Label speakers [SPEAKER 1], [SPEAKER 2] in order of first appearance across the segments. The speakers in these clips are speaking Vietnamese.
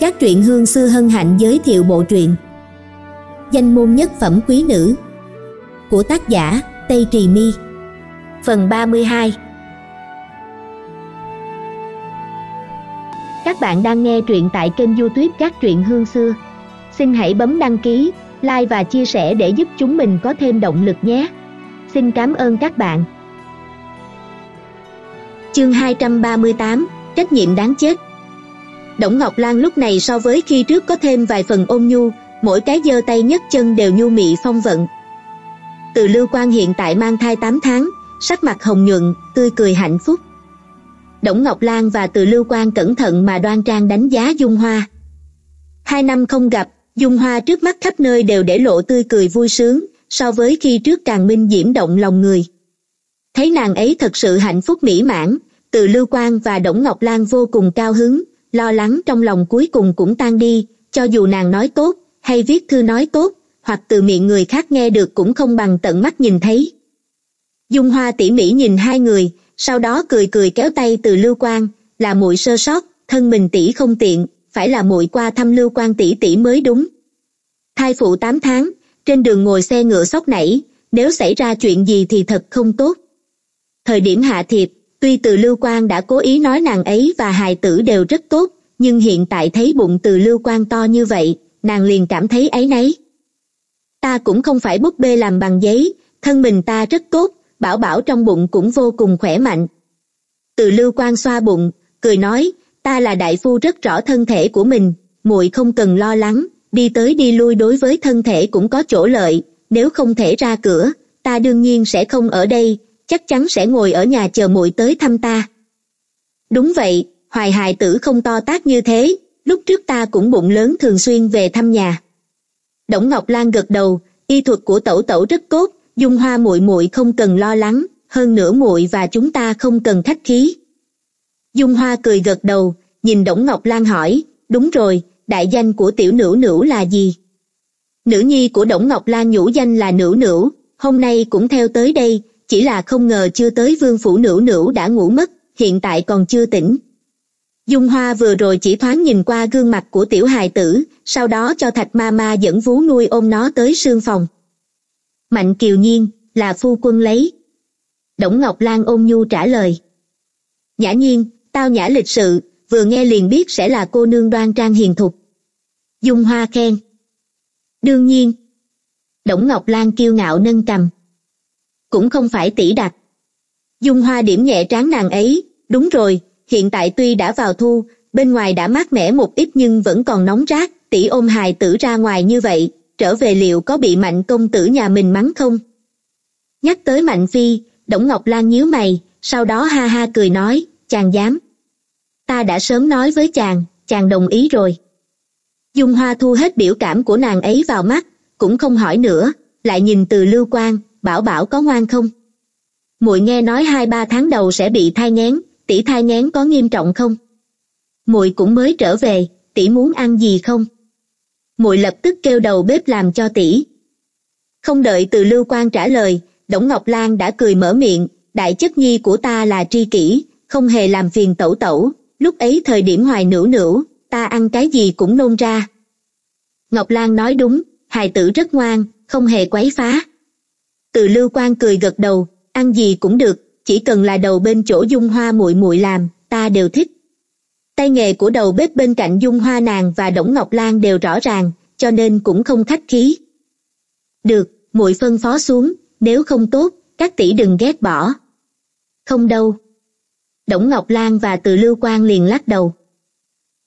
[SPEAKER 1] các truyện hương sư hân hạnh giới thiệu bộ truyện Danh môn nhất phẩm quý nữ của tác giả Tây Trì Mi Phần 32 Các bạn đang nghe truyện tại kênh youtube các truyện hương xưa Xin hãy bấm đăng ký, like và chia sẻ để giúp chúng mình có thêm động lực nhé Xin cảm ơn các bạn Chương 238 Trách nhiệm đáng chết đổng ngọc lan lúc này so với khi trước có thêm vài phần ôn nhu mỗi cái giơ tay nhất chân đều nhu mị phong vận từ lưu quan hiện tại mang thai 8 tháng sắc mặt hồng nhuận tươi cười hạnh phúc đổng ngọc lan và từ lưu quan cẩn thận mà đoan trang đánh giá dung hoa hai năm không gặp dung hoa trước mắt khắp nơi đều để lộ tươi cười vui sướng so với khi trước càng minh diễm động lòng người thấy nàng ấy thật sự hạnh phúc mỹ mãn từ lưu quan và đổng ngọc lan vô cùng cao hứng lo lắng trong lòng cuối cùng cũng tan đi cho dù nàng nói tốt hay viết thư nói tốt hoặc từ miệng người khác nghe được cũng không bằng tận mắt nhìn thấy dung hoa tỉ mỉ nhìn hai người sau đó cười cười kéo tay từ lưu quang là muội sơ sót thân mình tỷ không tiện phải là muội qua thăm lưu quang tỷ tỷ mới đúng thai phụ tám tháng trên đường ngồi xe ngựa sóc nảy nếu xảy ra chuyện gì thì thật không tốt thời điểm hạ thiệp tuy từ lưu quang đã cố ý nói nàng ấy và hài tử đều rất tốt nhưng hiện tại thấy bụng từ lưu quang to như vậy nàng liền cảm thấy áy náy ta cũng không phải búp bê làm bằng giấy thân mình ta rất tốt bảo bảo trong bụng cũng vô cùng khỏe mạnh từ lưu quang xoa bụng cười nói ta là đại phu rất rõ thân thể của mình muội không cần lo lắng đi tới đi lui đối với thân thể cũng có chỗ lợi nếu không thể ra cửa ta đương nhiên sẽ không ở đây chắc chắn sẽ ngồi ở nhà chờ muội tới thăm ta đúng vậy hoài hài tử không to tác như thế lúc trước ta cũng bụng lớn thường xuyên về thăm nhà đổng ngọc lan gật đầu y thuật của tẩu tẩu rất tốt dung hoa muội muội không cần lo lắng hơn nữa muội và chúng ta không cần khách khí dung hoa cười gật đầu nhìn đổng ngọc lan hỏi đúng rồi đại danh của tiểu nữ nữ là gì nữ nhi của đổng ngọc lan nhũ danh là nữ nữ hôm nay cũng theo tới đây chỉ là không ngờ chưa tới vương phủ nữu nữu đã ngủ mất hiện tại còn chưa tỉnh dung hoa vừa rồi chỉ thoáng nhìn qua gương mặt của tiểu hài tử sau đó cho thạch ma ma dẫn vú nuôi ôm nó tới sương phòng mạnh kiều nhiên là phu quân lấy đổng ngọc lan ôn nhu trả lời nhã nhiên tao nhã lịch sự vừa nghe liền biết sẽ là cô nương đoan trang hiền thục dung hoa khen đương nhiên đổng ngọc lan kiêu ngạo nâng cầm cũng không phải tỷ đặt. Dung hoa điểm nhẹ trán nàng ấy, đúng rồi, hiện tại tuy đã vào thu, bên ngoài đã mát mẻ một ít nhưng vẫn còn nóng rát, tỷ ôm hài tử ra ngoài như vậy, trở về liệu có bị mạnh công tử nhà mình mắng không? Nhắc tới mạnh phi, Đổng Ngọc Lan nhíu mày, sau đó ha ha cười nói, chàng dám. Ta đã sớm nói với chàng, chàng đồng ý rồi. Dung Hoa thu hết biểu cảm của nàng ấy vào mắt, cũng không hỏi nữa, lại nhìn từ Lưu Quang, bảo bảo có ngoan không muội nghe nói hai ba tháng đầu sẽ bị thai ngén tỷ thai ngén có nghiêm trọng không muội cũng mới trở về tỷ muốn ăn gì không muội lập tức kêu đầu bếp làm cho tỷ không đợi từ lưu Quan trả lời đổng ngọc lan đã cười mở miệng đại chất nhi của ta là tri kỷ không hề làm phiền tẩu tẩu lúc ấy thời điểm hoài nữu nữu ta ăn cái gì cũng nôn ra ngọc lan nói đúng hài tử rất ngoan không hề quấy phá từ lưu quan cười gật đầu ăn gì cũng được chỉ cần là đầu bên chỗ dung hoa muội muội làm ta đều thích tay nghề của đầu bếp bên cạnh dung hoa nàng và đổng ngọc lan đều rõ ràng cho nên cũng không khách khí được muội phân phó xuống nếu không tốt các tỷ đừng ghét bỏ không đâu đổng ngọc lan và từ lưu quang liền lắc đầu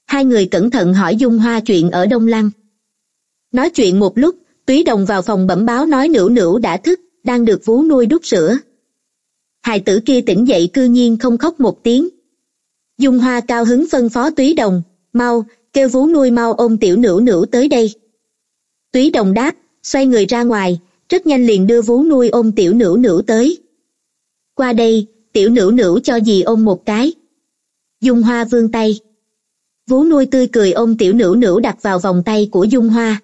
[SPEAKER 1] hai người cẩn thận hỏi dung hoa chuyện ở đông lăng nói chuyện một lúc túy đồng vào phòng bẩm báo nói nữu nữu đã thức đang được vú nuôi đút sữa hài tử kia tỉnh dậy cư nhiên không khóc một tiếng dung hoa cao hứng phân phó túy đồng mau kêu vú nuôi mau ôm tiểu nữu nữu tới đây túy đồng đáp xoay người ra ngoài rất nhanh liền đưa vú nuôi ôm tiểu nữu nữu tới qua đây tiểu nữu nữu cho dì ôm một cái dung hoa vươn tay vú nuôi tươi cười ôm tiểu nữu nữu đặt vào vòng tay của dung hoa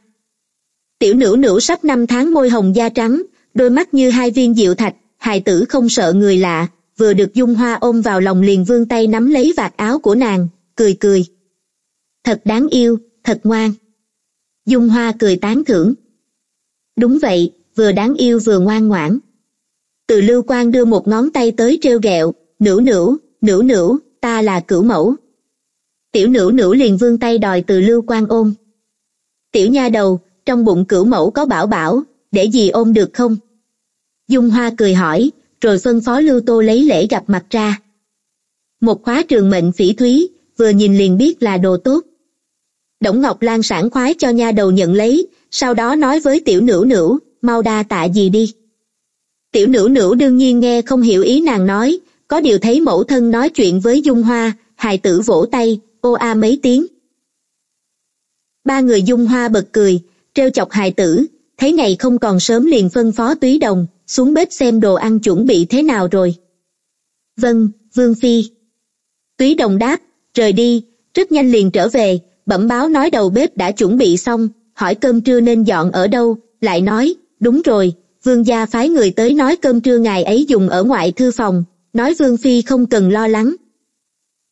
[SPEAKER 1] tiểu nữu nữu sắp năm tháng môi hồng da trắng đôi mắt như hai viên diệu thạch hài tử không sợ người lạ vừa được dung hoa ôm vào lòng liền vươn tay nắm lấy vạt áo của nàng cười cười thật đáng yêu thật ngoan dung hoa cười tán thưởng đúng vậy vừa đáng yêu vừa ngoan ngoãn từ lưu quang đưa một ngón tay tới trêu ghẹo nữu nữu nữu nữu ta là cửu mẫu tiểu nữu nữu liền vươn tay đòi từ lưu quang ôm tiểu nha đầu trong bụng cửu mẫu có bảo bảo để gì ôm được không dung hoa cười hỏi rồi phân phó lưu tô lấy lễ gặp mặt ra một khóa trường mệnh phỉ thúy vừa nhìn liền biết là đồ tốt đổng ngọc lan sảng khoái cho nha đầu nhận lấy sau đó nói với tiểu nữ nữ mau đa tạ gì đi tiểu nữ nữ đương nhiên nghe không hiểu ý nàng nói có điều thấy mẫu thân nói chuyện với dung hoa hài tử vỗ tay ô a mấy tiếng ba người dung hoa bật cười trêu chọc hài tử thấy ngày không còn sớm liền phân phó túy đồng xuống bếp xem đồ ăn chuẩn bị thế nào rồi vâng vương phi túy đồng đáp rời đi rất nhanh liền trở về bẩm báo nói đầu bếp đã chuẩn bị xong hỏi cơm trưa nên dọn ở đâu lại nói đúng rồi vương gia phái người tới nói cơm trưa ngày ấy dùng ở ngoại thư phòng nói vương phi không cần lo lắng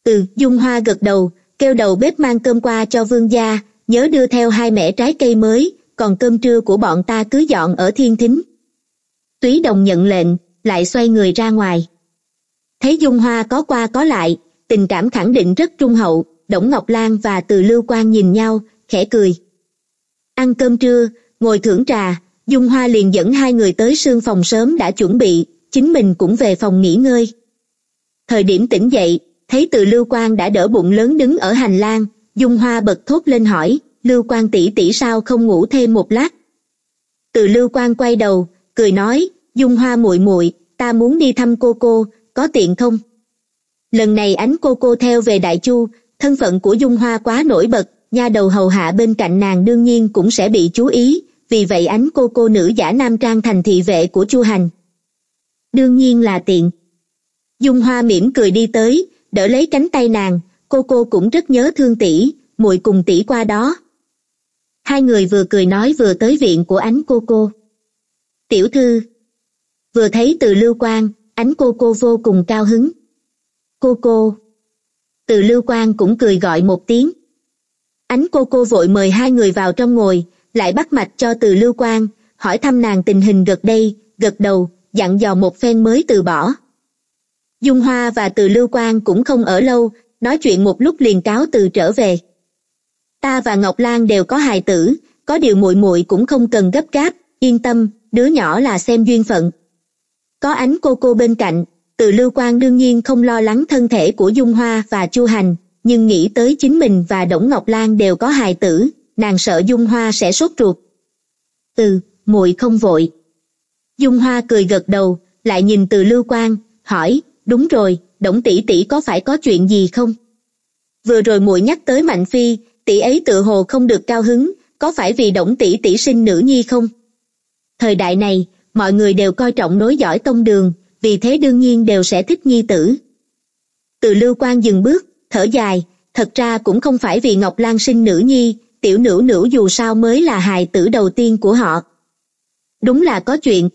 [SPEAKER 1] từ dung hoa gật đầu kêu đầu bếp mang cơm qua cho vương gia nhớ đưa theo hai mẻ trái cây mới còn cơm trưa của bọn ta cứ dọn ở thiên thính túy đồng nhận lệnh lại xoay người ra ngoài thấy dung hoa có qua có lại tình cảm khẳng định rất trung hậu đổng ngọc lan và từ lưu quang nhìn nhau khẽ cười ăn cơm trưa ngồi thưởng trà dung hoa liền dẫn hai người tới sương phòng sớm đã chuẩn bị chính mình cũng về phòng nghỉ ngơi thời điểm tỉnh dậy thấy từ lưu quang đã đỡ bụng lớn đứng ở hành lang dung hoa bật thốt lên hỏi lưu quang tỷ tỷ sao không ngủ thêm một lát từ lưu quang quay đầu cười nói dung hoa muội muội ta muốn đi thăm cô cô có tiện không lần này ánh cô cô theo về đại chu thân phận của dung hoa quá nổi bật nha đầu hầu hạ bên cạnh nàng đương nhiên cũng sẽ bị chú ý vì vậy ánh cô cô nữ giả nam trang thành thị vệ của chu hành đương nhiên là tiện dung hoa mỉm cười đi tới đỡ lấy cánh tay nàng cô cô cũng rất nhớ thương tỷ muội cùng tỷ qua đó hai người vừa cười nói vừa tới viện của ánh cô cô tiểu thư vừa thấy từ lưu quang ánh cô cô vô cùng cao hứng cô cô từ lưu quang cũng cười gọi một tiếng ánh cô cô vội mời hai người vào trong ngồi lại bắt mạch cho từ lưu quang hỏi thăm nàng tình hình gật đây gật đầu dặn dò một phen mới từ bỏ dung hoa và từ lưu quang cũng không ở lâu nói chuyện một lúc liền cáo từ trở về ta và ngọc lan đều có hài tử có điều muội muội cũng không cần gấp gáp yên tâm đứa nhỏ là xem duyên phận có ánh cô cô bên cạnh từ lưu quang đương nhiên không lo lắng thân thể của dung hoa và chu hành nhưng nghĩ tới chính mình và đổng ngọc lan đều có hài tử nàng sợ dung hoa sẽ sốt ruột Từ, muội không vội dung hoa cười gật đầu lại nhìn từ lưu quang hỏi đúng rồi đổng tỷ tỷ có phải có chuyện gì không vừa rồi muội nhắc tới mạnh phi tỷ ấy tự hồ không được cao hứng có phải vì đổng tỷ tỷ sinh nữ nhi không thời đại này mọi người đều coi trọng nối dõi tông đường vì thế đương nhiên đều sẽ thích nhi tử từ lưu quan dừng bước thở dài thật ra cũng không phải vì ngọc lan sinh nữ nhi tiểu nữ nữ dù sao mới là hài tử đầu tiên của họ đúng là có chuyện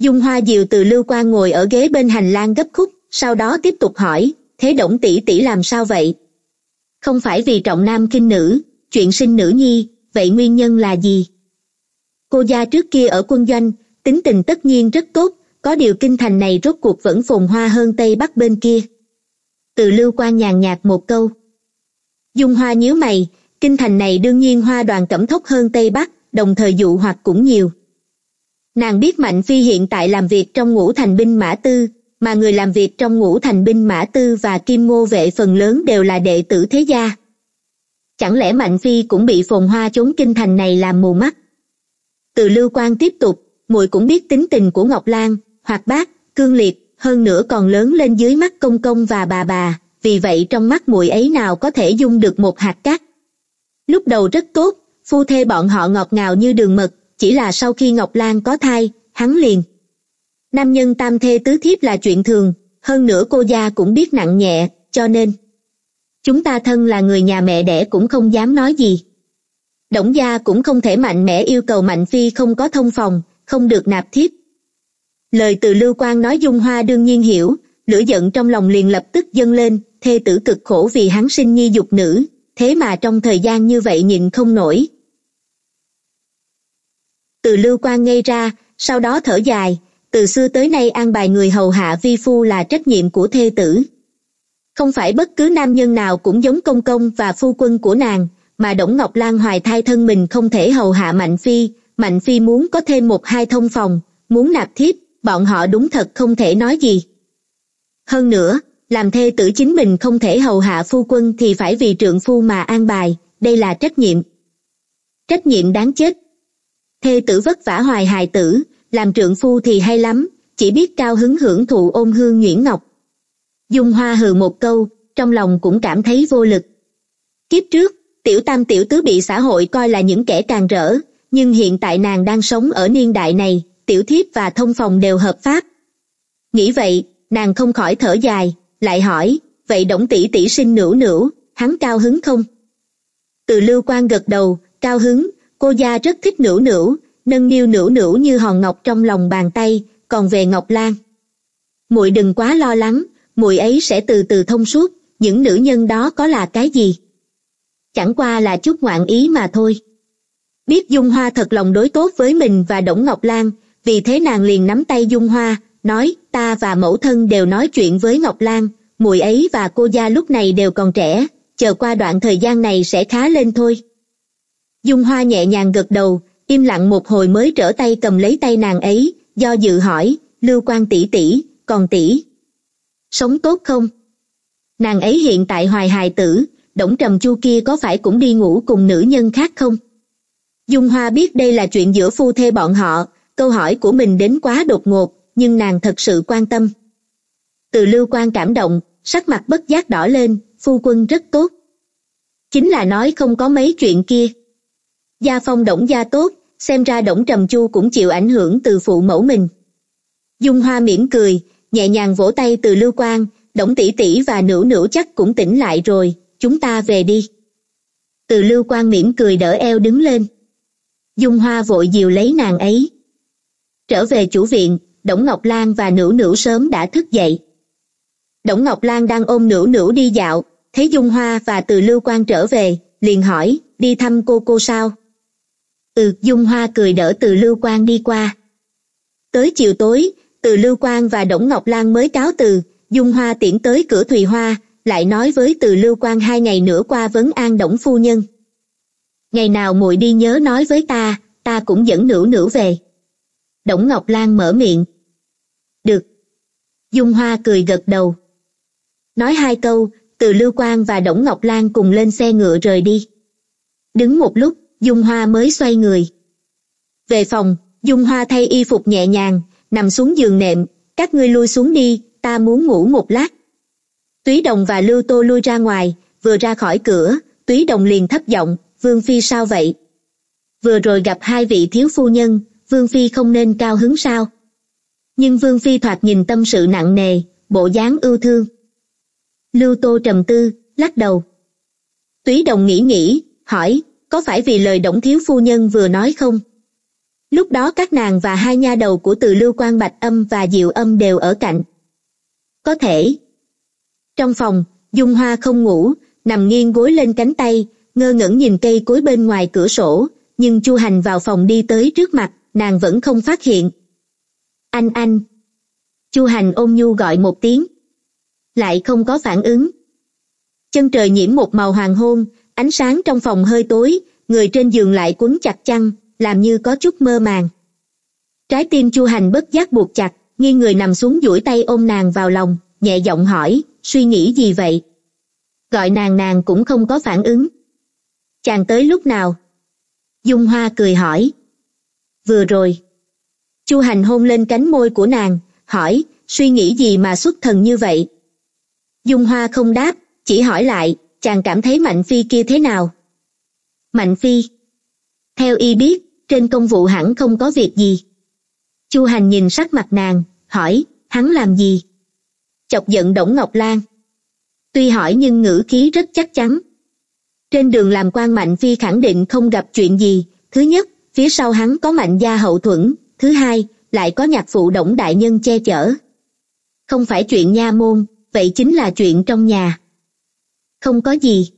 [SPEAKER 1] dung hoa diều từ lưu quan ngồi ở ghế bên hành lang gấp khúc sau đó tiếp tục hỏi thế động tỷ tỷ làm sao vậy không phải vì trọng nam kinh nữ chuyện sinh nữ nhi vậy nguyên nhân là gì cô gia trước kia ở quân doanh tính tình tất nhiên rất tốt có điều kinh thành này rốt cuộc vẫn phồn hoa hơn tây bắc bên kia từ lưu quan nhàn nhạt một câu dung hoa nhíu mày kinh thành này đương nhiên hoa đoàn cẩm thốc hơn tây bắc đồng thời dụ hoặc cũng nhiều nàng biết mạnh phi hiện tại làm việc trong ngũ thành binh mã tư mà người làm việc trong ngũ thành binh mã tư và kim ngô vệ phần lớn đều là đệ tử thế gia chẳng lẽ mạnh phi cũng bị phồn hoa chốn kinh thành này làm mù mắt từ lưu quan tiếp tục muội cũng biết tính tình của ngọc lan hoạt bát cương liệt hơn nữa còn lớn lên dưới mắt công công và bà bà vì vậy trong mắt muội ấy nào có thể dung được một hạt cát lúc đầu rất tốt phu thê bọn họ ngọt ngào như đường mật chỉ là sau khi ngọc lan có thai hắn liền nam nhân tam thê tứ thiếp là chuyện thường hơn nữa cô gia cũng biết nặng nhẹ cho nên chúng ta thân là người nhà mẹ đẻ cũng không dám nói gì đổng gia cũng không thể mạnh mẽ yêu cầu mạnh phi không có thông phòng không được nạp thiếp lời từ lưu quang nói dung hoa đương nhiên hiểu lửa giận trong lòng liền lập tức dâng lên thê tử cực khổ vì hắn sinh nhi dục nữ thế mà trong thời gian như vậy nhìn không nổi từ lưu quang ngay ra sau đó thở dài từ xưa tới nay an bài người hầu hạ vi phu là trách nhiệm của thê tử không phải bất cứ nam nhân nào cũng giống công công và phu quân của nàng mà đổng ngọc lan hoài thai thân mình không thể hầu hạ mạnh phi mạnh phi muốn có thêm một hai thông phòng muốn nạp thiếp bọn họ đúng thật không thể nói gì hơn nữa làm thê tử chính mình không thể hầu hạ phu quân thì phải vì trượng phu mà an bài đây là trách nhiệm trách nhiệm đáng chết thê tử vất vả hoài hài tử làm trượng phu thì hay lắm chỉ biết cao hứng hưởng thụ ôm hương nhuyễn ngọc dung hoa hừ một câu trong lòng cũng cảm thấy vô lực kiếp trước tiểu tam tiểu tứ bị xã hội coi là những kẻ càng rỡ nhưng hiện tại nàng đang sống ở niên đại này tiểu thiếp và thông phòng đều hợp pháp nghĩ vậy nàng không khỏi thở dài lại hỏi vậy đổng tỷ tỷ sinh nữu nữu hắn cao hứng không từ lưu quan gật đầu cao hứng cô gia rất thích nữu nữu nâng niu nữu nữu như hòn ngọc trong lòng bàn tay còn về ngọc lan muội đừng quá lo lắng muội ấy sẽ từ từ thông suốt những nữ nhân đó có là cái gì chẳng qua là chút ngoạn ý mà thôi biết dung hoa thật lòng đối tốt với mình và đỗng ngọc lan vì thế nàng liền nắm tay dung hoa nói ta và mẫu thân đều nói chuyện với ngọc lan mùi ấy và cô gia lúc này đều còn trẻ chờ qua đoạn thời gian này sẽ khá lên thôi dung hoa nhẹ nhàng gật đầu im lặng một hồi mới trở tay cầm lấy tay nàng ấy do dự hỏi lưu quan tỷ tỷ còn tỷ sống tốt không nàng ấy hiện tại hoài hài tử đổng trầm chu kia có phải cũng đi ngủ cùng nữ nhân khác không dung hoa biết đây là chuyện giữa phu thê bọn họ câu hỏi của mình đến quá đột ngột nhưng nàng thật sự quan tâm từ lưu quan cảm động sắc mặt bất giác đỏ lên phu quân rất tốt chính là nói không có mấy chuyện kia gia phong đổng gia tốt xem ra đổng trầm chu cũng chịu ảnh hưởng từ phụ mẫu mình dung hoa mỉm cười nhẹ nhàng vỗ tay từ lưu quan đổng tỷ tỷ và nữ nữ chắc cũng tỉnh lại rồi chúng ta về đi từ lưu quan mỉm cười đỡ eo đứng lên dung hoa vội dìu lấy nàng ấy trở về chủ viện đổng ngọc lan và nữu nữu sớm đã thức dậy đổng ngọc lan đang ôm nữu nữu đi dạo thấy dung hoa và từ lưu quan trở về liền hỏi đi thăm cô cô sao ừ dung hoa cười đỡ từ lưu quan đi qua tới chiều tối từ lưu quan và đổng ngọc lan mới cáo từ dung hoa tiễn tới cửa thùy hoa lại nói với từ lưu quan hai ngày nữa qua vấn an đổng phu nhân ngày nào muội đi nhớ nói với ta ta cũng dẫn nữu nữu về đổng ngọc lan mở miệng được dung hoa cười gật đầu nói hai câu từ lưu quang và đổng ngọc lan cùng lên xe ngựa rời đi đứng một lúc dung hoa mới xoay người về phòng dung hoa thay y phục nhẹ nhàng nằm xuống giường nệm các ngươi lui xuống đi ta muốn ngủ một lát túy đồng và lưu tô lui ra ngoài vừa ra khỏi cửa túy đồng liền thấp giọng Vương Phi sao vậy? Vừa rồi gặp hai vị thiếu phu nhân, Vương Phi không nên cao hứng sao? Nhưng Vương Phi thoạt nhìn tâm sự nặng nề, bộ dáng ưu thương. Lưu Tô trầm tư, lắc đầu. Túy Đồng nghĩ nghĩ, hỏi, có phải vì lời Đổng Thiếu Phu Nhân vừa nói không? Lúc đó các nàng và hai nha đầu của từ Lưu quan Bạch Âm và Diệu Âm đều ở cạnh. Có thể. Trong phòng, Dung Hoa không ngủ, nằm nghiêng gối lên cánh tay, ngơ ngẩn nhìn cây cối bên ngoài cửa sổ nhưng chu hành vào phòng đi tới trước mặt nàng vẫn không phát hiện anh anh chu hành ôn nhu gọi một tiếng lại không có phản ứng chân trời nhiễm một màu hoàng hôn ánh sáng trong phòng hơi tối người trên giường lại quấn chặt chăn làm như có chút mơ màng trái tim chu hành bất giác buộc chặt nghiêng người nằm xuống duỗi tay ôm nàng vào lòng nhẹ giọng hỏi suy nghĩ gì vậy gọi nàng nàng cũng không có phản ứng chàng tới lúc nào dung hoa cười hỏi vừa rồi chu hành hôn lên cánh môi của nàng hỏi suy nghĩ gì mà xuất thần như vậy dung hoa không đáp chỉ hỏi lại chàng cảm thấy mạnh phi kia thế nào mạnh phi theo y biết trên công vụ hẳn không có việc gì chu hành nhìn sắc mặt nàng hỏi hắn làm gì chọc giận đổng ngọc lan tuy hỏi nhưng ngữ khí rất chắc chắn trên đường làm quan mạnh phi khẳng định không gặp chuyện gì thứ nhất phía sau hắn có mạnh gia hậu thuẫn thứ hai lại có nhạc phụ đổng đại nhân che chở không phải chuyện nha môn vậy chính là chuyện trong nhà không có gì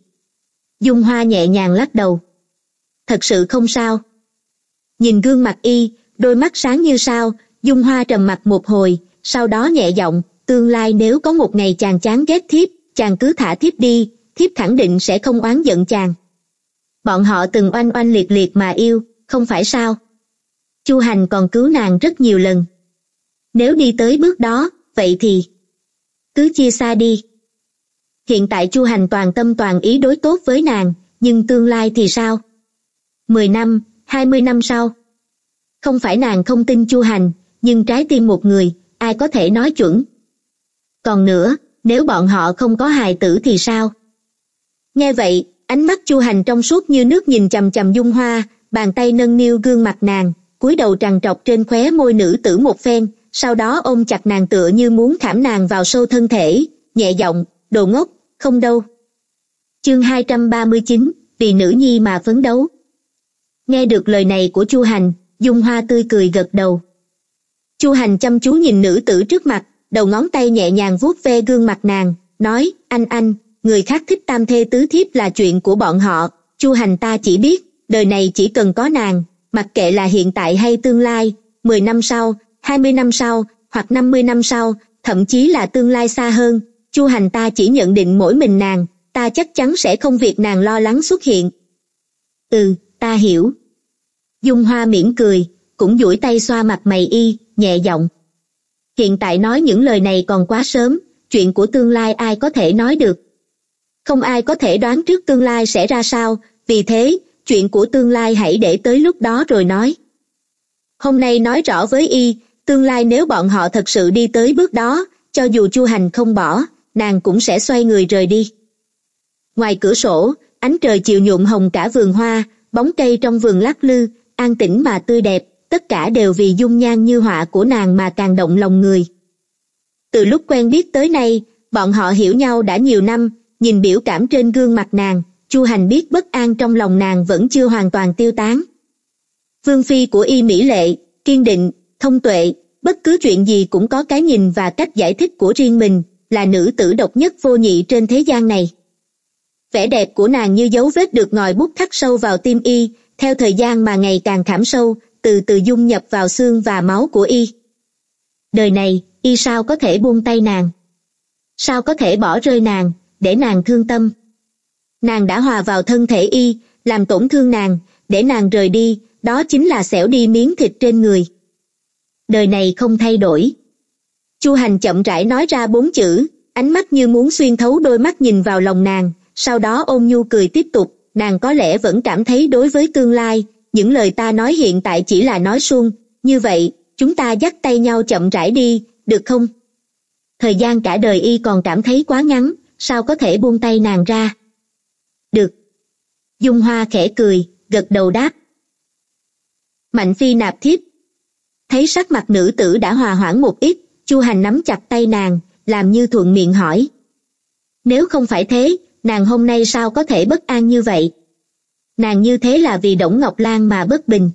[SPEAKER 1] dung hoa nhẹ nhàng lắc đầu thật sự không sao nhìn gương mặt y đôi mắt sáng như sao dung hoa trầm mặt một hồi sau đó nhẹ giọng tương lai nếu có một ngày chàng chán ghét thiếp chàng cứ thả thiếp đi thiếp khẳng định sẽ không oán giận chàng bọn họ từng oanh oanh liệt liệt mà yêu không phải sao chu hành còn cứu nàng rất nhiều lần nếu đi tới bước đó vậy thì cứ chia xa đi hiện tại chu hành toàn tâm toàn ý đối tốt với nàng nhưng tương lai thì sao mười năm hai mươi năm sau không phải nàng không tin chu hành nhưng trái tim một người ai có thể nói chuẩn còn nữa nếu bọn họ không có hài tử thì sao nghe vậy ánh mắt chu hành trong suốt như nước nhìn chằm chằm dung hoa bàn tay nâng niu gương mặt nàng cúi đầu tràn trọc trên khóe môi nữ tử một phen sau đó ôm chặt nàng tựa như muốn thảm nàng vào sâu thân thể nhẹ giọng đồ ngốc không đâu chương 239, vì nữ nhi mà phấn đấu nghe được lời này của chu hành dung hoa tươi cười gật đầu chu hành chăm chú nhìn nữ tử trước mặt đầu ngón tay nhẹ nhàng vuốt ve gương mặt nàng nói anh anh người khác thích tam thê tứ thiếp là chuyện của bọn họ chu hành ta chỉ biết đời này chỉ cần có nàng mặc kệ là hiện tại hay tương lai mười năm sau hai mươi năm sau hoặc năm mươi năm sau thậm chí là tương lai xa hơn chu hành ta chỉ nhận định mỗi mình nàng ta chắc chắn sẽ không việc nàng lo lắng xuất hiện ừ ta hiểu dung hoa mỉm cười cũng duỗi tay xoa mặt mày y nhẹ giọng hiện tại nói những lời này còn quá sớm chuyện của tương lai ai có thể nói được không ai có thể đoán trước tương lai sẽ ra sao vì thế chuyện của tương lai hãy để tới lúc đó rồi nói hôm nay nói rõ với y tương lai nếu bọn họ thật sự đi tới bước đó cho dù chu hành không bỏ nàng cũng sẽ xoay người rời đi ngoài cửa sổ ánh trời chiều nhuộm hồng cả vườn hoa bóng cây trong vườn lắc lư an tĩnh mà tươi đẹp tất cả đều vì dung nhan như họa của nàng mà càng động lòng người từ lúc quen biết tới nay bọn họ hiểu nhau đã nhiều năm nhìn biểu cảm trên gương mặt nàng chu hành biết bất an trong lòng nàng vẫn chưa hoàn toàn tiêu tán vương phi của y mỹ lệ kiên định thông tuệ bất cứ chuyện gì cũng có cái nhìn và cách giải thích của riêng mình là nữ tử độc nhất vô nhị trên thế gian này vẻ đẹp của nàng như dấu vết được ngòi bút khắc sâu vào tim y theo thời gian mà ngày càng khảm sâu từ từ dung nhập vào xương và máu của y đời này y sao có thể buông tay nàng sao có thể bỏ rơi nàng để nàng thương tâm nàng đã hòa vào thân thể y làm tổn thương nàng để nàng rời đi đó chính là xẻo đi miếng thịt trên người đời này không thay đổi chu hành chậm rãi nói ra bốn chữ ánh mắt như muốn xuyên thấu đôi mắt nhìn vào lòng nàng sau đó ôm nhu cười tiếp tục nàng có lẽ vẫn cảm thấy đối với tương lai những lời ta nói hiện tại chỉ là nói suông như vậy chúng ta dắt tay nhau chậm rãi đi được không thời gian cả đời y còn cảm thấy quá ngắn sao có thể buông tay nàng ra được dung hoa khẽ cười gật đầu đáp mạnh phi nạp thiếp thấy sắc mặt nữ tử đã hòa hoãn một ít chu hành nắm chặt tay nàng làm như thuận miệng hỏi nếu không phải thế nàng hôm nay sao có thể bất an như vậy nàng như thế là vì đổng ngọc lan mà bất bình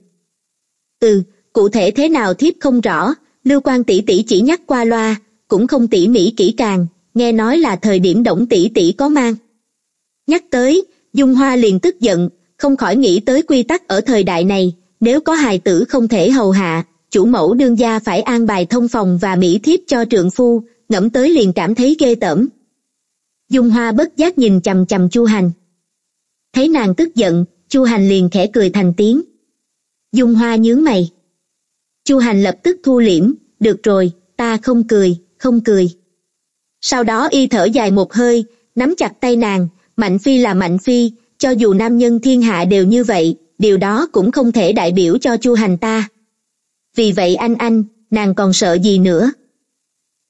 [SPEAKER 1] ừ cụ thể thế nào thiếp không rõ lưu quan tỷ tỷ chỉ nhắc qua loa cũng không tỉ mỉ kỹ càng nghe nói là thời điểm động tỷ tỷ có mang nhắc tới dung hoa liền tức giận không khỏi nghĩ tới quy tắc ở thời đại này nếu có hài tử không thể hầu hạ chủ mẫu đương gia phải an bài thông phòng và mỹ thiếp cho trượng phu ngẫm tới liền cảm thấy ghê tởm dung hoa bất giác nhìn chằm chằm chu hành thấy nàng tức giận chu hành liền khẽ cười thành tiếng dung hoa nhướng mày chu hành lập tức thu liễm được rồi ta không cười không cười sau đó y thở dài một hơi nắm chặt tay nàng mạnh phi là mạnh phi cho dù nam nhân thiên hạ đều như vậy điều đó cũng không thể đại biểu cho chu hành ta vì vậy anh anh nàng còn sợ gì nữa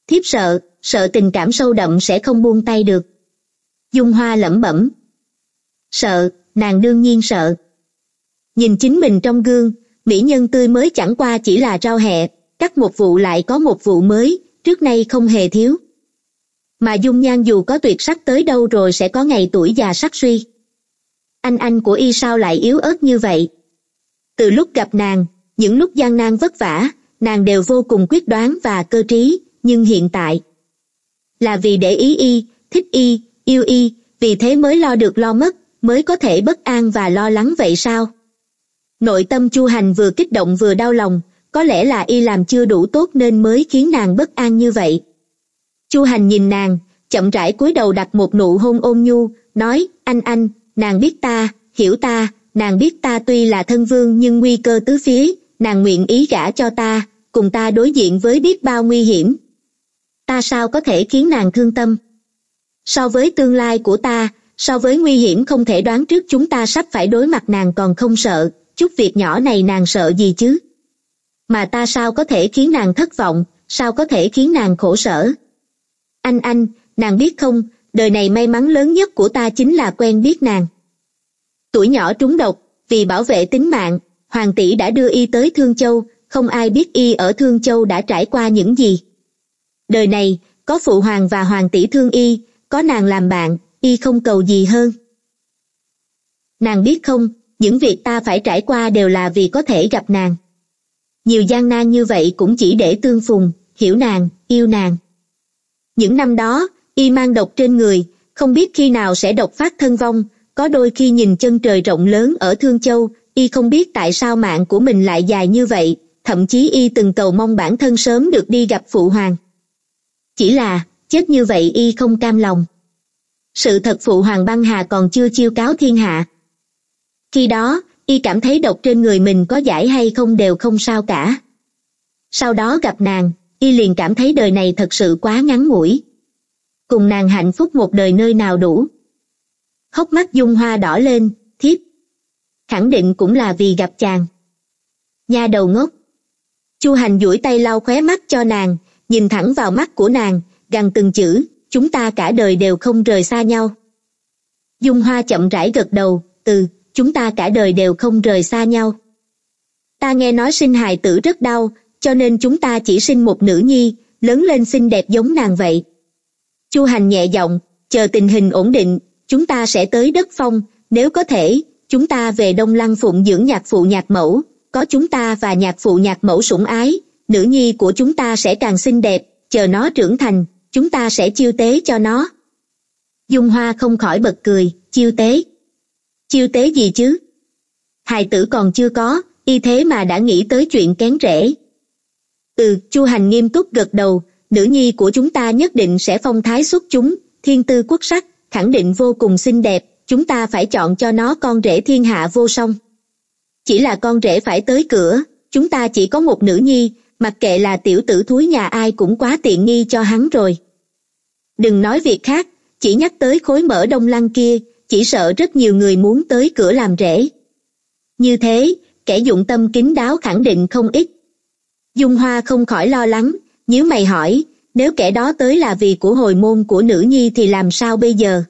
[SPEAKER 1] thiếp sợ sợ tình cảm sâu đậm sẽ không buông tay được dung hoa lẩm bẩm sợ nàng đương nhiên sợ nhìn chính mình trong gương mỹ nhân tươi mới chẳng qua chỉ là rau hẹ cắt một vụ lại có một vụ mới trước nay không hề thiếu mà dung nhan dù có tuyệt sắc tới đâu rồi sẽ có ngày tuổi già sắc suy anh anh của y sao lại yếu ớt như vậy từ lúc gặp nàng những lúc gian nan vất vả nàng đều vô cùng quyết đoán và cơ trí nhưng hiện tại là vì để ý y thích y yêu y vì thế mới lo được lo mất mới có thể bất an và lo lắng vậy sao nội tâm chu hành vừa kích động vừa đau lòng có lẽ là y làm chưa đủ tốt nên mới khiến nàng bất an như vậy chu hành nhìn nàng chậm rãi cúi đầu đặt một nụ hôn ôn nhu nói anh anh nàng biết ta hiểu ta nàng biết ta tuy là thân vương nhưng nguy cơ tứ phía nàng nguyện ý gả cho ta cùng ta đối diện với biết bao nguy hiểm ta sao có thể khiến nàng thương tâm so với tương lai của ta so với nguy hiểm không thể đoán trước chúng ta sắp phải đối mặt nàng còn không sợ chút việc nhỏ này nàng sợ gì chứ mà ta sao có thể khiến nàng thất vọng sao có thể khiến nàng khổ sở anh anh nàng biết không đời này may mắn lớn nhất của ta chính là quen biết nàng tuổi nhỏ trúng độc vì bảo vệ tính mạng hoàng tỷ đã đưa y tới thương châu không ai biết y ở thương châu đã trải qua những gì đời này có phụ hoàng và hoàng tỷ thương y có nàng làm bạn y không cầu gì hơn nàng biết không những việc ta phải trải qua đều là vì có thể gặp nàng nhiều gian nan như vậy cũng chỉ để tương phùng hiểu nàng yêu nàng những năm đó y mang độc trên người không biết khi nào sẽ độc phát thân vong có đôi khi nhìn chân trời rộng lớn ở thương châu y không biết tại sao mạng của mình lại dài như vậy thậm chí y từng cầu mong bản thân sớm được đi gặp phụ hoàng chỉ là chết như vậy y không cam lòng sự thật phụ hoàng băng hà còn chưa chiêu cáo thiên hạ khi đó y cảm thấy độc trên người mình có giải hay không đều không sao cả sau đó gặp nàng y liền cảm thấy đời này thật sự quá ngắn ngủi cùng nàng hạnh phúc một đời nơi nào đủ hốc mắt dung hoa đỏ lên thiếp khẳng định cũng là vì gặp chàng nha đầu ngốc chu hành duỗi tay lau khóe mắt cho nàng nhìn thẳng vào mắt của nàng gằn từng chữ chúng ta cả đời đều không rời xa nhau dung hoa chậm rãi gật đầu từ chúng ta cả đời đều không rời xa nhau ta nghe nói sinh hài tử rất đau cho nên chúng ta chỉ sinh một nữ nhi lớn lên xinh đẹp giống nàng vậy chu hành nhẹ giọng chờ tình hình ổn định chúng ta sẽ tới đất phong nếu có thể chúng ta về đông lăng phụng dưỡng nhạc phụ nhạc mẫu có chúng ta và nhạc phụ nhạc mẫu sủng ái nữ nhi của chúng ta sẽ càng xinh đẹp chờ nó trưởng thành chúng ta sẽ chiêu tế cho nó dung hoa không khỏi bật cười chiêu tế chiêu tế gì chứ hài tử còn chưa có y thế mà đã nghĩ tới chuyện kén rễ ừ, chu hành nghiêm túc gật đầu nữ nhi của chúng ta nhất định sẽ phong thái xuất chúng thiên tư quốc sắc khẳng định vô cùng xinh đẹp chúng ta phải chọn cho nó con rể thiên hạ vô song chỉ là con rể phải tới cửa chúng ta chỉ có một nữ nhi mặc kệ là tiểu tử thúi nhà ai cũng quá tiện nghi cho hắn rồi đừng nói việc khác chỉ nhắc tới khối mở đông lăng kia chỉ sợ rất nhiều người muốn tới cửa làm rể như thế kẻ dụng tâm kín đáo khẳng định không ít dung hoa không khỏi lo lắng nếu mày hỏi nếu kẻ đó tới là vì của hồi môn của nữ nhi thì làm sao bây giờ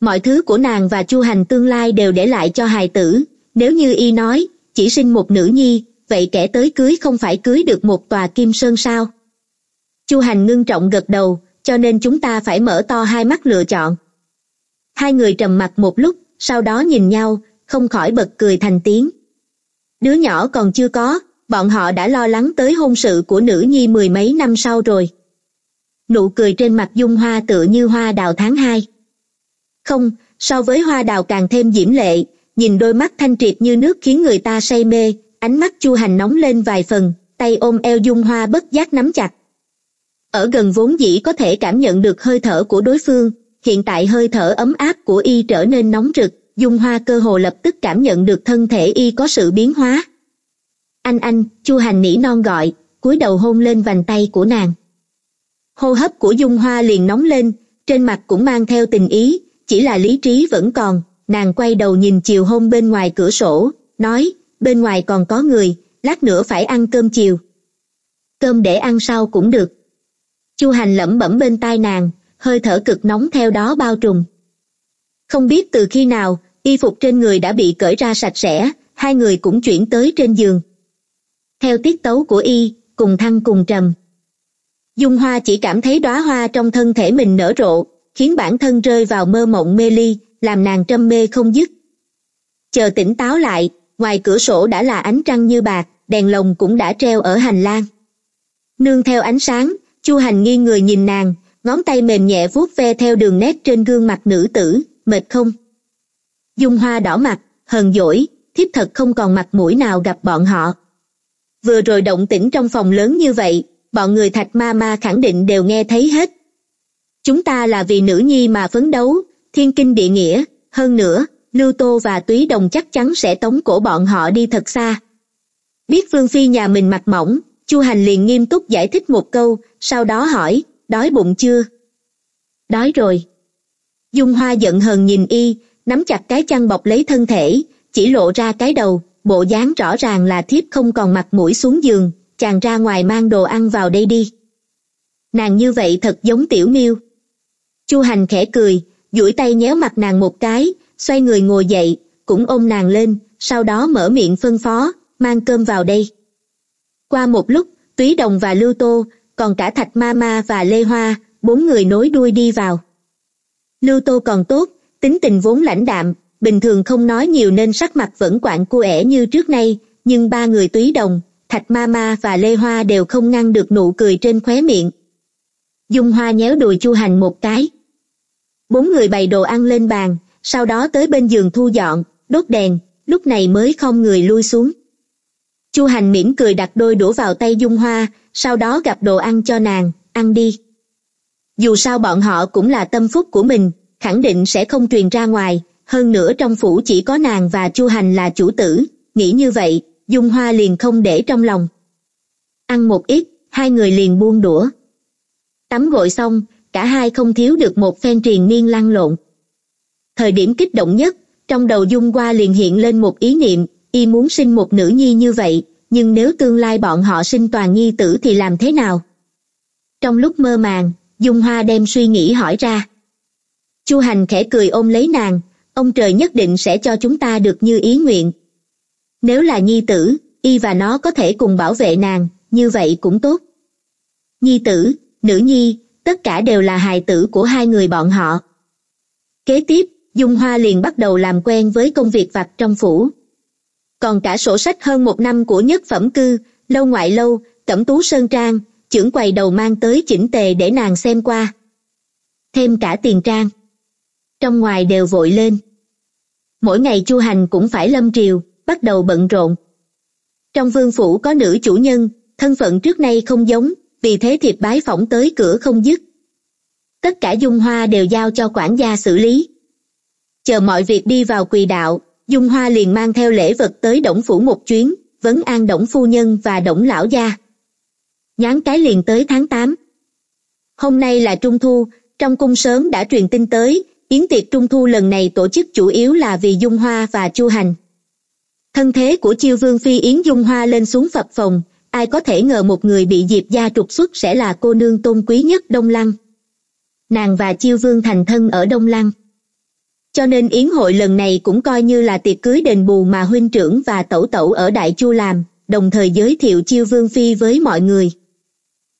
[SPEAKER 1] mọi thứ của nàng và chu hành tương lai đều để lại cho hài tử nếu như y nói chỉ sinh một nữ nhi vậy kẻ tới cưới không phải cưới được một tòa kim sơn sao chu hành ngưng trọng gật đầu cho nên chúng ta phải mở to hai mắt lựa chọn hai người trầm mặt một lúc sau đó nhìn nhau không khỏi bật cười thành tiếng đứa nhỏ còn chưa có bọn họ đã lo lắng tới hôn sự của nữ nhi mười mấy năm sau rồi nụ cười trên mặt dung hoa tựa như hoa đào tháng hai không so với hoa đào càng thêm diễm lệ nhìn đôi mắt thanh triệt như nước khiến người ta say mê ánh mắt chu hành nóng lên vài phần tay ôm eo dung hoa bất giác nắm chặt ở gần vốn dĩ có thể cảm nhận được hơi thở của đối phương hiện tại hơi thở ấm áp của y trở nên nóng rực dung hoa cơ hồ lập tức cảm nhận được thân thể y có sự biến hóa anh anh chu hành nỉ non gọi cúi đầu hôn lên vành tay của nàng hô hấp của dung hoa liền nóng lên trên mặt cũng mang theo tình ý chỉ là lý trí vẫn còn nàng quay đầu nhìn chiều hôn bên ngoài cửa sổ nói bên ngoài còn có người lát nữa phải ăn cơm chiều cơm để ăn sau cũng được chu hành lẩm bẩm bên tai nàng hơi thở cực nóng theo đó bao trùm không biết từ khi nào y phục trên người đã bị cởi ra sạch sẽ hai người cũng chuyển tới trên giường theo tiết tấu của y cùng thăng cùng trầm dung hoa chỉ cảm thấy đóa hoa trong thân thể mình nở rộ khiến bản thân rơi vào mơ mộng mê ly làm nàng trâm mê không dứt chờ tỉnh táo lại ngoài cửa sổ đã là ánh trăng như bạc đèn lồng cũng đã treo ở hành lang nương theo ánh sáng chu hành nghi người nhìn nàng ngón tay mềm nhẹ vuốt ve theo đường nét trên gương mặt nữ tử mệt không dung hoa đỏ mặt hờn dỗi thiếp thật không còn mặt mũi nào gặp bọn họ vừa rồi động tĩnh trong phòng lớn như vậy bọn người thạch ma ma khẳng định đều nghe thấy hết chúng ta là vì nữ nhi mà phấn đấu thiên kinh địa nghĩa hơn nữa lưu tô và túy đồng chắc chắn sẽ tống cổ bọn họ đi thật xa biết vương phi nhà mình mặt mỏng chu hành liền nghiêm túc giải thích một câu sau đó hỏi đói bụng chưa đói rồi dung hoa giận hờn nhìn y nắm chặt cái chăn bọc lấy thân thể chỉ lộ ra cái đầu bộ dáng rõ ràng là thiếp không còn mặt mũi xuống giường chàng ra ngoài mang đồ ăn vào đây đi nàng như vậy thật giống tiểu miêu chu hành khẽ cười duỗi tay nhéo mặt nàng một cái xoay người ngồi dậy cũng ôm nàng lên sau đó mở miệng phân phó mang cơm vào đây qua một lúc túy đồng và lưu tô còn cả thạch ma ma và lê hoa bốn người nối đuôi đi vào lưu tô còn tốt tính tình vốn lãnh đạm bình thường không nói nhiều nên sắc mặt vẫn quặn cu ẻ như trước nay nhưng ba người túy đồng thạch ma ma và lê hoa đều không ngăn được nụ cười trên khóe miệng dung hoa nhéo đùi chu hành một cái bốn người bày đồ ăn lên bàn sau đó tới bên giường thu dọn đốt đèn lúc này mới không người lui xuống chu hành mỉm cười đặt đôi đũa vào tay dung hoa sau đó gặp đồ ăn cho nàng ăn đi dù sao bọn họ cũng là tâm phúc của mình khẳng định sẽ không truyền ra ngoài hơn nữa trong phủ chỉ có nàng và chu hành là chủ tử nghĩ như vậy dung hoa liền không để trong lòng ăn một ít hai người liền buông đũa tắm gội xong cả hai không thiếu được một phen triền miên lăn lộn thời điểm kích động nhất trong đầu dung hoa liền hiện lên một ý niệm y muốn sinh một nữ nhi như vậy nhưng nếu tương lai bọn họ sinh toàn nhi tử thì làm thế nào trong lúc mơ màng dung hoa đem suy nghĩ hỏi ra chu hành khẽ cười ôm lấy nàng ông trời nhất định sẽ cho chúng ta được như ý nguyện nếu là nhi tử y và nó có thể cùng bảo vệ nàng như vậy cũng tốt nhi tử nữ nhi tất cả đều là hài tử của hai người bọn họ kế tiếp dung hoa liền bắt đầu làm quen với công việc vặt trong phủ còn cả sổ sách hơn một năm của nhất phẩm cư lâu ngoại lâu cẩm tú sơn trang trưởng quầy đầu mang tới chỉnh tề để nàng xem qua thêm cả tiền trang trong ngoài đều vội lên mỗi ngày chu hành cũng phải lâm triều bắt đầu bận rộn trong vương phủ có nữ chủ nhân thân phận trước nay không giống vì thế thiệp bái phỏng tới cửa không dứt tất cả dung hoa đều giao cho quản gia xử lý chờ mọi việc đi vào quỳ đạo dung hoa liền mang theo lễ vật tới đổng phủ một chuyến vấn an đổng phu nhân và đổng lão gia nhán cái liền tới tháng tám hôm nay là trung thu trong cung sớm đã truyền tin tới yến tiệc trung thu lần này tổ chức chủ yếu là vì dung hoa và chu hành thân thế của chiêu vương phi yến dung hoa lên xuống phập phòng ai có thể ngờ một người bị diệp gia trục xuất sẽ là cô nương tôn quý nhất đông lăng nàng và chiêu vương thành thân ở đông lăng cho nên yến hội lần này cũng coi như là tiệc cưới đền bù mà huynh trưởng và tẩu tẩu ở đại chu làm đồng thời giới thiệu chiêu vương phi với mọi người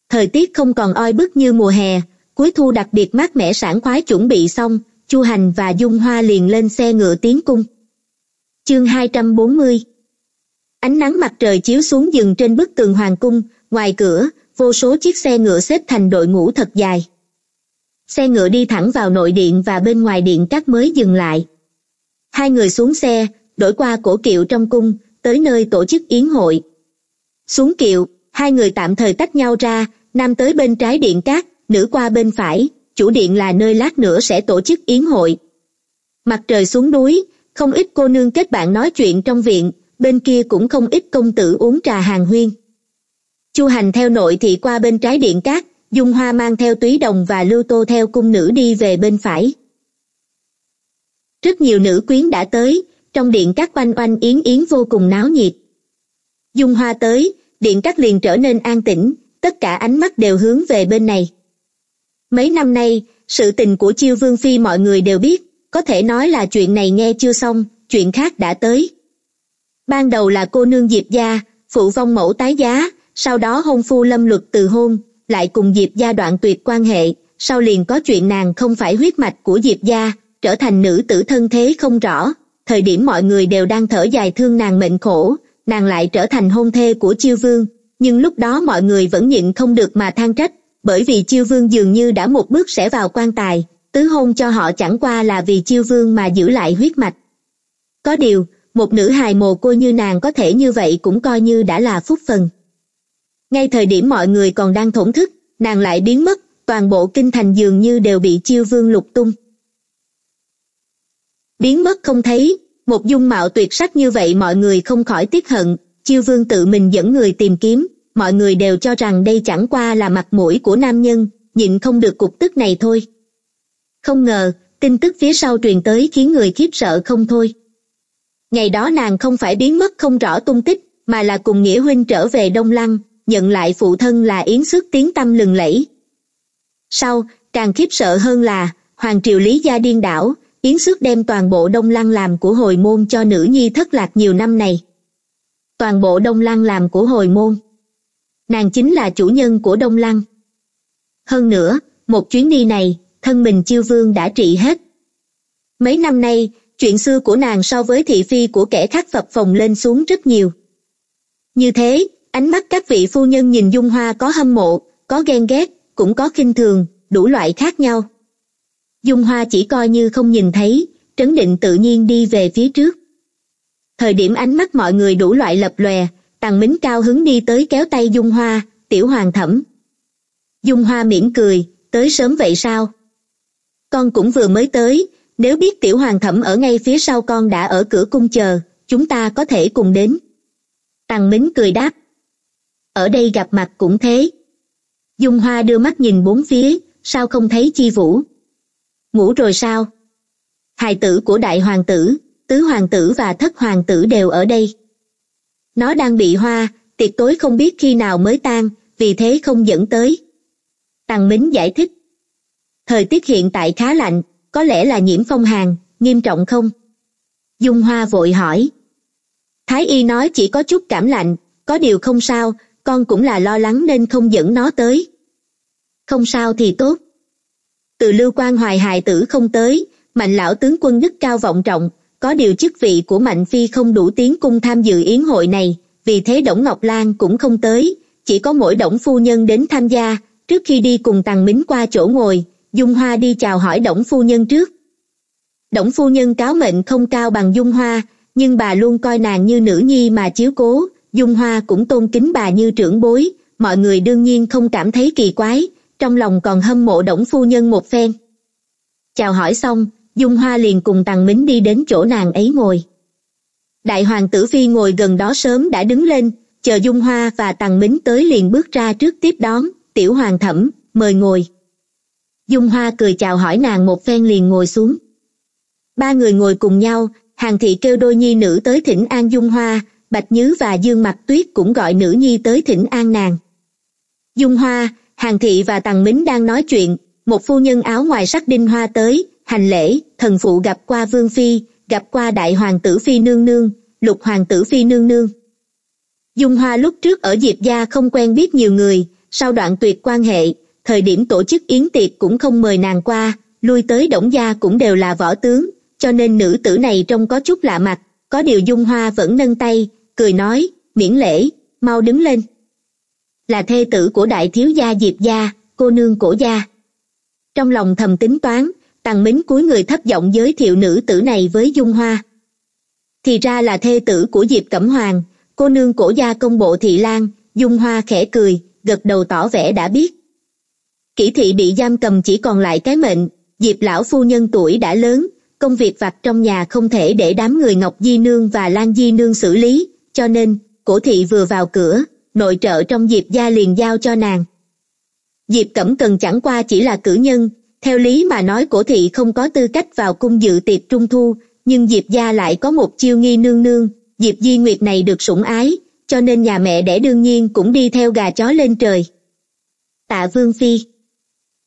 [SPEAKER 1] thời tiết không còn oi bức như mùa hè cuối thu đặc biệt mát mẻ sảng khoái chuẩn bị xong chu hành và dung hoa liền lên xe ngựa tiến cung chương 240 ánh nắng mặt trời chiếu xuống dừng trên bức tường hoàng cung ngoài cửa vô số chiếc xe ngựa xếp thành đội ngũ thật dài xe ngựa đi thẳng vào nội điện và bên ngoài điện các mới dừng lại hai người xuống xe đổi qua cổ kiệu trong cung tới nơi tổ chức yến hội xuống kiệu hai người tạm thời tách nhau ra nam tới bên trái điện cát nữ qua bên phải chủ điện là nơi lát nữa sẽ tổ chức yến hội mặt trời xuống núi không ít cô nương kết bạn nói chuyện trong viện bên kia cũng không ít công tử uống trà hàng huyên chu hành theo nội thị qua bên trái điện cát dung hoa mang theo túy đồng và lưu tô theo cung nữ đi về bên phải rất nhiều nữ quyến đã tới trong điện cát oanh oanh yến yến vô cùng náo nhiệt dung hoa tới điện cát liền trở nên an tĩnh tất cả ánh mắt đều hướng về bên này mấy năm nay sự tình của chiêu vương phi mọi người đều biết có thể nói là chuyện này nghe chưa xong chuyện khác đã tới ban đầu là cô nương diệp gia phụ vong mẫu tái giá sau đó hôn phu lâm luật từ hôn lại cùng diệp gia đoạn tuyệt quan hệ sau liền có chuyện nàng không phải huyết mạch của diệp gia trở thành nữ tử thân thế không rõ thời điểm mọi người đều đang thở dài thương nàng mệnh khổ nàng lại trở thành hôn thê của chiêu vương nhưng lúc đó mọi người vẫn nhịn không được mà than trách bởi vì chiêu vương dường như đã một bước sẽ vào quan tài tứ hôn cho họ chẳng qua là vì chiêu vương mà giữ lại huyết mạch có điều một nữ hài mồ côi như nàng có thể như vậy cũng coi như đã là phúc phần ngay thời điểm mọi người còn đang thổn thức nàng lại biến mất toàn bộ kinh thành dường như đều bị chiêu vương lục tung biến mất không thấy một dung mạo tuyệt sắc như vậy mọi người không khỏi tiếc hận chiêu vương tự mình dẫn người tìm kiếm mọi người đều cho rằng đây chẳng qua là mặt mũi của nam nhân nhịn không được cục tức này thôi không ngờ tin tức phía sau truyền tới khiến người khiếp sợ không thôi ngày đó nàng không phải biến mất không rõ tung tích mà là cùng nghĩa huynh trở về đông lăng nhận lại phụ thân là yến sức tiếng tâm lừng lẫy sau càng khiếp sợ hơn là hoàng triều lý gia điên đảo yến sức đem toàn bộ đông lăng làm của hồi môn cho nữ nhi thất lạc nhiều năm này toàn bộ đông lăng làm của hồi môn nàng chính là chủ nhân của đông lăng hơn nữa một chuyến đi này thân mình chiêu vương đã trị hết mấy năm nay chuyện xưa của nàng so với thị phi của kẻ khác phập phồng lên xuống rất nhiều như thế ánh mắt các vị phu nhân nhìn dung hoa có hâm mộ có ghen ghét cũng có khinh thường đủ loại khác nhau dung hoa chỉ coi như không nhìn thấy trấn định tự nhiên đi về phía trước thời điểm ánh mắt mọi người đủ loại lập lòe tàng mính cao hứng đi tới kéo tay dung hoa tiểu hoàng thẩm dung hoa mỉm cười tới sớm vậy sao con cũng vừa mới tới nếu biết tiểu hoàng thẩm ở ngay phía sau con đã ở cửa cung chờ chúng ta có thể cùng đến tàng mính cười đáp ở đây gặp mặt cũng thế dung hoa đưa mắt nhìn bốn phía sao không thấy chi vũ ngủ rồi sao hài tử của đại hoàng tử tứ hoàng tử và thất hoàng tử đều ở đây nó đang bị hoa tiệc tối không biết khi nào mới tan vì thế không dẫn tới tằng mính giải thích thời tiết hiện tại khá lạnh có lẽ là nhiễm phong hàn nghiêm trọng không dung hoa vội hỏi thái y nói chỉ có chút cảm lạnh có điều không sao con cũng là lo lắng nên không dẫn nó tới không sao thì tốt từ lưu quan hoài hài tử không tới mạnh lão tướng quân đức cao vọng trọng có điều chức vị của Mạnh Phi không đủ tiếng cung tham dự yến hội này, vì thế Đổng Ngọc Lan cũng không tới, chỉ có mỗi Đổng Phu Nhân đến tham gia, trước khi đi cùng Tàng Mính qua chỗ ngồi, Dung Hoa đi chào hỏi Đổng Phu Nhân trước. Đổng Phu Nhân cáo mệnh không cao bằng Dung Hoa, nhưng bà luôn coi nàng như nữ nhi mà chiếu cố, Dung Hoa cũng tôn kính bà như trưởng bối, mọi người đương nhiên không cảm thấy kỳ quái, trong lòng còn hâm mộ Đổng Phu Nhân một phen. Chào hỏi xong, dung hoa liền cùng Tằng mính đi đến chỗ nàng ấy ngồi đại hoàng tử phi ngồi gần đó sớm đã đứng lên chờ dung hoa và Tằng mính tới liền bước ra trước tiếp đón tiểu hoàng thẩm mời ngồi dung hoa cười chào hỏi nàng một phen liền ngồi xuống ba người ngồi cùng nhau hàng thị kêu đôi nhi nữ tới thỉnh an dung hoa bạch nhứ và dương mặt tuyết cũng gọi nữ nhi tới thỉnh an nàng dung hoa hàng thị và Tằng mính đang nói chuyện một phu nhân áo ngoài sắc đinh hoa tới hành lễ thần phụ gặp qua vương phi gặp qua đại hoàng tử phi nương nương lục hoàng tử phi nương nương dung hoa lúc trước ở diệp gia không quen biết nhiều người sau đoạn tuyệt quan hệ thời điểm tổ chức yến tiệc cũng không mời nàng qua lui tới đổng gia cũng đều là võ tướng cho nên nữ tử này trông có chút lạ mặt có điều dung hoa vẫn nâng tay cười nói miễn lễ mau đứng lên là thê tử của đại thiếu gia diệp gia cô nương cổ gia trong lòng thầm tính toán tàng mính cuối người thấp giọng giới thiệu nữ tử này với dung hoa thì ra là thê tử của diệp cẩm hoàng cô nương cổ gia công bộ thị lan dung hoa khẽ cười gật đầu tỏ vẻ đã biết Kỷ thị bị giam cầm chỉ còn lại cái mệnh diệp lão phu nhân tuổi đã lớn công việc vặt trong nhà không thể để đám người ngọc di nương và lan di nương xử lý cho nên cổ thị vừa vào cửa nội trợ trong diệp gia liền giao cho nàng diệp cẩm cần chẳng qua chỉ là cử nhân theo lý mà nói cổ thị không có tư cách vào cung dự tiệc trung thu nhưng diệp gia lại có một chiêu nghi nương nương diệp di nguyệt này được sủng ái cho nên nhà mẹ đẻ đương nhiên cũng đi theo gà chó lên trời tạ vương phi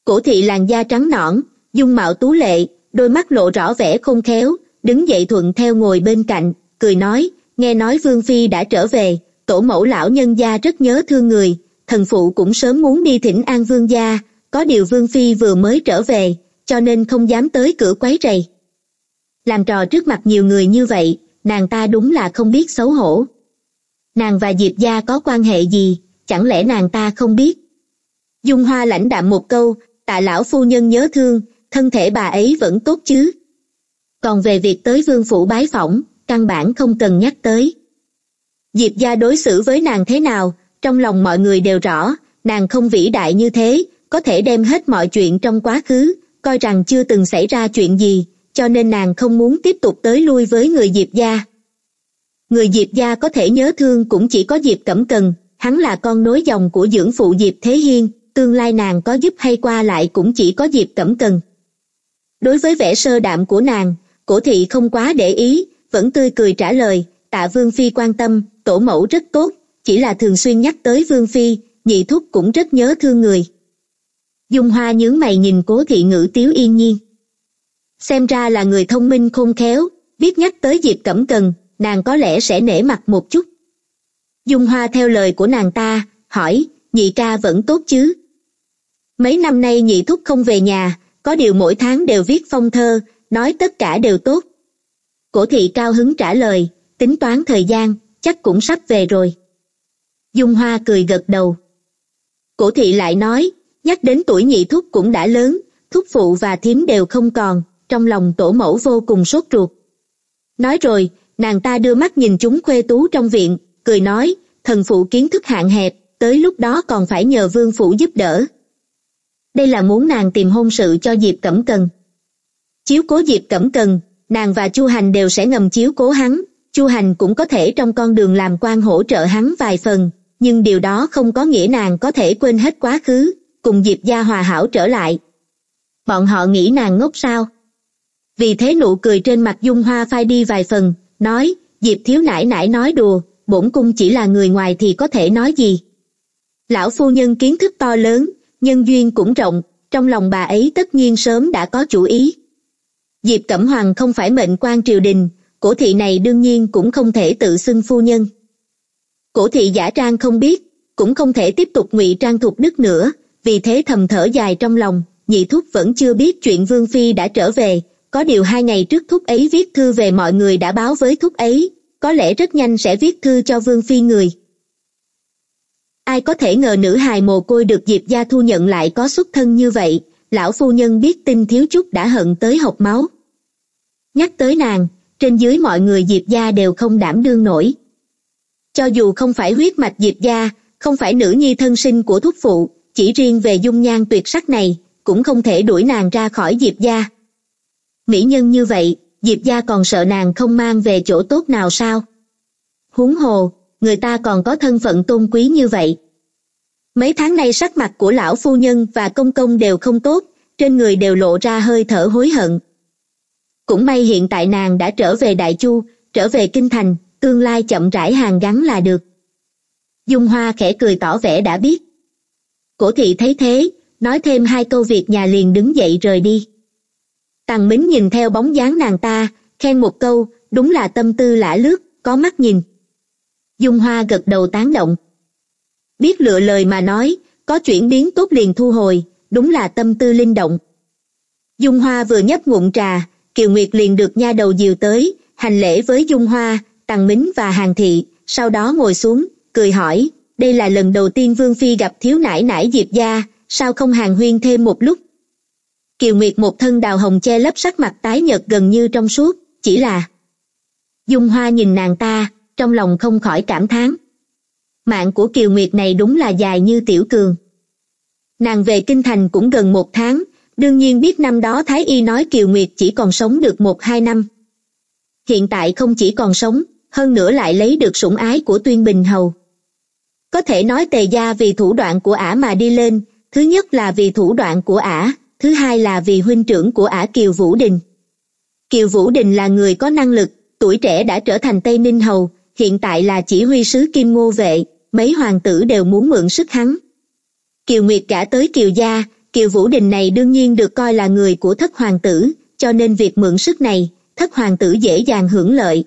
[SPEAKER 1] cổ thị làn da trắng nõn dung mạo tú lệ đôi mắt lộ rõ vẻ không khéo đứng dậy thuận theo ngồi bên cạnh cười nói nghe nói vương phi đã trở về tổ mẫu lão nhân gia rất nhớ thương người thần phụ cũng sớm muốn đi thỉnh an vương gia có điều vương phi vừa mới trở về cho nên không dám tới cửa quấy rầy làm trò trước mặt nhiều người như vậy nàng ta đúng là không biết xấu hổ nàng và diệp gia có quan hệ gì chẳng lẽ nàng ta không biết dung hoa lãnh đạm một câu tạ lão phu nhân nhớ thương thân thể bà ấy vẫn tốt chứ còn về việc tới vương phủ bái phỏng căn bản không cần nhắc tới diệp gia đối xử với nàng thế nào trong lòng mọi người đều rõ nàng không vĩ đại như thế có thể đem hết mọi chuyện trong quá khứ coi rằng chưa từng xảy ra chuyện gì cho nên nàng không muốn tiếp tục tới lui với người diệp gia người diệp gia có thể nhớ thương cũng chỉ có diệp cẩm cần hắn là con nối dòng của dưỡng phụ diệp thế hiên tương lai nàng có giúp hay qua lại cũng chỉ có diệp cẩm cần đối với vẻ sơ đạm của nàng cổ thị không quá để ý vẫn tươi cười trả lời tạ vương phi quan tâm tổ mẫu rất tốt chỉ là thường xuyên nhắc tới vương phi nhị thúc cũng rất nhớ thương người dung hoa nhướng mày nhìn cố thị ngữ tiếu yên nhiên xem ra là người thông minh khôn khéo biết nhắc tới dịp cẩm cần nàng có lẽ sẽ nể mặt một chút dung hoa theo lời của nàng ta hỏi nhị ca vẫn tốt chứ mấy năm nay nhị thúc không về nhà có điều mỗi tháng đều viết phong thơ nói tất cả đều tốt cổ thị cao hứng trả lời tính toán thời gian chắc cũng sắp về rồi dung hoa cười gật đầu cổ thị lại nói nhắc đến tuổi nhị thúc cũng đã lớn thúc phụ và thím đều không còn trong lòng tổ mẫu vô cùng sốt ruột nói rồi nàng ta đưa mắt nhìn chúng khuê tú trong viện cười nói thần phụ kiến thức hạn hẹp tới lúc đó còn phải nhờ vương phủ giúp đỡ đây là muốn nàng tìm hôn sự cho diệp cẩm cần chiếu cố diệp cẩm cần nàng và chu hành đều sẽ ngầm chiếu cố hắn chu hành cũng có thể trong con đường làm quan hỗ trợ hắn vài phần nhưng điều đó không có nghĩa nàng có thể quên hết quá khứ cùng diệp gia hòa hảo trở lại bọn họ nghĩ nàng ngốc sao vì thế nụ cười trên mặt dung hoa phai đi vài phần nói diệp thiếu nãi nãi nói đùa bổn cung chỉ là người ngoài thì có thể nói gì lão phu nhân kiến thức to lớn nhân duyên cũng rộng trong lòng bà ấy tất nhiên sớm đã có chủ ý diệp cẩm hoàng không phải mệnh quan triều đình cổ thị này đương nhiên cũng không thể tự xưng phu nhân cổ thị giả trang không biết cũng không thể tiếp tục ngụy trang thục đức nữa vì thế thầm thở dài trong lòng nhị thúc vẫn chưa biết chuyện vương phi đã trở về có điều hai ngày trước thúc ấy viết thư về mọi người đã báo với thúc ấy có lẽ rất nhanh sẽ viết thư cho vương phi người ai có thể ngờ nữ hài mồ côi được diệp gia thu nhận lại có xuất thân như vậy lão phu nhân biết tin thiếu chút đã hận tới học máu nhắc tới nàng trên dưới mọi người diệp gia đều không đảm đương nổi cho dù không phải huyết mạch diệp gia không phải nữ nhi thân sinh của thúc phụ chỉ riêng về dung nhan tuyệt sắc này cũng không thể đuổi nàng ra khỏi diệp gia mỹ nhân như vậy diệp gia còn sợ nàng không mang về chỗ tốt nào sao huống hồ người ta còn có thân phận tôn quý như vậy mấy tháng nay sắc mặt của lão phu nhân và công công đều không tốt trên người đều lộ ra hơi thở hối hận cũng may hiện tại nàng đã trở về đại chu trở về kinh thành tương lai chậm rãi hàng gắn là được dung hoa khẽ cười tỏ vẻ đã biết cổ thị thấy thế nói thêm hai câu việc nhà liền đứng dậy rời đi tằng mính nhìn theo bóng dáng nàng ta khen một câu đúng là tâm tư lả lướt có mắt nhìn dung hoa gật đầu tán động biết lựa lời mà nói có chuyển biến tốt liền thu hồi đúng là tâm tư linh động dung hoa vừa nhấp ngụm trà kiều nguyệt liền được nha đầu dìu tới hành lễ với dung hoa tằng mính và hàng thị sau đó ngồi xuống cười hỏi đây là lần đầu tiên vương phi gặp thiếu nải nải diệp gia sao không hàng huyên thêm một lúc kiều nguyệt một thân đào hồng che lấp sắc mặt tái nhợt gần như trong suốt chỉ là dung hoa nhìn nàng ta trong lòng không khỏi cảm thán mạng của kiều nguyệt này đúng là dài như tiểu cường nàng về kinh thành cũng gần một tháng đương nhiên biết năm đó thái y nói kiều nguyệt chỉ còn sống được một hai năm hiện tại không chỉ còn sống hơn nữa lại lấy được sủng ái của tuyên bình hầu có thể nói tề gia vì thủ đoạn của ả mà đi lên thứ nhất là vì thủ đoạn của ả thứ hai là vì huynh trưởng của ả kiều vũ đình kiều vũ đình là người có năng lực tuổi trẻ đã trở thành tây ninh hầu hiện tại là chỉ huy sứ kim ngô vệ mấy hoàng tử đều muốn mượn sức hắn kiều nguyệt cả tới kiều gia kiều vũ đình này đương nhiên được coi là người của thất hoàng tử cho nên việc mượn sức này thất hoàng tử dễ dàng hưởng lợi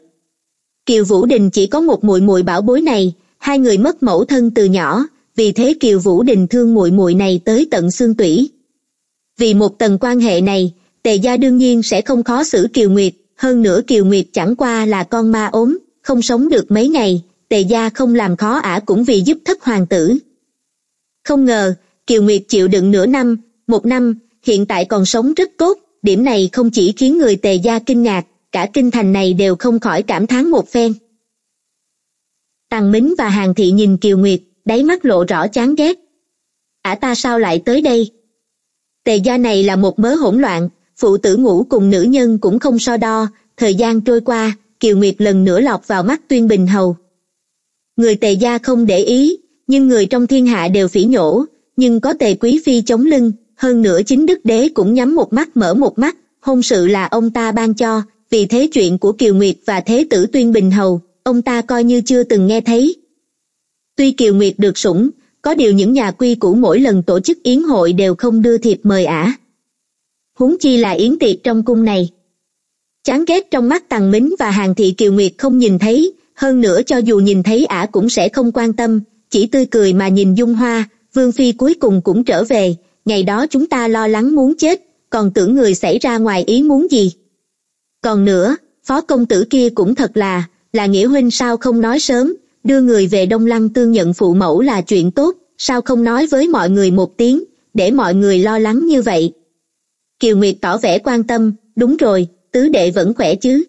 [SPEAKER 1] kiều vũ đình chỉ có một mùi mùi bảo bối này hai người mất mẫu thân từ nhỏ vì thế kiều vũ đình thương muội muội này tới tận xương tủy vì một tầng quan hệ này tề gia đương nhiên sẽ không khó xử kiều nguyệt hơn nữa kiều nguyệt chẳng qua là con ma ốm không sống được mấy ngày tề gia không làm khó ả cũng vì giúp thất hoàng tử không ngờ kiều nguyệt chịu đựng nửa năm một năm hiện tại còn sống rất tốt điểm này không chỉ khiến người tề gia kinh ngạc cả kinh thành này đều không khỏi cảm thán một phen tàng mính và hàng thị nhìn kiều nguyệt đáy mắt lộ rõ chán ghét ả à ta sao lại tới đây tề gia này là một mớ hỗn loạn phụ tử ngủ cùng nữ nhân cũng không so đo thời gian trôi qua kiều nguyệt lần nữa lọt vào mắt tuyên bình hầu người tề gia không để ý nhưng người trong thiên hạ đều phỉ nhổ nhưng có tề quý phi chống lưng hơn nữa chính đức đế cũng nhắm một mắt mở một mắt hôn sự là ông ta ban cho vì thế chuyện của kiều nguyệt và thế tử tuyên bình hầu ông ta coi như chưa từng nghe thấy tuy kiều nguyệt được sủng có điều những nhà quy cũ mỗi lần tổ chức yến hội đều không đưa thiệp mời ả huống chi là yến tiệc trong cung này chán ghét trong mắt tằng mính và hàng thị kiều nguyệt không nhìn thấy hơn nữa cho dù nhìn thấy ả cũng sẽ không quan tâm chỉ tươi cười mà nhìn dung hoa vương phi cuối cùng cũng trở về ngày đó chúng ta lo lắng muốn chết còn tưởng người xảy ra ngoài ý muốn gì còn nữa phó công tử kia cũng thật là là nghĩa huynh sao không nói sớm đưa người về đông lăng tương nhận phụ mẫu là chuyện tốt sao không nói với mọi người một tiếng để mọi người lo lắng như vậy kiều nguyệt tỏ vẻ quan tâm đúng rồi tứ đệ vẫn khỏe chứ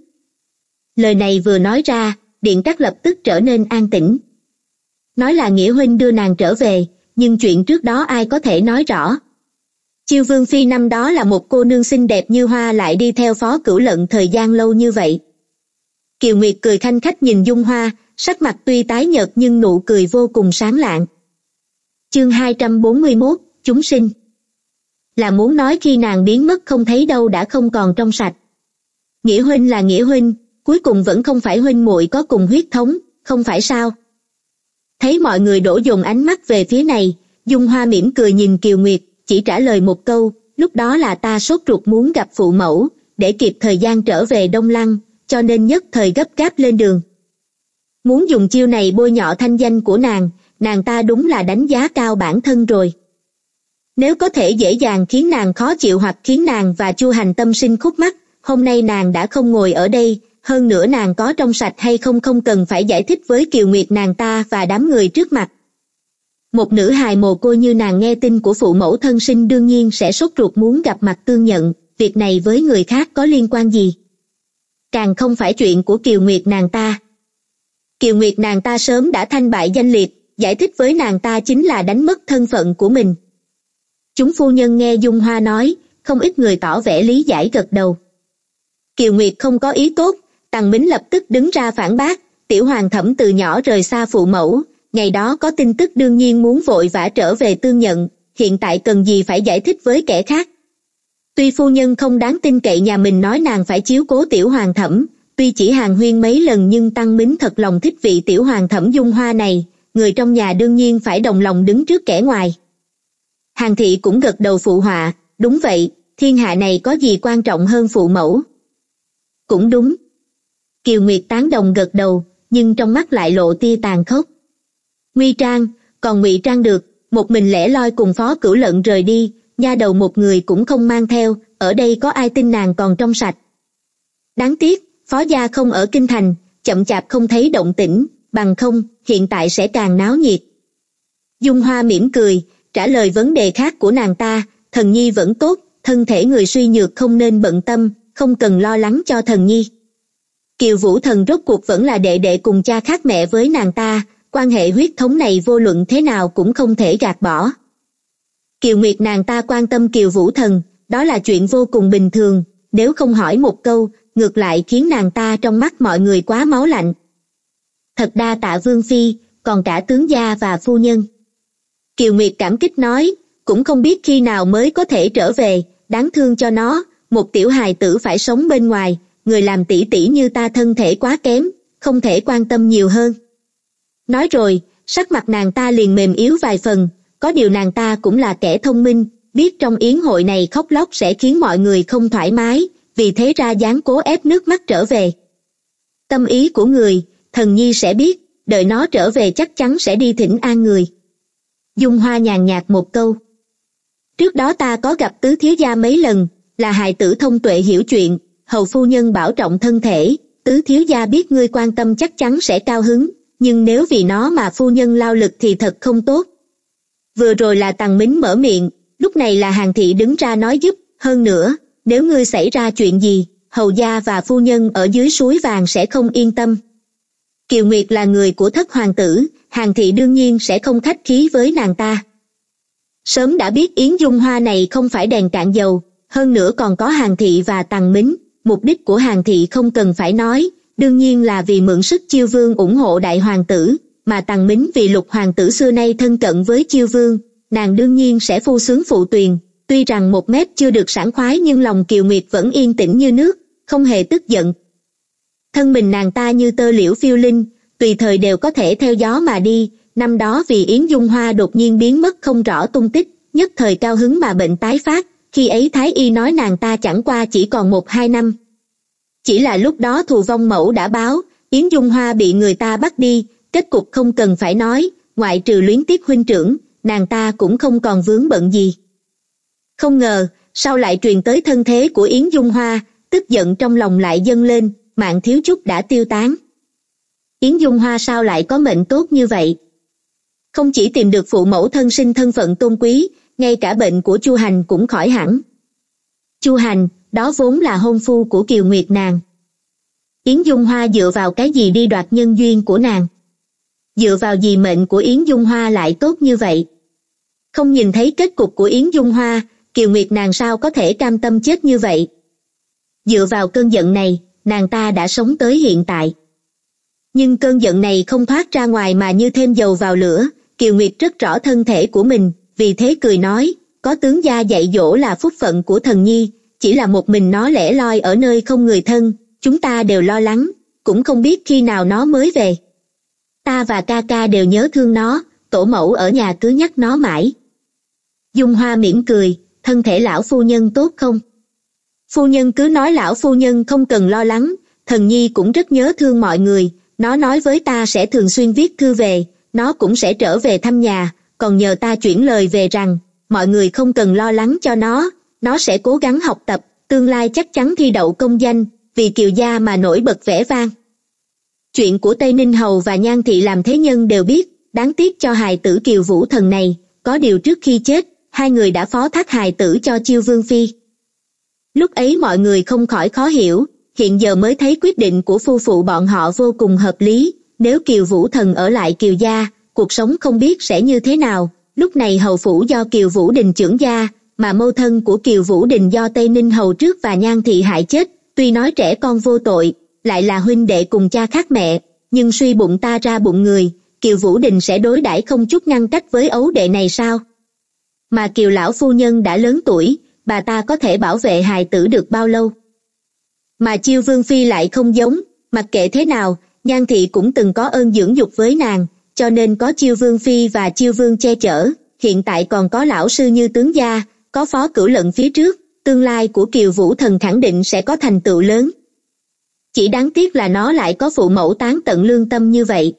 [SPEAKER 1] lời này vừa nói ra điện các lập tức trở nên an tĩnh nói là nghĩa huynh đưa nàng trở về nhưng chuyện trước đó ai có thể nói rõ chiêu vương phi năm đó là một cô nương xinh đẹp như hoa lại đi theo phó cửu lận thời gian lâu như vậy kiều nguyệt cười thanh khách nhìn dung hoa sắc mặt tuy tái nhợt nhưng nụ cười vô cùng sáng lạng chương hai trăm bốn mươi 241, chúng sinh là muốn nói khi nàng biến mất không thấy đâu đã không còn trong sạch nghĩa huynh là nghĩa huynh cuối cùng vẫn không phải huynh muội có cùng huyết thống không phải sao thấy mọi người đổ dồn ánh mắt về phía này dung hoa mỉm cười nhìn kiều nguyệt chỉ trả lời một câu lúc đó là ta sốt ruột muốn gặp phụ mẫu để kịp thời gian trở về đông lăng cho nên nhất thời gấp gáp lên đường muốn dùng chiêu này bôi nhọ thanh danh của nàng nàng ta đúng là đánh giá cao bản thân rồi nếu có thể dễ dàng khiến nàng khó chịu hoặc khiến nàng và chu hành tâm sinh khúc mắt, hôm nay nàng đã không ngồi ở đây hơn nữa nàng có trong sạch hay không không cần phải giải thích với kiều nguyệt nàng ta và đám người trước mặt một nữ hài mồ côi như nàng nghe tin của phụ mẫu thân sinh đương nhiên sẽ sốt ruột muốn gặp mặt tương nhận việc này với người khác có liên quan gì càng không phải chuyện của kiều nguyệt nàng ta kiều nguyệt nàng ta sớm đã thanh bại danh liệt giải thích với nàng ta chính là đánh mất thân phận của mình chúng phu nhân nghe dung hoa nói không ít người tỏ vẻ lý giải gật đầu kiều nguyệt không có ý tốt tằng Mính lập tức đứng ra phản bác tiểu hoàng thẩm từ nhỏ rời xa phụ mẫu ngày đó có tin tức đương nhiên muốn vội vã trở về tương nhận hiện tại cần gì phải giải thích với kẻ khác tuy phu nhân không đáng tin cậy nhà mình nói nàng phải chiếu cố tiểu hoàng thẩm tuy chỉ hàng huyên mấy lần nhưng tăng mính thật lòng thích vị tiểu hoàng thẩm dung hoa này người trong nhà đương nhiên phải đồng lòng đứng trước kẻ ngoài hàng thị cũng gật đầu phụ họa đúng vậy thiên hạ này có gì quan trọng hơn phụ mẫu cũng đúng kiều nguyệt tán đồng gật đầu nhưng trong mắt lại lộ tia tàn khốc nguy trang còn ngụy trang được một mình lẻ loi cùng phó cửu lận rời đi nha đầu một người cũng không mang theo ở đây có ai tin nàng còn trong sạch đáng tiếc phó gia không ở kinh thành chậm chạp không thấy động tĩnh bằng không hiện tại sẽ càng náo nhiệt dung hoa mỉm cười trả lời vấn đề khác của nàng ta thần nhi vẫn tốt thân thể người suy nhược không nên bận tâm không cần lo lắng cho thần nhi kiều vũ thần rốt cuộc vẫn là đệ đệ cùng cha khác mẹ với nàng ta quan hệ huyết thống này vô luận thế nào cũng không thể gạt bỏ kiều nguyệt nàng ta quan tâm kiều vũ thần đó là chuyện vô cùng bình thường nếu không hỏi một câu ngược lại khiến nàng ta trong mắt mọi người quá máu lạnh thật đa tạ vương phi còn cả tướng gia và phu nhân kiều nguyệt cảm kích nói cũng không biết khi nào mới có thể trở về đáng thương cho nó một tiểu hài tử phải sống bên ngoài người làm tỉ tỉ như ta thân thể quá kém không thể quan tâm nhiều hơn nói rồi sắc mặt nàng ta liền mềm yếu vài phần có điều nàng ta cũng là kẻ thông minh biết trong yến hội này khóc lóc sẽ khiến mọi người không thoải mái vì thế ra dáng cố ép nước mắt trở về tâm ý của người thần nhi sẽ biết đợi nó trở về chắc chắn sẽ đi thỉnh an người dung hoa nhàn nhạt một câu trước đó ta có gặp tứ thiếu gia mấy lần là hài tử thông tuệ hiểu chuyện hầu phu nhân bảo trọng thân thể tứ thiếu gia biết ngươi quan tâm chắc chắn sẽ cao hứng nhưng nếu vì nó mà phu nhân lao lực thì thật không tốt vừa rồi là Tằng mính mở miệng lúc này là hàng thị đứng ra nói giúp hơn nữa nếu ngươi xảy ra chuyện gì hầu gia và phu nhân ở dưới suối vàng sẽ không yên tâm kiều nguyệt là người của thất hoàng tử hàng thị đương nhiên sẽ không khách khí với nàng ta sớm đã biết yến dung hoa này không phải đèn cạn dầu hơn nữa còn có hàng thị và Tằng mính mục đích của hàng thị không cần phải nói đương nhiên là vì mượn sức chiêu vương ủng hộ đại hoàng tử mà Tằng Mính vì lục hoàng tử xưa nay thân cận với chiêu vương nàng đương nhiên sẽ phu sướng phụ tuyền tuy rằng một mét chưa được sảng khoái nhưng lòng kiều nguyệt vẫn yên tĩnh như nước không hề tức giận thân mình nàng ta như tơ liễu phiêu linh tùy thời đều có thể theo gió mà đi năm đó vì yến dung hoa đột nhiên biến mất không rõ tung tích nhất thời cao hứng mà bệnh tái phát khi ấy thái y nói nàng ta chẳng qua chỉ còn một hai năm chỉ là lúc đó thù vong mẫu đã báo yến dung hoa bị người ta bắt đi kết cục không cần phải nói ngoại trừ luyến tiếc huynh trưởng nàng ta cũng không còn vướng bận gì không ngờ sao lại truyền tới thân thế của yến dung hoa tức giận trong lòng lại dâng lên mạng thiếu chút đã tiêu tán yến dung hoa sao lại có mệnh tốt như vậy không chỉ tìm được phụ mẫu thân sinh thân phận tôn quý ngay cả bệnh của chu hành cũng khỏi hẳn chu hành đó vốn là hôn phu của kiều nguyệt nàng yến dung hoa dựa vào cái gì đi đoạt nhân duyên của nàng dựa vào gì mệnh của yến dung hoa lại tốt như vậy không nhìn thấy kết cục của yến dung hoa kiều nguyệt nàng sao có thể cam tâm chết như vậy dựa vào cơn giận này nàng ta đã sống tới hiện tại nhưng cơn giận này không thoát ra ngoài mà như thêm dầu vào lửa kiều nguyệt rất rõ thân thể của mình vì thế cười nói có tướng gia dạy dỗ là phúc phận của thần nhi chỉ là một mình nó lẻ loi ở nơi không người thân chúng ta đều lo lắng cũng không biết khi nào nó mới về ta và ca ca đều nhớ thương nó tổ mẫu ở nhà cứ nhắc nó mãi dung hoa mỉm cười thân thể lão phu nhân tốt không phu nhân cứ nói lão phu nhân không cần lo lắng thần nhi cũng rất nhớ thương mọi người nó nói với ta sẽ thường xuyên viết thư về nó cũng sẽ trở về thăm nhà còn nhờ ta chuyển lời về rằng mọi người không cần lo lắng cho nó nó sẽ cố gắng học tập tương lai chắc chắn thi đậu công danh vì kiều gia mà nổi bật vẻ vang chuyện của tây ninh hầu và nhan thị làm thế nhân đều biết đáng tiếc cho hài tử kiều vũ thần này có điều trước khi chết hai người đã phó thác hài tử cho chiêu vương phi lúc ấy mọi người không khỏi khó hiểu hiện giờ mới thấy quyết định của phu phụ bọn họ vô cùng hợp lý nếu kiều vũ thần ở lại kiều gia cuộc sống không biết sẽ như thế nào lúc này hầu phủ do kiều vũ đình trưởng gia mà mâu thân của kiều vũ đình do tây ninh hầu trước và nhan thị hại chết tuy nói trẻ con vô tội lại là huynh đệ cùng cha khác mẹ, nhưng suy bụng ta ra bụng người, Kiều Vũ Đình sẽ đối đãi không chút ngăn cách với ấu đệ này sao? Mà Kiều lão phu nhân đã lớn tuổi, bà ta có thể bảo vệ hài tử được bao lâu? Mà Chiêu Vương Phi lại không giống, mặc kệ thế nào, Nhan Thị cũng từng có ơn dưỡng dục với nàng, cho nên có Chiêu Vương Phi và Chiêu Vương che chở, hiện tại còn có lão sư như tướng gia, có phó cửu lận phía trước, tương lai của Kiều Vũ Thần khẳng định sẽ có thành tựu lớn chỉ đáng tiếc là nó lại có phụ mẫu tán tận lương tâm như vậy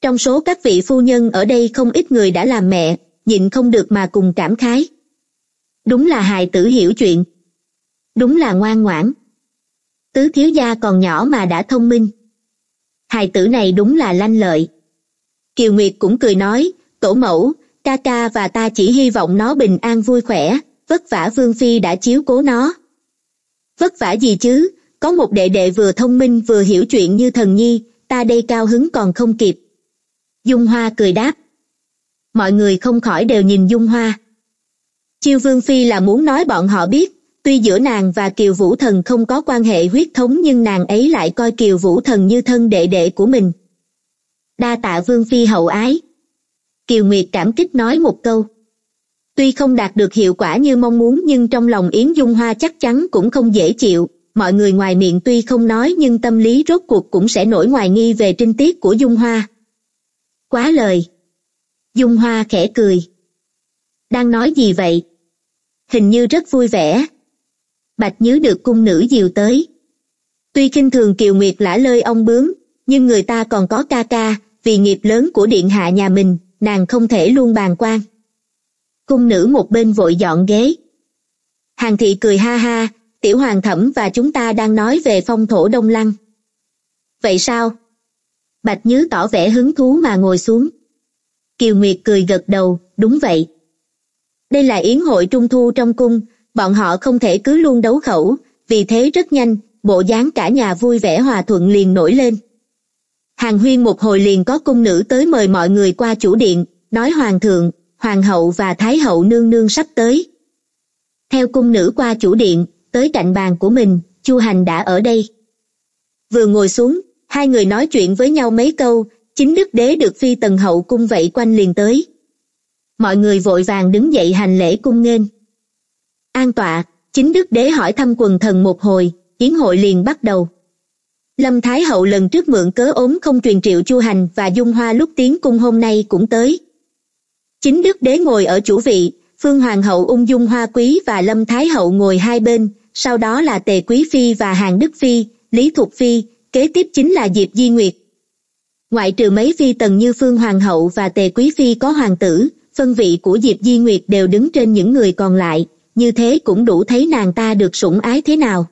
[SPEAKER 1] trong số các vị phu nhân ở đây không ít người đã làm mẹ nhịn không được mà cùng cảm khái đúng là hài tử hiểu chuyện đúng là ngoan ngoãn tứ thiếu gia còn nhỏ mà đã thông minh hài tử này đúng là lanh lợi kiều nguyệt cũng cười nói tổ mẫu ca ca và ta chỉ hy vọng nó bình an vui khỏe vất vả vương phi đã chiếu cố nó vất vả gì chứ có một đệ đệ vừa thông minh vừa hiểu chuyện như thần nhi ta đây cao hứng còn không kịp dung hoa cười đáp mọi người không khỏi đều nhìn dung hoa chiêu vương phi là muốn nói bọn họ biết tuy giữa nàng và kiều vũ thần không có quan hệ huyết thống nhưng nàng ấy lại coi kiều vũ thần như thân đệ đệ của mình đa tạ vương phi hậu ái kiều nguyệt cảm kích nói một câu tuy không đạt được hiệu quả như mong muốn nhưng trong lòng yến dung hoa chắc chắn cũng không dễ chịu mọi người ngoài miệng tuy không nói nhưng tâm lý rốt cuộc cũng sẽ nổi ngoài nghi về trinh tiết của dung hoa quá lời dung hoa khẽ cười đang nói gì vậy hình như rất vui vẻ bạch nhứ được cung nữ dìu tới tuy khinh thường kiều nguyệt lả lơi ông bướm nhưng người ta còn có ca ca vì nghiệp lớn của điện hạ nhà mình nàng không thể luôn bàn quan cung nữ một bên vội dọn ghế hàng thị cười ha ha tiểu hoàng thẩm và chúng ta đang nói về phong thổ đông lăng vậy sao bạch nhứ tỏ vẻ hứng thú mà ngồi xuống kiều nguyệt cười gật đầu đúng vậy đây là yến hội trung thu trong cung bọn họ không thể cứ luôn đấu khẩu vì thế rất nhanh bộ dáng cả nhà vui vẻ hòa thuận liền nổi lên hàng huyên một hồi liền có cung nữ tới mời mọi người qua chủ điện nói hoàng thượng hoàng hậu và thái hậu nương nương sắp tới theo cung nữ qua chủ điện tới cạnh bàn của mình chu hành đã ở đây vừa ngồi xuống hai người nói chuyện với nhau mấy câu chính đức đế được phi tần hậu cung vậy quanh liền tới mọi người vội vàng đứng dậy hành lễ cung nghênh an tọa chính đức đế hỏi thăm quần thần một hồi kiến hội liền bắt đầu lâm thái hậu lần trước mượn cớ ốm không truyền triệu chu hành và dung hoa lúc tiến cung hôm nay cũng tới chính đức đế ngồi ở chủ vị phương hoàng hậu ung dung hoa quý và lâm thái hậu ngồi hai bên sau đó là Tề Quý Phi và Hàng Đức Phi, Lý Thục Phi, kế tiếp chính là Diệp Di Nguyệt. Ngoại trừ mấy phi tần như Phương Hoàng hậu và Tề Quý Phi có hoàng tử, phân vị của Diệp Di Nguyệt đều đứng trên những người còn lại, như thế cũng đủ thấy nàng ta được sủng ái thế nào.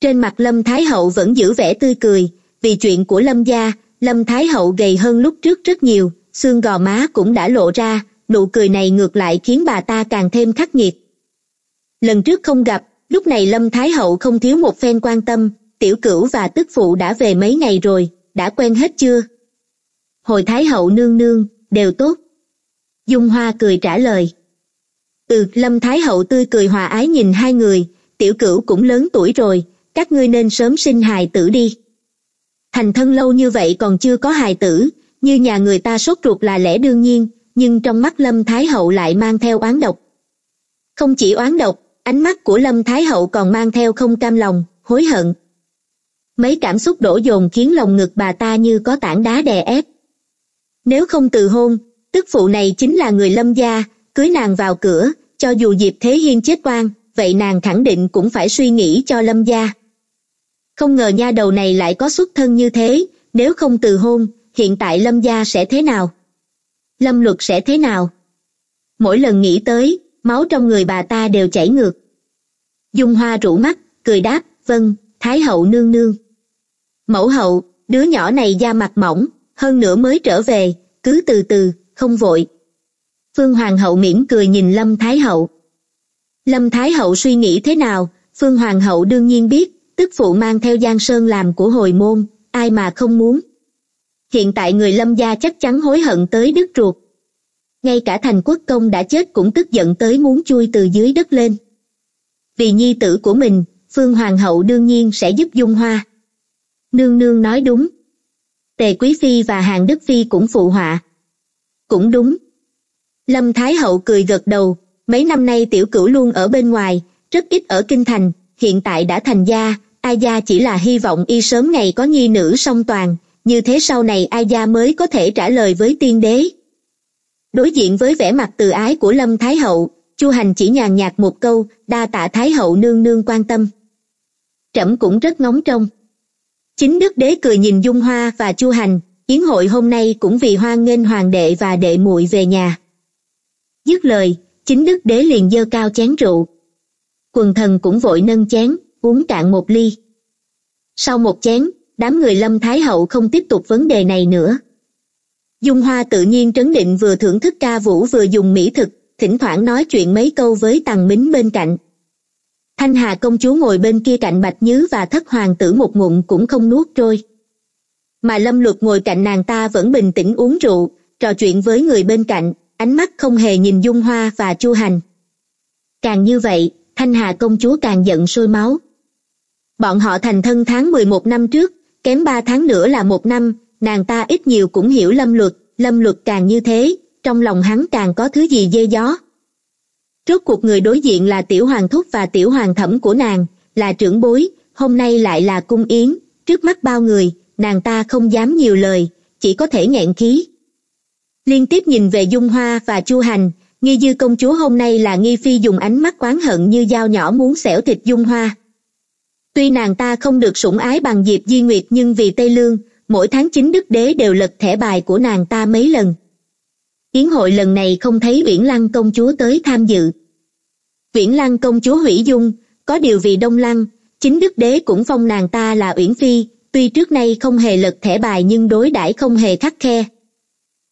[SPEAKER 1] Trên mặt Lâm Thái Hậu vẫn giữ vẻ tươi cười, vì chuyện của Lâm gia, Lâm Thái Hậu gầy hơn lúc trước rất nhiều, xương gò má cũng đã lộ ra, nụ cười này ngược lại khiến bà ta càng thêm khắc nghiệt. Lần trước không gặp, lúc này lâm thái hậu không thiếu một phen quan tâm tiểu cửu và tức phụ đã về mấy ngày rồi đã quen hết chưa hồi thái hậu nương nương đều tốt dung hoa cười trả lời ừ lâm thái hậu tươi cười hòa ái nhìn hai người tiểu cửu cũng lớn tuổi rồi các ngươi nên sớm sinh hài tử đi thành thân lâu như vậy còn chưa có hài tử như nhà người ta sốt ruột là lẽ đương nhiên nhưng trong mắt lâm thái hậu lại mang theo oán độc không chỉ oán độc ánh mắt của lâm thái hậu còn mang theo không cam lòng hối hận mấy cảm xúc đổ dồn khiến lòng ngực bà ta như có tảng đá đè ép nếu không từ hôn tức phụ này chính là người lâm gia cưới nàng vào cửa cho dù diệp thế hiên chết oan vậy nàng khẳng định cũng phải suy nghĩ cho lâm gia không ngờ nha đầu này lại có xuất thân như thế nếu không từ hôn hiện tại lâm gia sẽ thế nào lâm luật sẽ thế nào mỗi lần nghĩ tới máu trong người bà ta đều chảy ngược dung hoa rủ mắt cười đáp vâng thái hậu nương nương mẫu hậu đứa nhỏ này da mặt mỏng hơn nữa mới trở về cứ từ từ không vội phương hoàng hậu mỉm cười nhìn lâm thái hậu lâm thái hậu suy nghĩ thế nào phương hoàng hậu đương nhiên biết tức phụ mang theo giang sơn làm của hồi môn ai mà không muốn hiện tại người lâm gia chắc chắn hối hận tới đứt ruột ngay cả thành quốc công đã chết cũng tức giận tới muốn chui từ dưới đất lên vì nhi tử của mình phương hoàng hậu đương nhiên sẽ giúp dung hoa nương nương nói đúng tề quý phi và hàng đức phi cũng phụ họa cũng đúng lâm thái hậu cười gật đầu mấy năm nay tiểu cửu luôn ở bên ngoài rất ít ở kinh thành hiện tại đã thành gia ai gia chỉ là hy vọng y sớm ngày có nhi nữ song toàn như thế sau này ai gia mới có thể trả lời với tiên đế đối diện với vẻ mặt từ ái của lâm thái hậu chu hành chỉ nhàn nhạt một câu đa tạ thái hậu nương nương quan tâm trẫm cũng rất ngóng trông chính đức đế cười nhìn dung hoa và chu hành yến hội hôm nay cũng vì hoan nghênh hoàng đệ và đệ muội về nhà dứt lời chính đức đế liền dơ cao chén rượu quần thần cũng vội nâng chén uống cạn một ly sau một chén đám người lâm thái hậu không tiếp tục vấn đề này nữa dung hoa tự nhiên trấn định vừa thưởng thức ca vũ vừa dùng mỹ thực thỉnh thoảng nói chuyện mấy câu với tằng mính bên cạnh thanh hà công chúa ngồi bên kia cạnh bạch nhứ và thất hoàng tử một ngụm cũng không nuốt trôi mà lâm luật ngồi cạnh nàng ta vẫn bình tĩnh uống rượu trò chuyện với người bên cạnh ánh mắt không hề nhìn dung hoa và chu hành càng như vậy thanh hà công chúa càng giận sôi máu bọn họ thành thân tháng mười một năm trước kém ba tháng nữa là một năm nàng ta ít nhiều cũng hiểu lâm luật lâm luật càng như thế trong lòng hắn càng có thứ gì dê gió rốt cuộc người đối diện là tiểu hoàng thúc và tiểu hoàng thẩm của nàng là trưởng bối hôm nay lại là cung yến trước mắt bao người nàng ta không dám nhiều lời chỉ có thể nghẹn khí liên tiếp nhìn về dung hoa và chu hành nghi dư công chúa hôm nay là nghi phi dùng ánh mắt oán hận như dao nhỏ muốn xẻo thịt dung hoa tuy nàng ta không được sủng ái bằng diệp di nguyệt nhưng vì tây lương mỗi tháng chính đức đế đều lật thẻ bài của nàng ta mấy lần yến hội lần này không thấy uyển lăng công chúa tới tham dự uyển lăng công chúa hủy dung có điều vì đông lăng chính đức đế cũng phong nàng ta là uyển phi tuy trước nay không hề lật thẻ bài nhưng đối đãi không hề khắc khe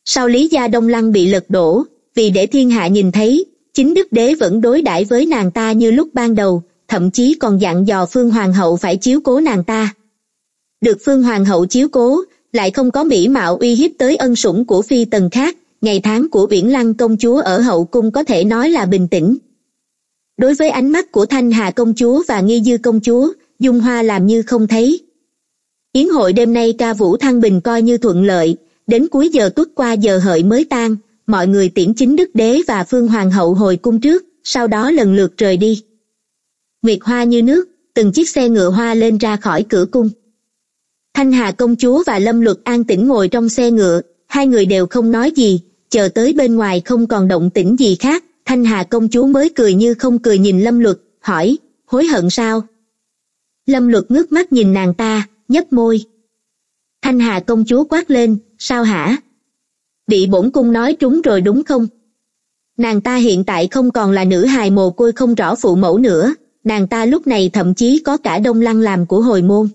[SPEAKER 1] sau lý gia đông lăng bị lật đổ vì để thiên hạ nhìn thấy chính đức đế vẫn đối đãi với nàng ta như lúc ban đầu thậm chí còn dặn dò phương hoàng hậu phải chiếu cố nàng ta được phương hoàng hậu chiếu cố lại không có mỹ mạo uy hiếp tới ân sủng của phi tần khác ngày tháng của biển lăng công chúa ở hậu cung có thể nói là bình tĩnh đối với ánh mắt của thanh hà công chúa và nghi dư công chúa dung hoa làm như không thấy yến hội đêm nay ca vũ thăng bình coi như thuận lợi đến cuối giờ tuất qua giờ hợi mới tan mọi người tiễn chính đức đế và phương hoàng hậu hồi cung trước sau đó lần lượt rời đi nguyệt hoa như nước từng chiếc xe ngựa hoa lên ra khỏi cửa cung thanh hà công chúa và lâm luật an tĩnh ngồi trong xe ngựa hai người đều không nói gì chờ tới bên ngoài không còn động tĩnh gì khác thanh hà công chúa mới cười như không cười nhìn lâm luật hỏi hối hận sao lâm luật ngước mắt nhìn nàng ta nhấp môi thanh hà công chúa quát lên sao hả bị bổn cung nói trúng rồi đúng không nàng ta hiện tại không còn là nữ hài mồ côi không rõ phụ mẫu nữa nàng ta lúc này thậm chí có cả đông lăng làm của hồi môn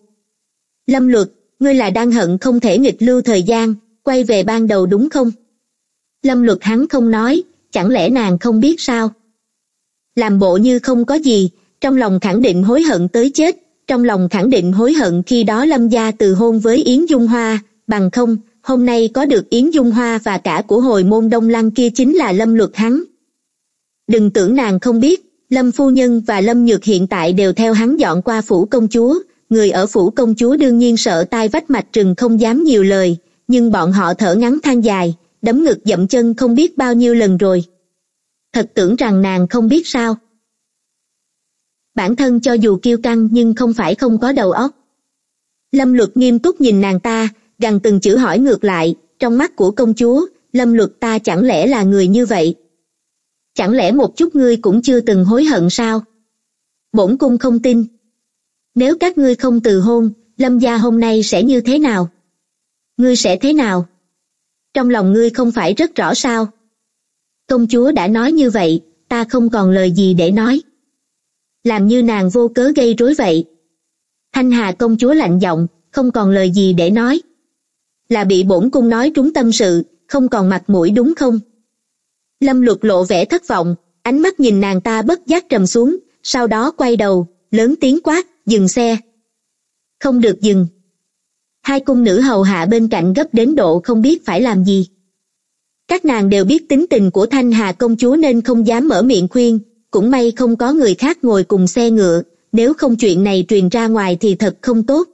[SPEAKER 1] lâm luật ngươi là đang hận không thể nghịch lưu thời gian quay về ban đầu đúng không lâm luật hắn không nói chẳng lẽ nàng không biết sao làm bộ như không có gì trong lòng khẳng định hối hận tới chết trong lòng khẳng định hối hận khi đó lâm gia từ hôn với yến dung hoa bằng không hôm nay có được yến dung hoa và cả của hồi môn đông lăng kia chính là lâm luật hắn đừng tưởng nàng không biết lâm phu nhân và lâm nhược hiện tại đều theo hắn dọn qua phủ công chúa người ở phủ công chúa đương nhiên sợ tai vách mạch trừng không dám nhiều lời nhưng bọn họ thở ngắn than dài đấm ngực dậm chân không biết bao nhiêu lần rồi thật tưởng rằng nàng không biết sao bản thân cho dù kiêu căng nhưng không phải không có đầu óc lâm luật nghiêm túc nhìn nàng ta gằn từng chữ hỏi ngược lại trong mắt của công chúa lâm luật ta chẳng lẽ là người như vậy chẳng lẽ một chút ngươi cũng chưa từng hối hận sao bổn cung không tin nếu các ngươi không từ hôn lâm gia hôm nay sẽ như thế nào ngươi sẽ thế nào trong lòng ngươi không phải rất rõ sao công chúa đã nói như vậy ta không còn lời gì để nói làm như nàng vô cớ gây rối vậy thanh hà công chúa lạnh giọng không còn lời gì để nói là bị bổn cung nói trúng tâm sự không còn mặt mũi đúng không lâm luật lộ vẻ thất vọng ánh mắt nhìn nàng ta bất giác trầm xuống sau đó quay đầu lớn tiếng quát dừng xe không được dừng hai cung nữ hầu hạ bên cạnh gấp đến độ không biết phải làm gì các nàng đều biết tính tình của thanh hà công chúa nên không dám mở miệng khuyên cũng may không có người khác ngồi cùng xe ngựa nếu không chuyện này truyền ra ngoài thì thật không tốt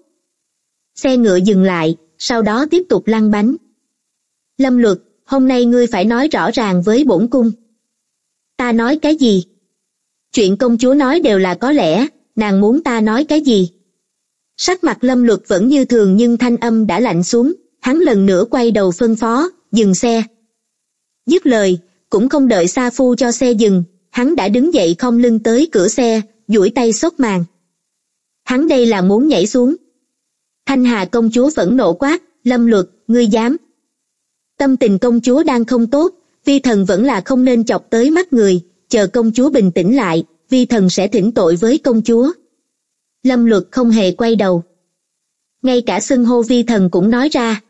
[SPEAKER 1] xe ngựa dừng lại sau đó tiếp tục lăn bánh lâm luật hôm nay ngươi phải nói rõ ràng với bổn cung ta nói cái gì chuyện công chúa nói đều là có lẽ nàng muốn ta nói cái gì sắc mặt lâm luật vẫn như thường nhưng thanh âm đã lạnh xuống hắn lần nữa quay đầu phân phó dừng xe dứt lời cũng không đợi sa phu cho xe dừng hắn đã đứng dậy không lưng tới cửa xe duỗi tay xốc màn hắn đây là muốn nhảy xuống thanh hà công chúa vẫn nộ quát lâm luật ngươi dám tâm tình công chúa đang không tốt vi thần vẫn là không nên chọc tới mắt người chờ công chúa bình tĩnh lại vi thần sẽ thỉnh tội với công chúa lâm luật không hề quay đầu ngay cả xưng hô vi thần cũng nói ra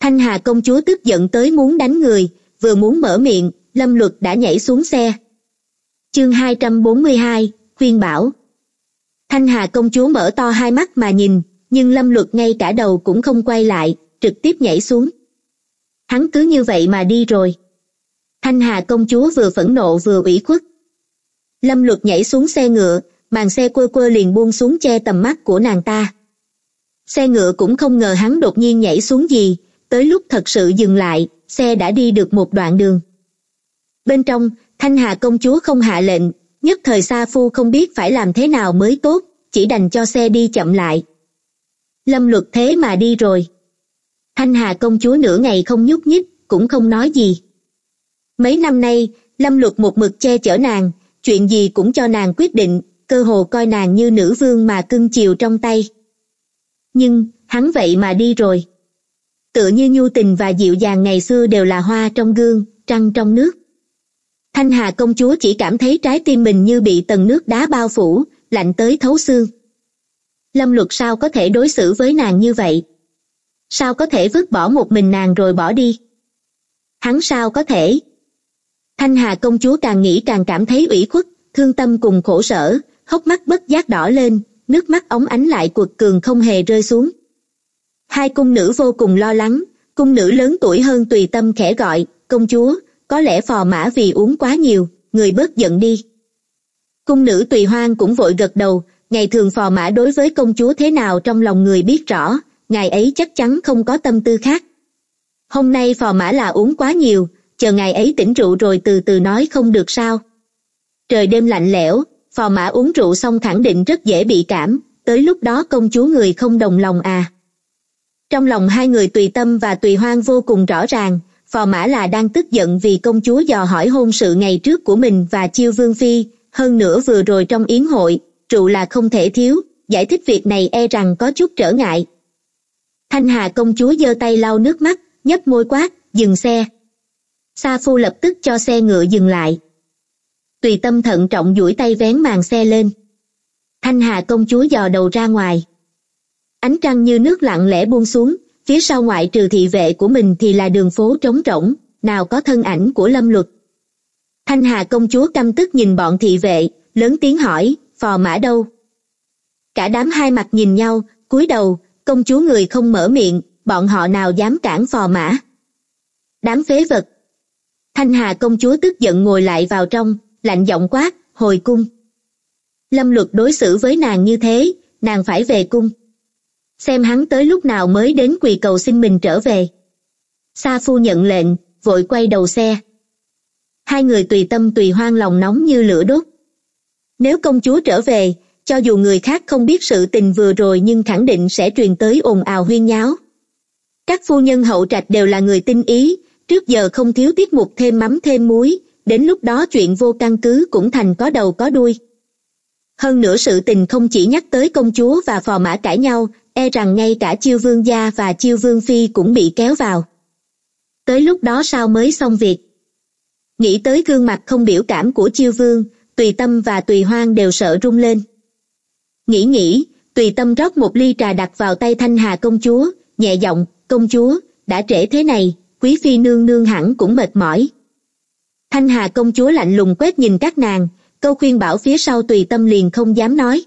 [SPEAKER 1] thanh hà công chúa tức giận tới muốn đánh người vừa muốn mở miệng lâm luật đã nhảy xuống xe chương hai trăm bốn mươi hai, khuyên bảo thanh hà công chúa mở to hai mắt mà nhìn nhưng lâm luật ngay cả đầu cũng không quay lại trực tiếp nhảy xuống hắn cứ như vậy mà đi rồi thanh hà công chúa vừa phẫn nộ vừa ủy khuất lâm luật nhảy xuống xe ngựa bàn xe quơ quơ liền buông xuống che tầm mắt của nàng ta xe ngựa cũng không ngờ hắn đột nhiên nhảy xuống gì tới lúc thật sự dừng lại xe đã đi được một đoạn đường bên trong thanh hà công chúa không hạ lệnh nhất thời sa phu không biết phải làm thế nào mới tốt chỉ đành cho xe đi chậm lại lâm luật thế mà đi rồi thanh hà công chúa nửa ngày không nhúc nhích cũng không nói gì mấy năm nay lâm luật một mực che chở nàng chuyện gì cũng cho nàng quyết định cơ hồ coi nàng như nữ vương mà cưng chiều trong tay nhưng hắn vậy mà đi rồi tựa như nhu tình và dịu dàng ngày xưa đều là hoa trong gương trăng trong nước thanh hà công chúa chỉ cảm thấy trái tim mình như bị tầng nước đá bao phủ lạnh tới thấu xương lâm luật sao có thể đối xử với nàng như vậy sao có thể vứt bỏ một mình nàng rồi bỏ đi hắn sao có thể thanh hà công chúa càng nghĩ càng cảm thấy ủy khuất thương tâm cùng khổ sở hốc mắt bất giác đỏ lên nước mắt óng ánh lại quật cường không hề rơi xuống hai cung nữ vô cùng lo lắng cung nữ lớn tuổi hơn tùy tâm khẽ gọi công chúa có lẽ phò mã vì uống quá nhiều người bớt giận đi cung nữ tùy hoang cũng vội gật đầu ngày thường phò mã đối với công chúa thế nào trong lòng người biết rõ ngài ấy chắc chắn không có tâm tư khác hôm nay phò mã là uống quá nhiều chờ ngày ấy tỉnh rượu rồi từ từ nói không được sao trời đêm lạnh lẽo phò mã uống rượu xong khẳng định rất dễ bị cảm tới lúc đó công chúa người không đồng lòng à trong lòng hai người tùy tâm và tùy hoang vô cùng rõ ràng phò mã là đang tức giận vì công chúa dò hỏi hôn sự ngày trước của mình và chiêu vương phi hơn nữa vừa rồi trong yến hội trụ là không thể thiếu giải thích việc này e rằng có chút trở ngại thanh hà công chúa giơ tay lau nước mắt nhấp môi quát dừng xe sa phu lập tức cho xe ngựa dừng lại tùy tâm thận trọng duỗi tay vén màn xe lên thanh hà công chúa dò đầu ra ngoài ánh trăng như nước lặng lẽ buông xuống phía sau ngoại trừ thị vệ của mình thì là đường phố trống rỗng nào có thân ảnh của lâm luật thanh hà công chúa căm tức nhìn bọn thị vệ lớn tiếng hỏi phò mã đâu cả đám hai mặt nhìn nhau cúi đầu công chúa người không mở miệng bọn họ nào dám cản phò mã đám phế vật thanh hà công chúa tức giận ngồi lại vào trong lạnh giọng quát hồi cung lâm luật đối xử với nàng như thế nàng phải về cung xem hắn tới lúc nào mới đến quỳ cầu xin mình trở về sa phu nhận lệnh vội quay đầu xe hai người tùy tâm tùy hoang lòng nóng như lửa đốt nếu công chúa trở về cho dù người khác không biết sự tình vừa rồi nhưng khẳng định sẽ truyền tới ồn ào huyên nháo các phu nhân hậu trạch đều là người tinh ý trước giờ không thiếu tiết mục thêm mắm thêm muối đến lúc đó chuyện vô căn cứ cũng thành có đầu có đuôi hơn nữa sự tình không chỉ nhắc tới công chúa và phò mã cãi nhau e rằng ngay cả chiêu vương gia và chiêu vương phi cũng bị kéo vào tới lúc đó sao mới xong việc nghĩ tới gương mặt không biểu cảm của chiêu vương tùy tâm và tùy hoang đều sợ rung lên nghĩ nghĩ tùy tâm rót một ly trà đặt vào tay thanh hà công chúa nhẹ giọng công chúa đã trễ thế này quý phi nương nương hẳn cũng mệt mỏi thanh hà công chúa lạnh lùng quét nhìn các nàng câu khuyên bảo phía sau tùy tâm liền không dám nói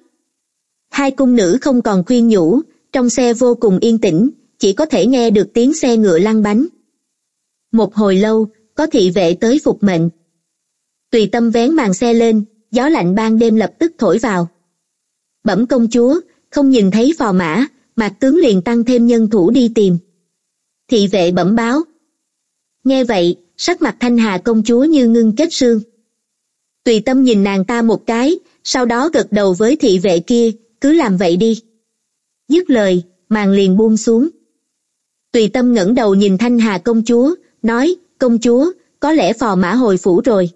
[SPEAKER 1] hai cung nữ không còn khuyên nhủ trong xe vô cùng yên tĩnh chỉ có thể nghe được tiếng xe ngựa lăn bánh một hồi lâu có thị vệ tới phục mệnh tùy tâm vén màn xe lên gió lạnh ban đêm lập tức thổi vào bẩm công chúa không nhìn thấy phò mã mạc tướng liền tăng thêm nhân thủ đi tìm thị vệ bẩm báo nghe vậy sắc mặt thanh hà công chúa như ngưng kết xương. tùy tâm nhìn nàng ta một cái sau đó gật đầu với thị vệ kia cứ làm vậy đi dứt lời màn liền buông xuống tùy tâm ngẩng đầu nhìn thanh hà công chúa nói công chúa có lẽ phò mã hồi phủ rồi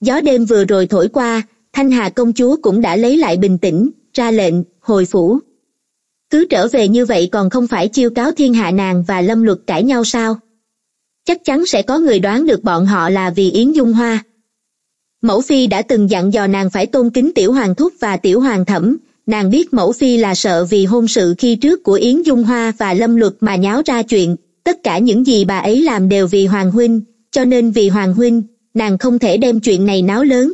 [SPEAKER 1] gió đêm vừa rồi thổi qua thanh hà công chúa cũng đã lấy lại bình tĩnh ra lệnh hồi phủ cứ trở về như vậy còn không phải chiêu cáo thiên hạ nàng và lâm luật cãi nhau sao chắc chắn sẽ có người đoán được bọn họ là vì yến dung hoa mẫu phi đã từng dặn dò nàng phải tôn kính tiểu hoàng thúc và tiểu hoàng thẩm nàng biết mẫu phi là sợ vì hôn sự khi trước của yến dung hoa và lâm luật mà nháo ra chuyện tất cả những gì bà ấy làm đều vì hoàng huynh cho nên vì hoàng huynh nàng không thể đem chuyện này náo lớn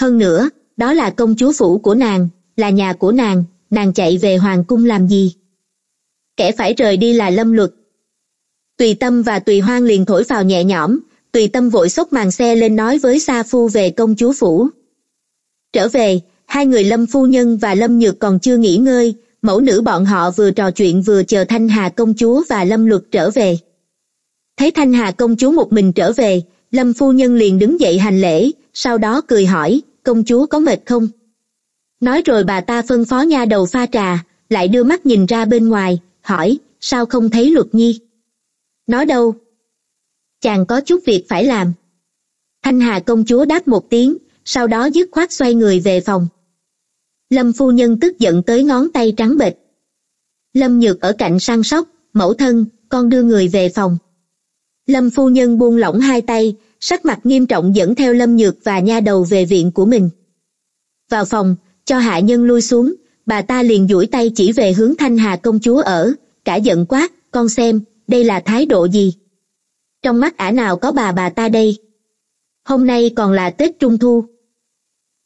[SPEAKER 1] hơn nữa đó là công chúa phủ của nàng là nhà của nàng nàng chạy về hoàng cung làm gì kẻ phải rời đi là lâm luật tùy tâm và tùy hoang liền thổi vào nhẹ nhõm tùy tâm vội xốc màn xe lên nói với sa phu về công chúa phủ trở về hai người lâm phu nhân và lâm nhược còn chưa nghỉ ngơi mẫu nữ bọn họ vừa trò chuyện vừa chờ thanh hà công chúa và lâm luật trở về thấy thanh hà công chúa một mình trở về lâm phu nhân liền đứng dậy hành lễ sau đó cười hỏi công chúa có mệt không nói rồi bà ta phân phó nha đầu pha trà lại đưa mắt nhìn ra bên ngoài hỏi sao không thấy luật nhi nó đâu? Chàng có chút việc phải làm. Thanh Hà công chúa đáp một tiếng, sau đó dứt khoát xoay người về phòng. Lâm phu nhân tức giận tới ngón tay trắng bệch. Lâm Nhược ở cạnh săn sóc, mẫu thân, con đưa người về phòng. Lâm phu nhân buông lỏng hai tay, sắc mặt nghiêm trọng dẫn theo Lâm Nhược và nha đầu về viện của mình. Vào phòng, cho hạ nhân lui xuống, bà ta liền duỗi tay chỉ về hướng Thanh Hà công chúa ở, cả giận quát, con xem, đây là thái độ gì trong mắt ả nào có bà bà ta đây hôm nay còn là tết trung thu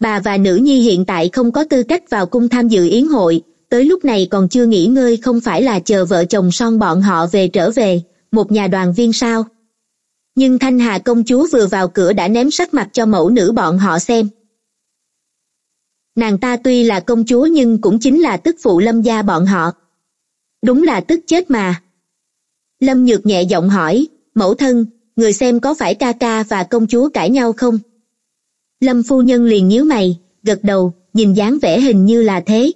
[SPEAKER 1] bà và nữ nhi hiện tại không có tư cách vào cung tham dự yến hội tới lúc này còn chưa nghỉ ngơi không phải là chờ vợ chồng son bọn họ về trở về một nhà đoàn viên sao nhưng thanh hà công chúa vừa vào cửa đã ném sắc mặt cho mẫu nữ bọn họ xem nàng ta tuy là công chúa nhưng cũng chính là tức phụ lâm gia bọn họ đúng là tức chết mà lâm nhược nhẹ giọng hỏi mẫu thân người xem có phải ca ca và công chúa cãi nhau không lâm phu nhân liền nhíu mày gật đầu nhìn dáng vẻ hình như là thế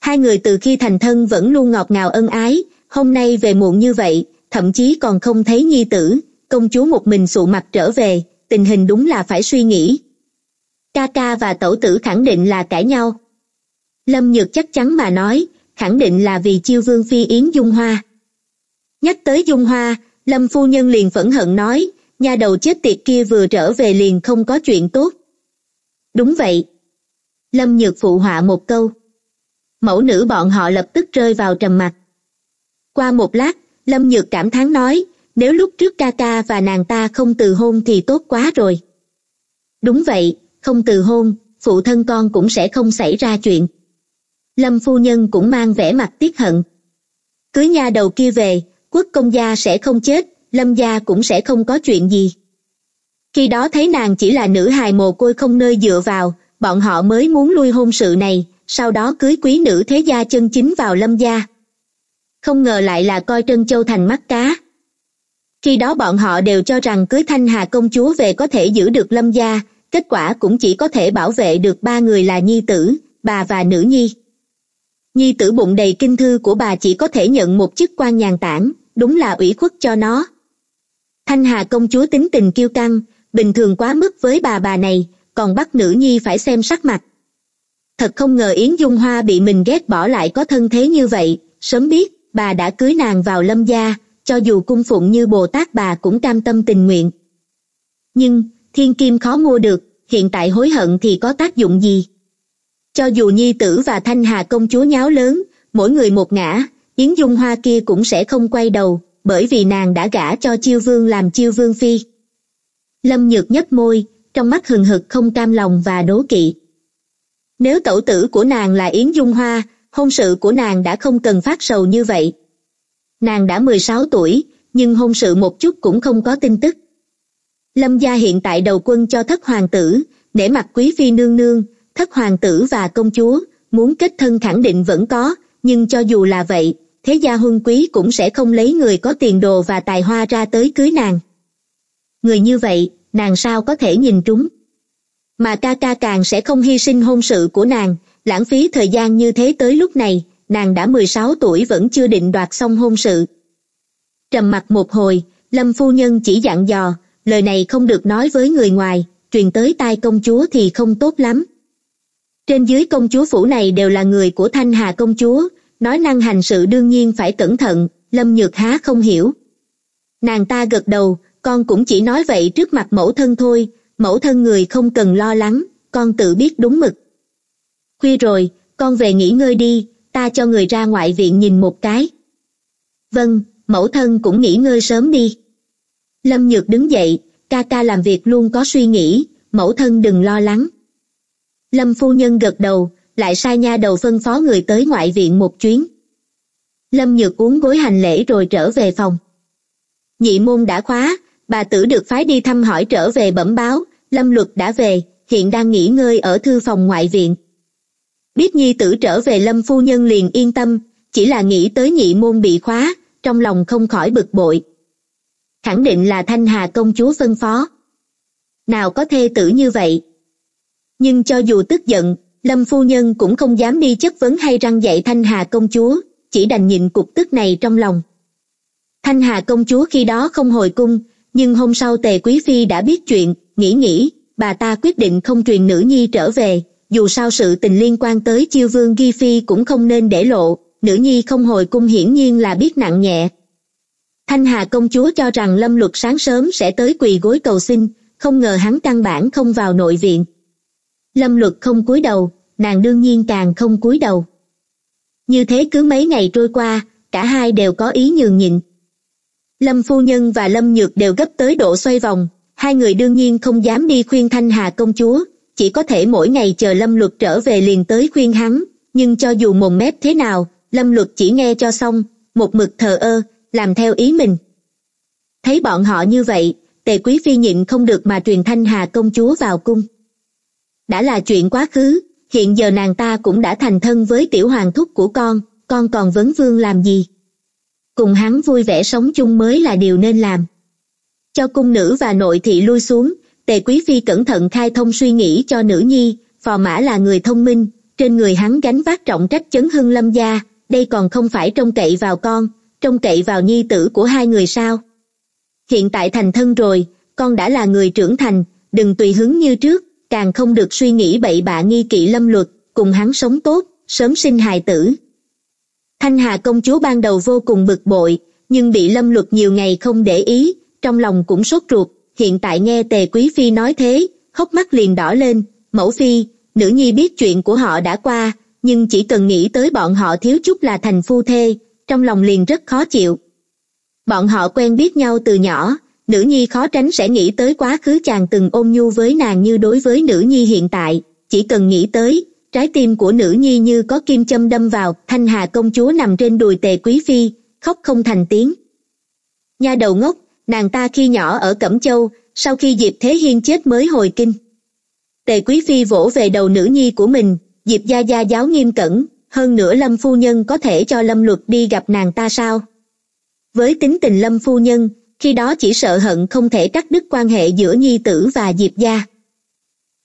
[SPEAKER 1] hai người từ khi thành thân vẫn luôn ngọt ngào ân ái hôm nay về muộn như vậy thậm chí còn không thấy nhi tử công chúa một mình sụ mặt trở về tình hình đúng là phải suy nghĩ ca ca và tẩu tử khẳng định là cãi nhau lâm nhược chắc chắn mà nói khẳng định là vì chiêu vương phi yến dung hoa nhắc tới dung hoa lâm phu nhân liền phẫn hận nói nhà đầu chết tiệt kia vừa trở về liền không có chuyện tốt đúng vậy lâm nhược phụ họa một câu mẫu nữ bọn họ lập tức rơi vào trầm mặc qua một lát lâm nhược cảm thán nói nếu lúc trước ca ca và nàng ta không từ hôn thì tốt quá rồi đúng vậy không từ hôn phụ thân con cũng sẽ không xảy ra chuyện lâm phu nhân cũng mang vẻ mặt tiếc hận cưới nhà đầu kia về quốc công gia sẽ không chết lâm gia cũng sẽ không có chuyện gì khi đó thấy nàng chỉ là nữ hài mồ côi không nơi dựa vào bọn họ mới muốn lui hôn sự này sau đó cưới quý nữ thế gia chân chính vào lâm gia không ngờ lại là coi trân châu thành mắt cá khi đó bọn họ đều cho rằng cưới thanh hà công chúa về có thể giữ được lâm gia kết quả cũng chỉ có thể bảo vệ được ba người là nhi tử bà và nữ nhi nhi tử bụng đầy kinh thư của bà chỉ có thể nhận một chức quan nhàn tản đúng là ủy khuất cho nó thanh hà công chúa tính tình kiêu căng bình thường quá mức với bà bà này còn bắt nữ nhi phải xem sắc mặt thật không ngờ yến dung hoa bị mình ghét bỏ lại có thân thế như vậy sớm biết bà đã cưới nàng vào lâm gia cho dù cung phụng như bồ tát bà cũng cam tâm tình nguyện nhưng thiên kim khó mua được hiện tại hối hận thì có tác dụng gì cho dù nhi tử và thanh hà công chúa nháo lớn mỗi người một ngã yến dung hoa kia cũng sẽ không quay đầu bởi vì nàng đã gả cho chiêu vương làm chiêu vương phi lâm nhược nhếch môi trong mắt hừng hực không cam lòng và đố kỵ nếu tẩu tử của nàng là yến dung hoa hôn sự của nàng đã không cần phát sầu như vậy nàng đã 16 tuổi nhưng hôn sự một chút cũng không có tin tức lâm gia hiện tại đầu quân cho thất hoàng tử để mặt quý phi nương nương thất hoàng tử và công chúa muốn kết thân khẳng định vẫn có nhưng cho dù là vậy thế gia huân quý cũng sẽ không lấy người có tiền đồ và tài hoa ra tới cưới nàng người như vậy nàng sao có thể nhìn trúng mà ca ca càng sẽ không hy sinh hôn sự của nàng lãng phí thời gian như thế tới lúc này nàng đã mười sáu tuổi vẫn chưa định đoạt xong hôn sự trầm mặc một hồi lâm phu nhân chỉ dặn dò lời này không được nói với người ngoài truyền tới tai công chúa thì không tốt lắm trên dưới công chúa phủ này đều là người của thanh hà công chúa nói năng hành sự đương nhiên phải cẩn thận lâm nhược há không hiểu nàng ta gật đầu con cũng chỉ nói vậy trước mặt mẫu thân thôi mẫu thân người không cần lo lắng con tự biết đúng mực khuya rồi con về nghỉ ngơi đi ta cho người ra ngoại viện nhìn một cái vâng mẫu thân cũng nghỉ ngơi sớm đi lâm nhược đứng dậy ca ca làm việc luôn có suy nghĩ mẫu thân đừng lo lắng lâm phu nhân gật đầu lại sai nha đầu phân phó người tới ngoại viện một chuyến lâm nhược uống gối hành lễ rồi trở về phòng nhị môn đã khóa bà tử được phái đi thăm hỏi trở về bẩm báo lâm luật đã về hiện đang nghỉ ngơi ở thư phòng ngoại viện biết nhi tử trở về lâm phu nhân liền yên tâm chỉ là nghĩ tới nhị môn bị khóa trong lòng không khỏi bực bội khẳng định là thanh hà công chúa phân phó nào có thê tử như vậy nhưng cho dù tức giận lâm phu nhân cũng không dám đi chất vấn hay răng dạy thanh hà công chúa chỉ đành nhịn cục tức này trong lòng thanh hà công chúa khi đó không hồi cung nhưng hôm sau tề quý phi đã biết chuyện nghĩ nghĩ bà ta quyết định không truyền nữ nhi trở về dù sao sự tình liên quan tới chiêu vương ghi phi cũng không nên để lộ nữ nhi không hồi cung hiển nhiên là biết nặng nhẹ thanh hà công chúa cho rằng lâm luật sáng sớm sẽ tới quỳ gối cầu xin không ngờ hắn căn bản không vào nội viện lâm luật không cúi đầu nàng đương nhiên càng không cúi đầu như thế cứ mấy ngày trôi qua cả hai đều có ý nhường nhịn lâm phu nhân và lâm nhược đều gấp tới độ xoay vòng hai người đương nhiên không dám đi khuyên thanh hà công chúa chỉ có thể mỗi ngày chờ lâm luật trở về liền tới khuyên hắn nhưng cho dù mồm mép thế nào lâm luật chỉ nghe cho xong một mực thờ ơ làm theo ý mình thấy bọn họ như vậy tề quý phi nhịn không được mà truyền thanh hà công chúa vào cung đã là chuyện quá khứ hiện giờ nàng ta cũng đã thành thân với tiểu hoàng thúc của con con còn vấn vương làm gì cùng hắn vui vẻ sống chung mới là điều nên làm cho cung nữ và nội thị lui xuống tề quý phi cẩn thận khai thông suy nghĩ cho nữ nhi phò mã là người thông minh trên người hắn gánh vác trọng trách chấn hưng lâm gia đây còn không phải trông cậy vào con trông cậy vào nhi tử của hai người sao hiện tại thành thân rồi con đã là người trưởng thành đừng tùy hứng như trước càng không được suy nghĩ bậy bạ nghi kỵ lâm luật cùng hắn sống tốt sớm sinh hài tử thanh hà công chúa ban đầu vô cùng bực bội nhưng bị lâm luật nhiều ngày không để ý trong lòng cũng sốt ruột hiện tại nghe tề quý phi nói thế hốc mắt liền đỏ lên mẫu phi nữ nhi biết chuyện của họ đã qua nhưng chỉ cần nghĩ tới bọn họ thiếu chút là thành phu thê trong lòng liền rất khó chịu bọn họ quen biết nhau từ nhỏ nữ nhi khó tránh sẽ nghĩ tới quá khứ chàng từng ôm nhu với nàng như đối với nữ nhi hiện tại chỉ cần nghĩ tới trái tim của nữ nhi như có kim châm đâm vào thanh hà công chúa nằm trên đùi tề quý phi khóc không thành tiếng nha đầu ngốc nàng ta khi nhỏ ở cẩm châu sau khi diệp thế hiên chết mới hồi kinh tề quý phi vỗ về đầu nữ nhi của mình diệp gia gia giáo nghiêm cẩn hơn nữa lâm phu nhân có thể cho lâm luật đi gặp nàng ta sao với tính tình lâm phu nhân khi đó chỉ sợ hận không thể cắt đứt quan hệ giữa nhi tử và diệp gia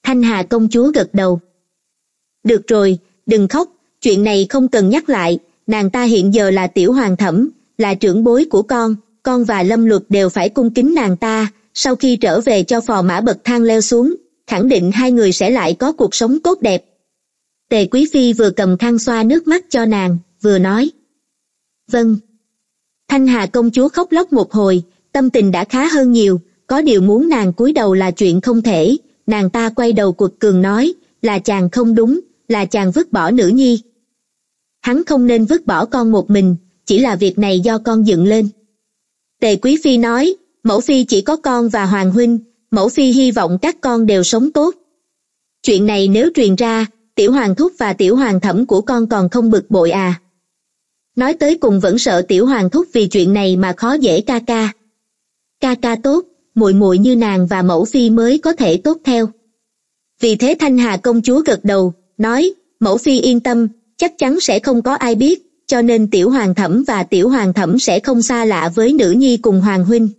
[SPEAKER 1] thanh hà công chúa gật đầu được rồi đừng khóc chuyện này không cần nhắc lại nàng ta hiện giờ là tiểu hoàng thẩm là trưởng bối của con con và lâm luật đều phải cung kính nàng ta sau khi trở về cho phò mã bậc thang leo xuống khẳng định hai người sẽ lại có cuộc sống tốt đẹp tề quý phi vừa cầm khăn xoa nước mắt cho nàng vừa nói vâng thanh hà công chúa khóc lóc một hồi tâm tình đã khá hơn nhiều có điều muốn nàng cúi đầu là chuyện không thể nàng ta quay đầu quật cường nói là chàng không đúng là chàng vứt bỏ nữ nhi hắn không nên vứt bỏ con một mình chỉ là việc này do con dựng lên tề quý phi nói mẫu phi chỉ có con và hoàng huynh mẫu phi hy vọng các con đều sống tốt chuyện này nếu truyền ra tiểu hoàng thúc và tiểu hoàng thẩm của con còn không bực bội à nói tới cùng vẫn sợ tiểu hoàng thúc vì chuyện này mà khó dễ ca ca ca ca tốt muội muội như nàng và mẫu phi mới có thể tốt theo vì thế thanh hà công chúa gật đầu nói mẫu phi yên tâm chắc chắn sẽ không có ai biết cho nên tiểu hoàng thẩm và tiểu hoàng thẩm sẽ không xa lạ với nữ nhi cùng hoàng huynh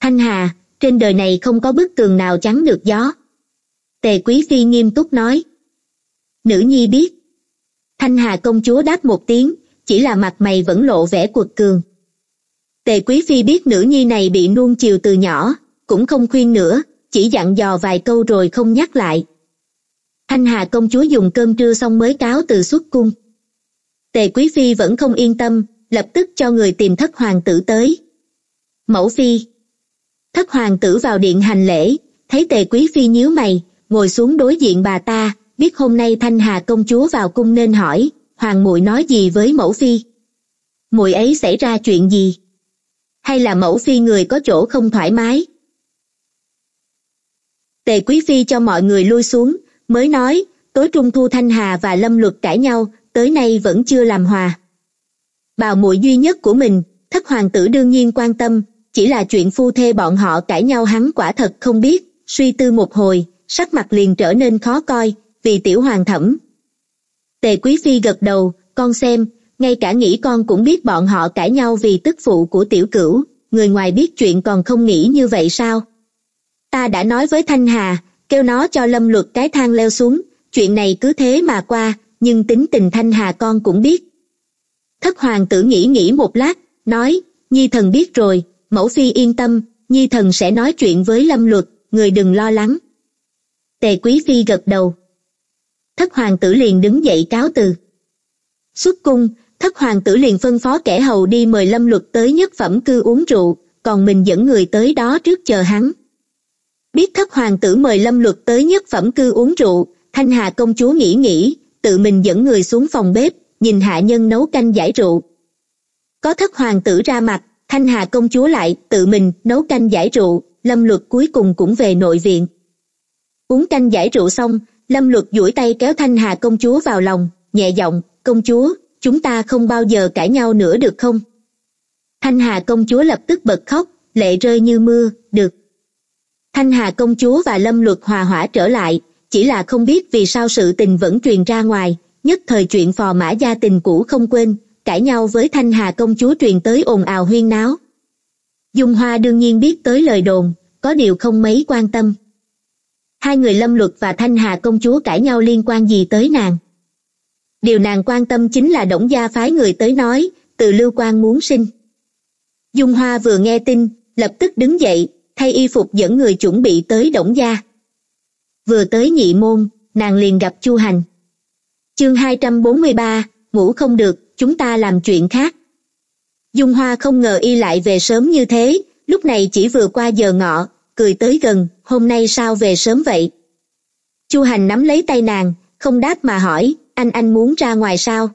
[SPEAKER 1] thanh hà trên đời này không có bức tường nào chắn được gió tề quý phi nghiêm túc nói nữ nhi biết thanh hà công chúa đáp một tiếng chỉ là mặt mày vẫn lộ vẻ quật cường tề quý phi biết nữ nhi này bị nuông chiều từ nhỏ cũng không khuyên nữa chỉ dặn dò vài câu rồi không nhắc lại thanh hà công chúa dùng cơm trưa xong mới cáo từ xuất cung tề quý phi vẫn không yên tâm lập tức cho người tìm thất hoàng tử tới mẫu phi thất hoàng tử vào điện hành lễ thấy tề quý phi nhíu mày ngồi xuống đối diện bà ta biết hôm nay thanh hà công chúa vào cung nên hỏi hoàng muội nói gì với mẫu phi muội ấy xảy ra chuyện gì hay là mẫu phi người có chỗ không thoải mái tề quý phi cho mọi người lui xuống mới nói tối trung thu thanh hà và lâm luật cãi nhau tới nay vẫn chưa làm hòa bào muội duy nhất của mình thất hoàng tử đương nhiên quan tâm chỉ là chuyện phu thê bọn họ cãi nhau hắn quả thật không biết suy tư một hồi sắc mặt liền trở nên khó coi vì tiểu hoàng thẩm tề quý phi gật đầu con xem ngay cả nghĩ con cũng biết bọn họ cãi nhau vì tức phụ của tiểu cửu người ngoài biết chuyện còn không nghĩ như vậy sao ta đã nói với thanh hà kêu nó cho lâm luật cái thang leo xuống chuyện này cứ thế mà qua nhưng tính tình thanh hà con cũng biết thất hoàng tử nghĩ nghĩ một lát nói nhi thần biết rồi mẫu phi yên tâm nhi thần sẽ nói chuyện với lâm luật người đừng lo lắng tề quý phi gật đầu thất hoàng tử liền đứng dậy cáo từ xuất cung thất hoàng tử liền phân phó kẻ hầu đi mời lâm luật tới nhất phẩm cư uống rượu còn mình dẫn người tới đó trước chờ hắn biết thất hoàng tử mời lâm luật tới nhất phẩm cư uống rượu thanh hà công chúa nghĩ nghĩ tự mình dẫn người xuống phòng bếp nhìn hạ nhân nấu canh giải rượu có thất hoàng tử ra mặt thanh hà công chúa lại tự mình nấu canh giải rượu lâm luật cuối cùng cũng về nội viện uống canh giải rượu xong lâm luật duỗi tay kéo thanh hà công chúa vào lòng nhẹ giọng công chúa chúng ta không bao giờ cãi nhau nữa được không thanh hà công chúa lập tức bật khóc lệ rơi như mưa được thanh hà công chúa và lâm luật hòa hỏa trở lại chỉ là không biết vì sao sự tình vẫn truyền ra ngoài nhất thời chuyện phò mã gia tình cũ không quên cãi nhau với thanh hà công chúa truyền tới ồn ào huyên náo dung hoa đương nhiên biết tới lời đồn có điều không mấy quan tâm hai người lâm luật và thanh hà công chúa cãi nhau liên quan gì tới nàng điều nàng quan tâm chính là đổng gia phái người tới nói từ lưu quan muốn sinh dung hoa vừa nghe tin lập tức đứng dậy thay y phục dẫn người chuẩn bị tới đổng gia vừa tới nhị môn nàng liền gặp chu hành chương hai trăm bốn mươi ba ngủ không được chúng ta làm chuyện khác dung hoa không ngờ y lại về sớm như thế lúc này chỉ vừa qua giờ ngọ cười tới gần hôm nay sao về sớm vậy chu hành nắm lấy tay nàng không đáp mà hỏi anh anh muốn ra ngoài sao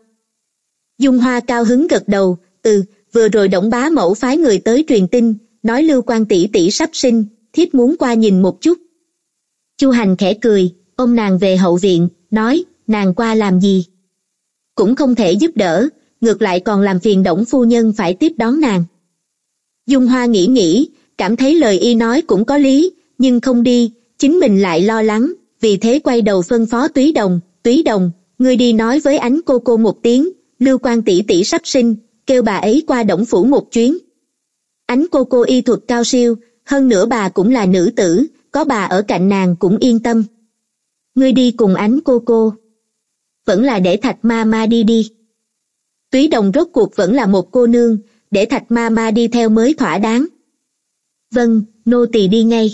[SPEAKER 1] dung hoa cao hứng gật đầu ừ vừa rồi động bá mẫu phái người tới truyền tin nói lưu quan tỷ tỷ sắp sinh thiếp muốn qua nhìn một chút chu hành khẽ cười ông nàng về hậu viện nói nàng qua làm gì cũng không thể giúp đỡ ngược lại còn làm phiền động phu nhân phải tiếp đón nàng dung hoa nghĩ nghĩ cảm thấy lời y nói cũng có lý nhưng không đi chính mình lại lo lắng vì thế quay đầu phân phó túy đồng túy đồng ngươi đi nói với ánh cô cô một tiếng lưu quan tỷ tỷ sắp sinh kêu bà ấy qua động phủ một chuyến ánh cô cô y thuật cao siêu hơn nữa bà cũng là nữ tử có bà ở cạnh nàng cũng yên tâm ngươi đi cùng ánh cô cô vẫn là để thạch ma ma đi đi túy đồng rốt cuộc vẫn là một cô nương để thạch ma ma đi theo mới thỏa đáng vâng nô tỳ đi ngay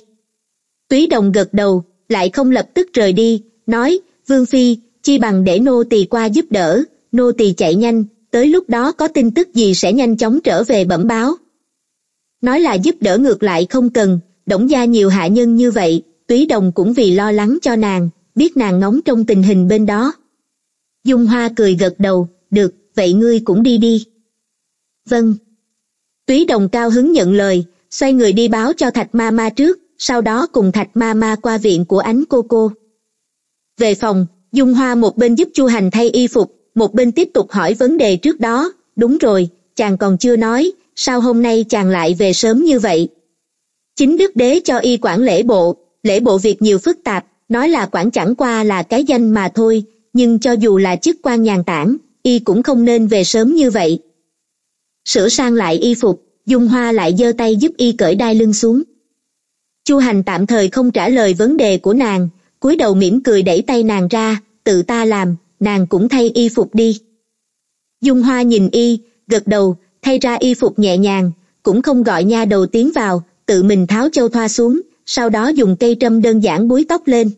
[SPEAKER 1] túy đồng gật đầu lại không lập tức rời đi nói vương phi chi bằng để nô tỳ qua giúp đỡ nô tỳ chạy nhanh tới lúc đó có tin tức gì sẽ nhanh chóng trở về bẩm báo nói là giúp đỡ ngược lại không cần đổng gia nhiều hạ nhân như vậy túy đồng cũng vì lo lắng cho nàng biết nàng ngóng trong tình hình bên đó dung hoa cười gật đầu được vậy ngươi cũng đi đi vâng túy đồng cao hứng nhận lời xoay người đi báo cho thạch ma ma trước sau đó cùng thạch ma ma qua viện của ánh cô cô về phòng dung hoa một bên giúp chu hành thay y phục một bên tiếp tục hỏi vấn đề trước đó đúng rồi chàng còn chưa nói sao hôm nay chàng lại về sớm như vậy chính đức đế cho y quản lễ bộ lễ bộ việc nhiều phức tạp nói là quản chẳng qua là cái danh mà thôi nhưng cho dù là chức quan nhàn tản y cũng không nên về sớm như vậy sửa sang lại y phục dung hoa lại giơ tay giúp y cởi đai lưng xuống chu hành tạm thời không trả lời vấn đề của nàng cúi đầu mỉm cười đẩy tay nàng ra tự ta làm nàng cũng thay y phục đi dung hoa nhìn y gật đầu thay ra y phục nhẹ nhàng cũng không gọi nha đầu tiến vào tự mình tháo châu thoa xuống sau đó dùng cây trâm đơn giản búi tóc lên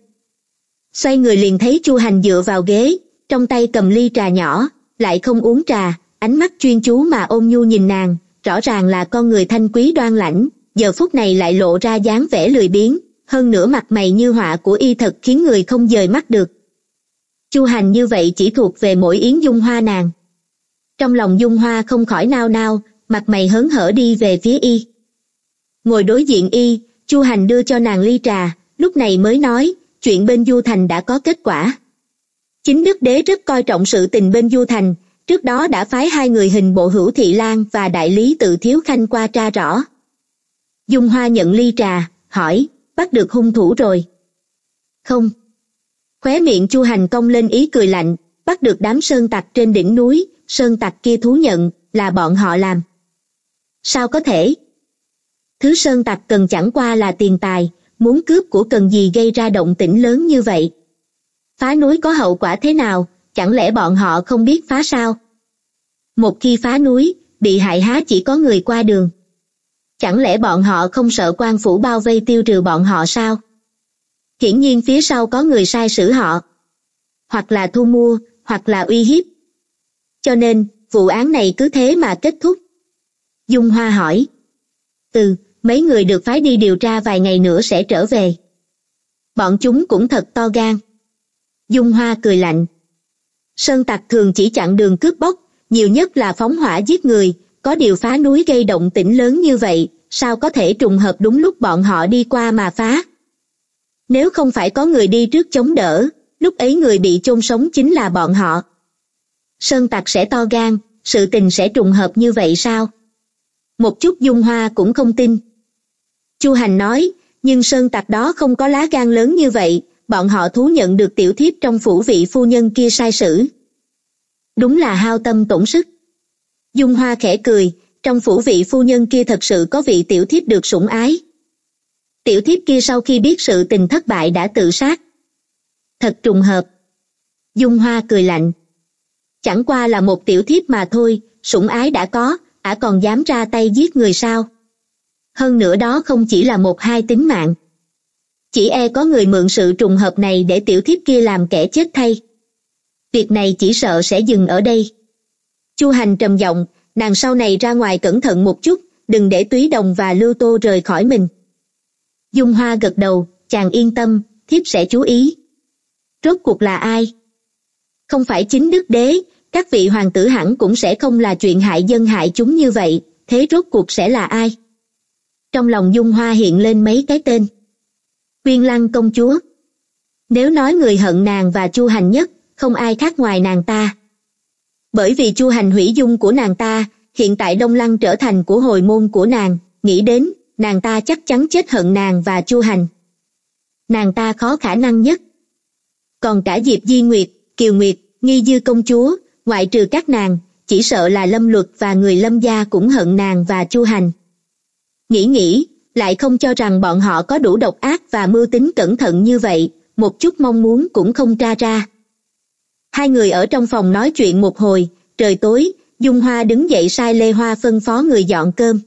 [SPEAKER 1] xoay người liền thấy chu hành dựa vào ghế trong tay cầm ly trà nhỏ lại không uống trà ánh mắt chuyên chú mà ôn nhu nhìn nàng rõ ràng là con người thanh quý đoan lãnh giờ phút này lại lộ ra dáng vẻ lười biếng hơn nữa mặt mày như họa của y thật khiến người không dời mắt được chu hành như vậy chỉ thuộc về mỗi yến dung hoa nàng trong lòng dung hoa không khỏi nao nao mặt mày hớn hở đi về phía y ngồi đối diện y chu hành đưa cho nàng ly trà lúc này mới nói chuyện bên du thành đã có kết quả chính đức đế rất coi trọng sự tình bên du thành trước đó đã phái hai người hình bộ hữu thị lan và đại lý tự thiếu khanh qua tra rõ dung hoa nhận ly trà hỏi bắt được hung thủ rồi không khóe miệng chu hành công lên ý cười lạnh bắt được đám sơn tặc trên đỉnh núi sơn tặc kia thú nhận là bọn họ làm sao có thể thứ sơn tặc cần chẳng qua là tiền tài muốn cướp của cần gì gây ra động tĩnh lớn như vậy phá núi có hậu quả thế nào chẳng lẽ bọn họ không biết phá sao một khi phá núi bị hại há chỉ có người qua đường chẳng lẽ bọn họ không sợ quan phủ bao vây tiêu trừ bọn họ sao hiển nhiên phía sau có người sai sử họ hoặc là thu mua hoặc là uy hiếp cho nên vụ án này cứ thế mà kết thúc dung hoa hỏi ừ mấy người được phái đi điều tra vài ngày nữa sẽ trở về bọn chúng cũng thật to gan dung hoa cười lạnh sơn tặc thường chỉ chặn đường cướp bóc nhiều nhất là phóng hỏa giết người có điều phá núi gây động tĩnh lớn như vậy sao có thể trùng hợp đúng lúc bọn họ đi qua mà phá nếu không phải có người đi trước chống đỡ lúc ấy người bị chôn sống chính là bọn họ sơn tặc sẽ to gan sự tình sẽ trùng hợp như vậy sao một chút dung hoa cũng không tin chu hành nói nhưng sơn tặc đó không có lá gan lớn như vậy bọn họ thú nhận được tiểu thiếp trong phủ vị phu nhân kia sai sử đúng là hao tâm tổn sức dung hoa khẽ cười trong phủ vị phu nhân kia thật sự có vị tiểu thiếp được sủng ái tiểu thiếp kia sau khi biết sự tình thất bại đã tự sát thật trùng hợp dung hoa cười lạnh chẳng qua là một tiểu thiếp mà thôi sủng ái đã có ả còn dám ra tay giết người sao hơn nữa đó không chỉ là một hai tính mạng chỉ e có người mượn sự trùng hợp này để tiểu thiếp kia làm kẻ chết thay việc này chỉ sợ sẽ dừng ở đây chu hành trầm giọng nàng sau này ra ngoài cẩn thận một chút đừng để túy đồng và lưu tô rời khỏi mình dung hoa gật đầu chàng yên tâm thiếp sẽ chú ý rốt cuộc là ai không phải chính đức đế các vị hoàng tử hẳn cũng sẽ không là chuyện hại dân hại chúng như vậy thế rốt cuộc sẽ là ai trong lòng dung hoa hiện lên mấy cái tên quyên lăng công chúa nếu nói người hận nàng và chu hành nhất không ai khác ngoài nàng ta bởi vì chu hành hủy dung của nàng ta hiện tại đông lăng trở thành của hồi môn của nàng nghĩ đến nàng ta chắc chắn chết hận nàng và chu hành nàng ta khó khả năng nhất còn cả diệp di nguyệt kiều nguyệt nghi dư công chúa ngoại trừ các nàng chỉ sợ là lâm luật và người lâm gia cũng hận nàng và chu hành nghĩ nghĩ lại không cho rằng bọn họ có đủ độc ác và mưu tính cẩn thận như vậy một chút mong muốn cũng không tra ra hai người ở trong phòng nói chuyện một hồi trời tối dung hoa đứng dậy sai lê hoa phân phó người dọn cơm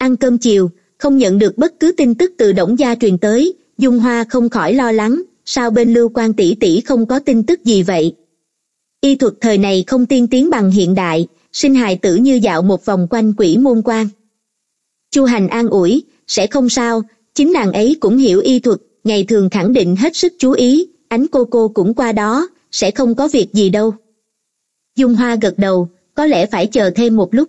[SPEAKER 1] ăn cơm chiều không nhận được bất cứ tin tức từ đổng gia truyền tới dung hoa không khỏi lo lắng sao bên lưu quan tỷ tỷ không có tin tức gì vậy y thuật thời này không tiên tiến bằng hiện đại sinh hài tử như dạo một vòng quanh quỷ môn quan chu hành an ủi sẽ không sao chính nàng ấy cũng hiểu y thuật ngày thường khẳng định hết sức chú ý ánh cô cô cũng qua đó sẽ không có việc gì đâu dung hoa gật đầu có lẽ phải chờ thêm một lúc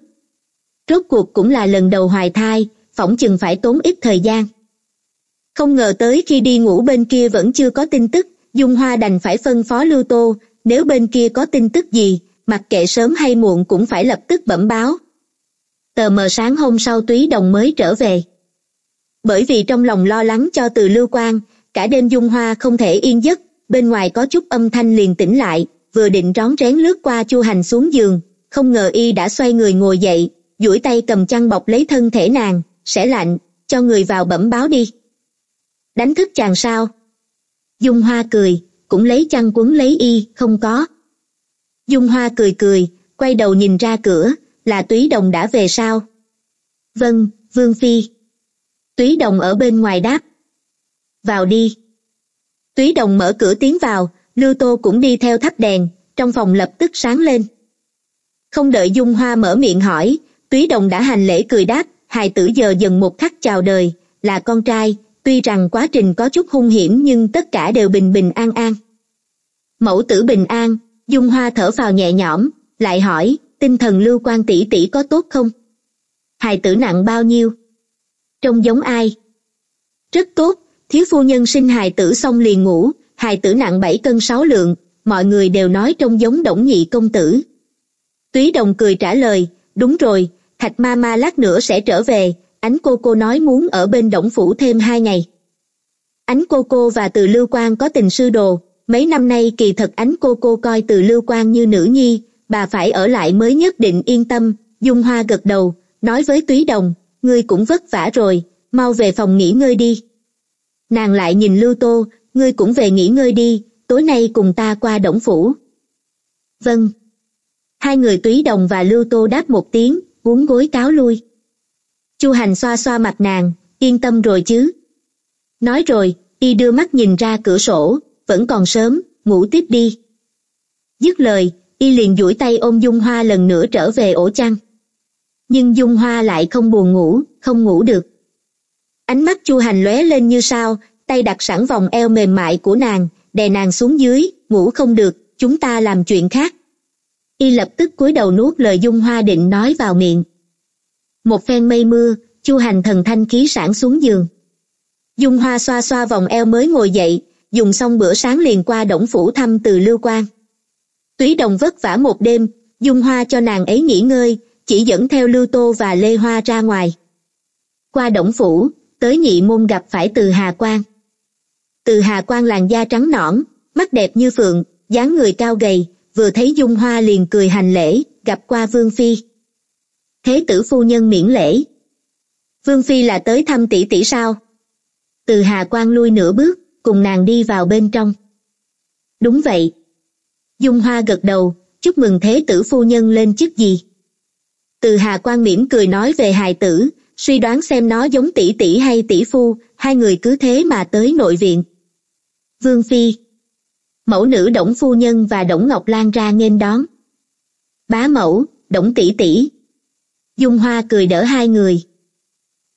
[SPEAKER 1] rốt cuộc cũng là lần đầu hoài thai phỏng chừng phải tốn ít thời gian không ngờ tới khi đi ngủ bên kia vẫn chưa có tin tức dung hoa đành phải phân phó lưu tô nếu bên kia có tin tức gì mặc kệ sớm hay muộn cũng phải lập tức bẩm báo tờ mờ sáng hôm sau túy đồng mới trở về bởi vì trong lòng lo lắng cho từ lưu quang cả đêm dung hoa không thể yên giấc bên ngoài có chút âm thanh liền tỉnh lại vừa định rón rén lướt qua chu hành xuống giường không ngờ y đã xoay người ngồi dậy duỗi tay cầm chăn bọc lấy thân thể nàng sẽ lạnh cho người vào bẩm báo đi đánh thức chàng sao dung hoa cười cũng lấy chăn quấn lấy y không có dung hoa cười cười quay đầu nhìn ra cửa là túy đồng đã về sao vâng vương phi túy đồng ở bên ngoài đáp vào đi túy đồng mở cửa tiến vào lưu tô cũng đi theo thắp đèn trong phòng lập tức sáng lên không đợi dung hoa mở miệng hỏi túy đồng đã hành lễ cười đáp hài tử giờ dần một khắc chào đời là con trai tuy rằng quá trình có chút hung hiểm nhưng tất cả đều bình bình an an mẫu tử bình an dung hoa thở vào nhẹ nhõm lại hỏi tinh thần lưu quan tỷ tỷ có tốt không hài tử nặng bao nhiêu trông giống ai rất tốt thiếu phu nhân sinh hài tử xong liền ngủ hài tử nặng bảy cân sáu lượng mọi người đều nói trông giống đổng nhị công tử túy đồng cười trả lời đúng rồi thạch ma ma lát nữa sẽ trở về ánh cô cô nói muốn ở bên động phủ thêm hai ngày ánh cô cô và từ lưu quang có tình sư đồ mấy năm nay kỳ thật ánh cô cô coi từ lưu quang như nữ nhi bà phải ở lại mới nhất định yên tâm dung hoa gật đầu nói với túy đồng ngươi cũng vất vả rồi mau về phòng nghỉ ngơi đi nàng lại nhìn lưu tô ngươi cũng về nghỉ ngơi đi tối nay cùng ta qua động phủ vâng hai người túy đồng và lưu tô đáp một tiếng uốn gối cáo lui chu hành xoa xoa mặt nàng yên tâm rồi chứ nói rồi y đưa mắt nhìn ra cửa sổ vẫn còn sớm ngủ tiếp đi dứt lời y liền duỗi tay ôm dung hoa lần nữa trở về ổ chăn nhưng dung hoa lại không buồn ngủ không ngủ được ánh mắt chu hành lóe lên như sao tay đặt sẵn vòng eo mềm mại của nàng đè nàng xuống dưới ngủ không được chúng ta làm chuyện khác y lập tức cúi đầu nuốt lời dung hoa định nói vào miệng một phen mây mưa chu hành thần thanh khí sản xuống giường dung hoa xoa xoa vòng eo mới ngồi dậy dùng xong bữa sáng liền qua động phủ thăm từ lưu quan túy đồng vất vả một đêm dung hoa cho nàng ấy nghỉ ngơi chỉ dẫn theo lưu tô và lê hoa ra ngoài qua động phủ tới nhị môn gặp phải từ hà quan từ hà quan làn da trắng nõn mắt đẹp như phượng dáng người cao gầy vừa thấy dung hoa liền cười hành lễ gặp qua vương phi thế tử phu nhân miễn lễ vương phi là tới thăm tỷ tỷ sao từ hà quan lui nửa bước cùng nàng đi vào bên trong đúng vậy dung hoa gật đầu chúc mừng thế tử phu nhân lên chức gì từ hà quan mỉm cười nói về hài tử suy đoán xem nó giống tỷ tỷ hay tỷ phu hai người cứ thế mà tới nội viện vương phi mẫu nữ đổng phu nhân và đổng ngọc lan ra nghênh đón bá mẫu đổng tỷ tỷ dung hoa cười đỡ hai người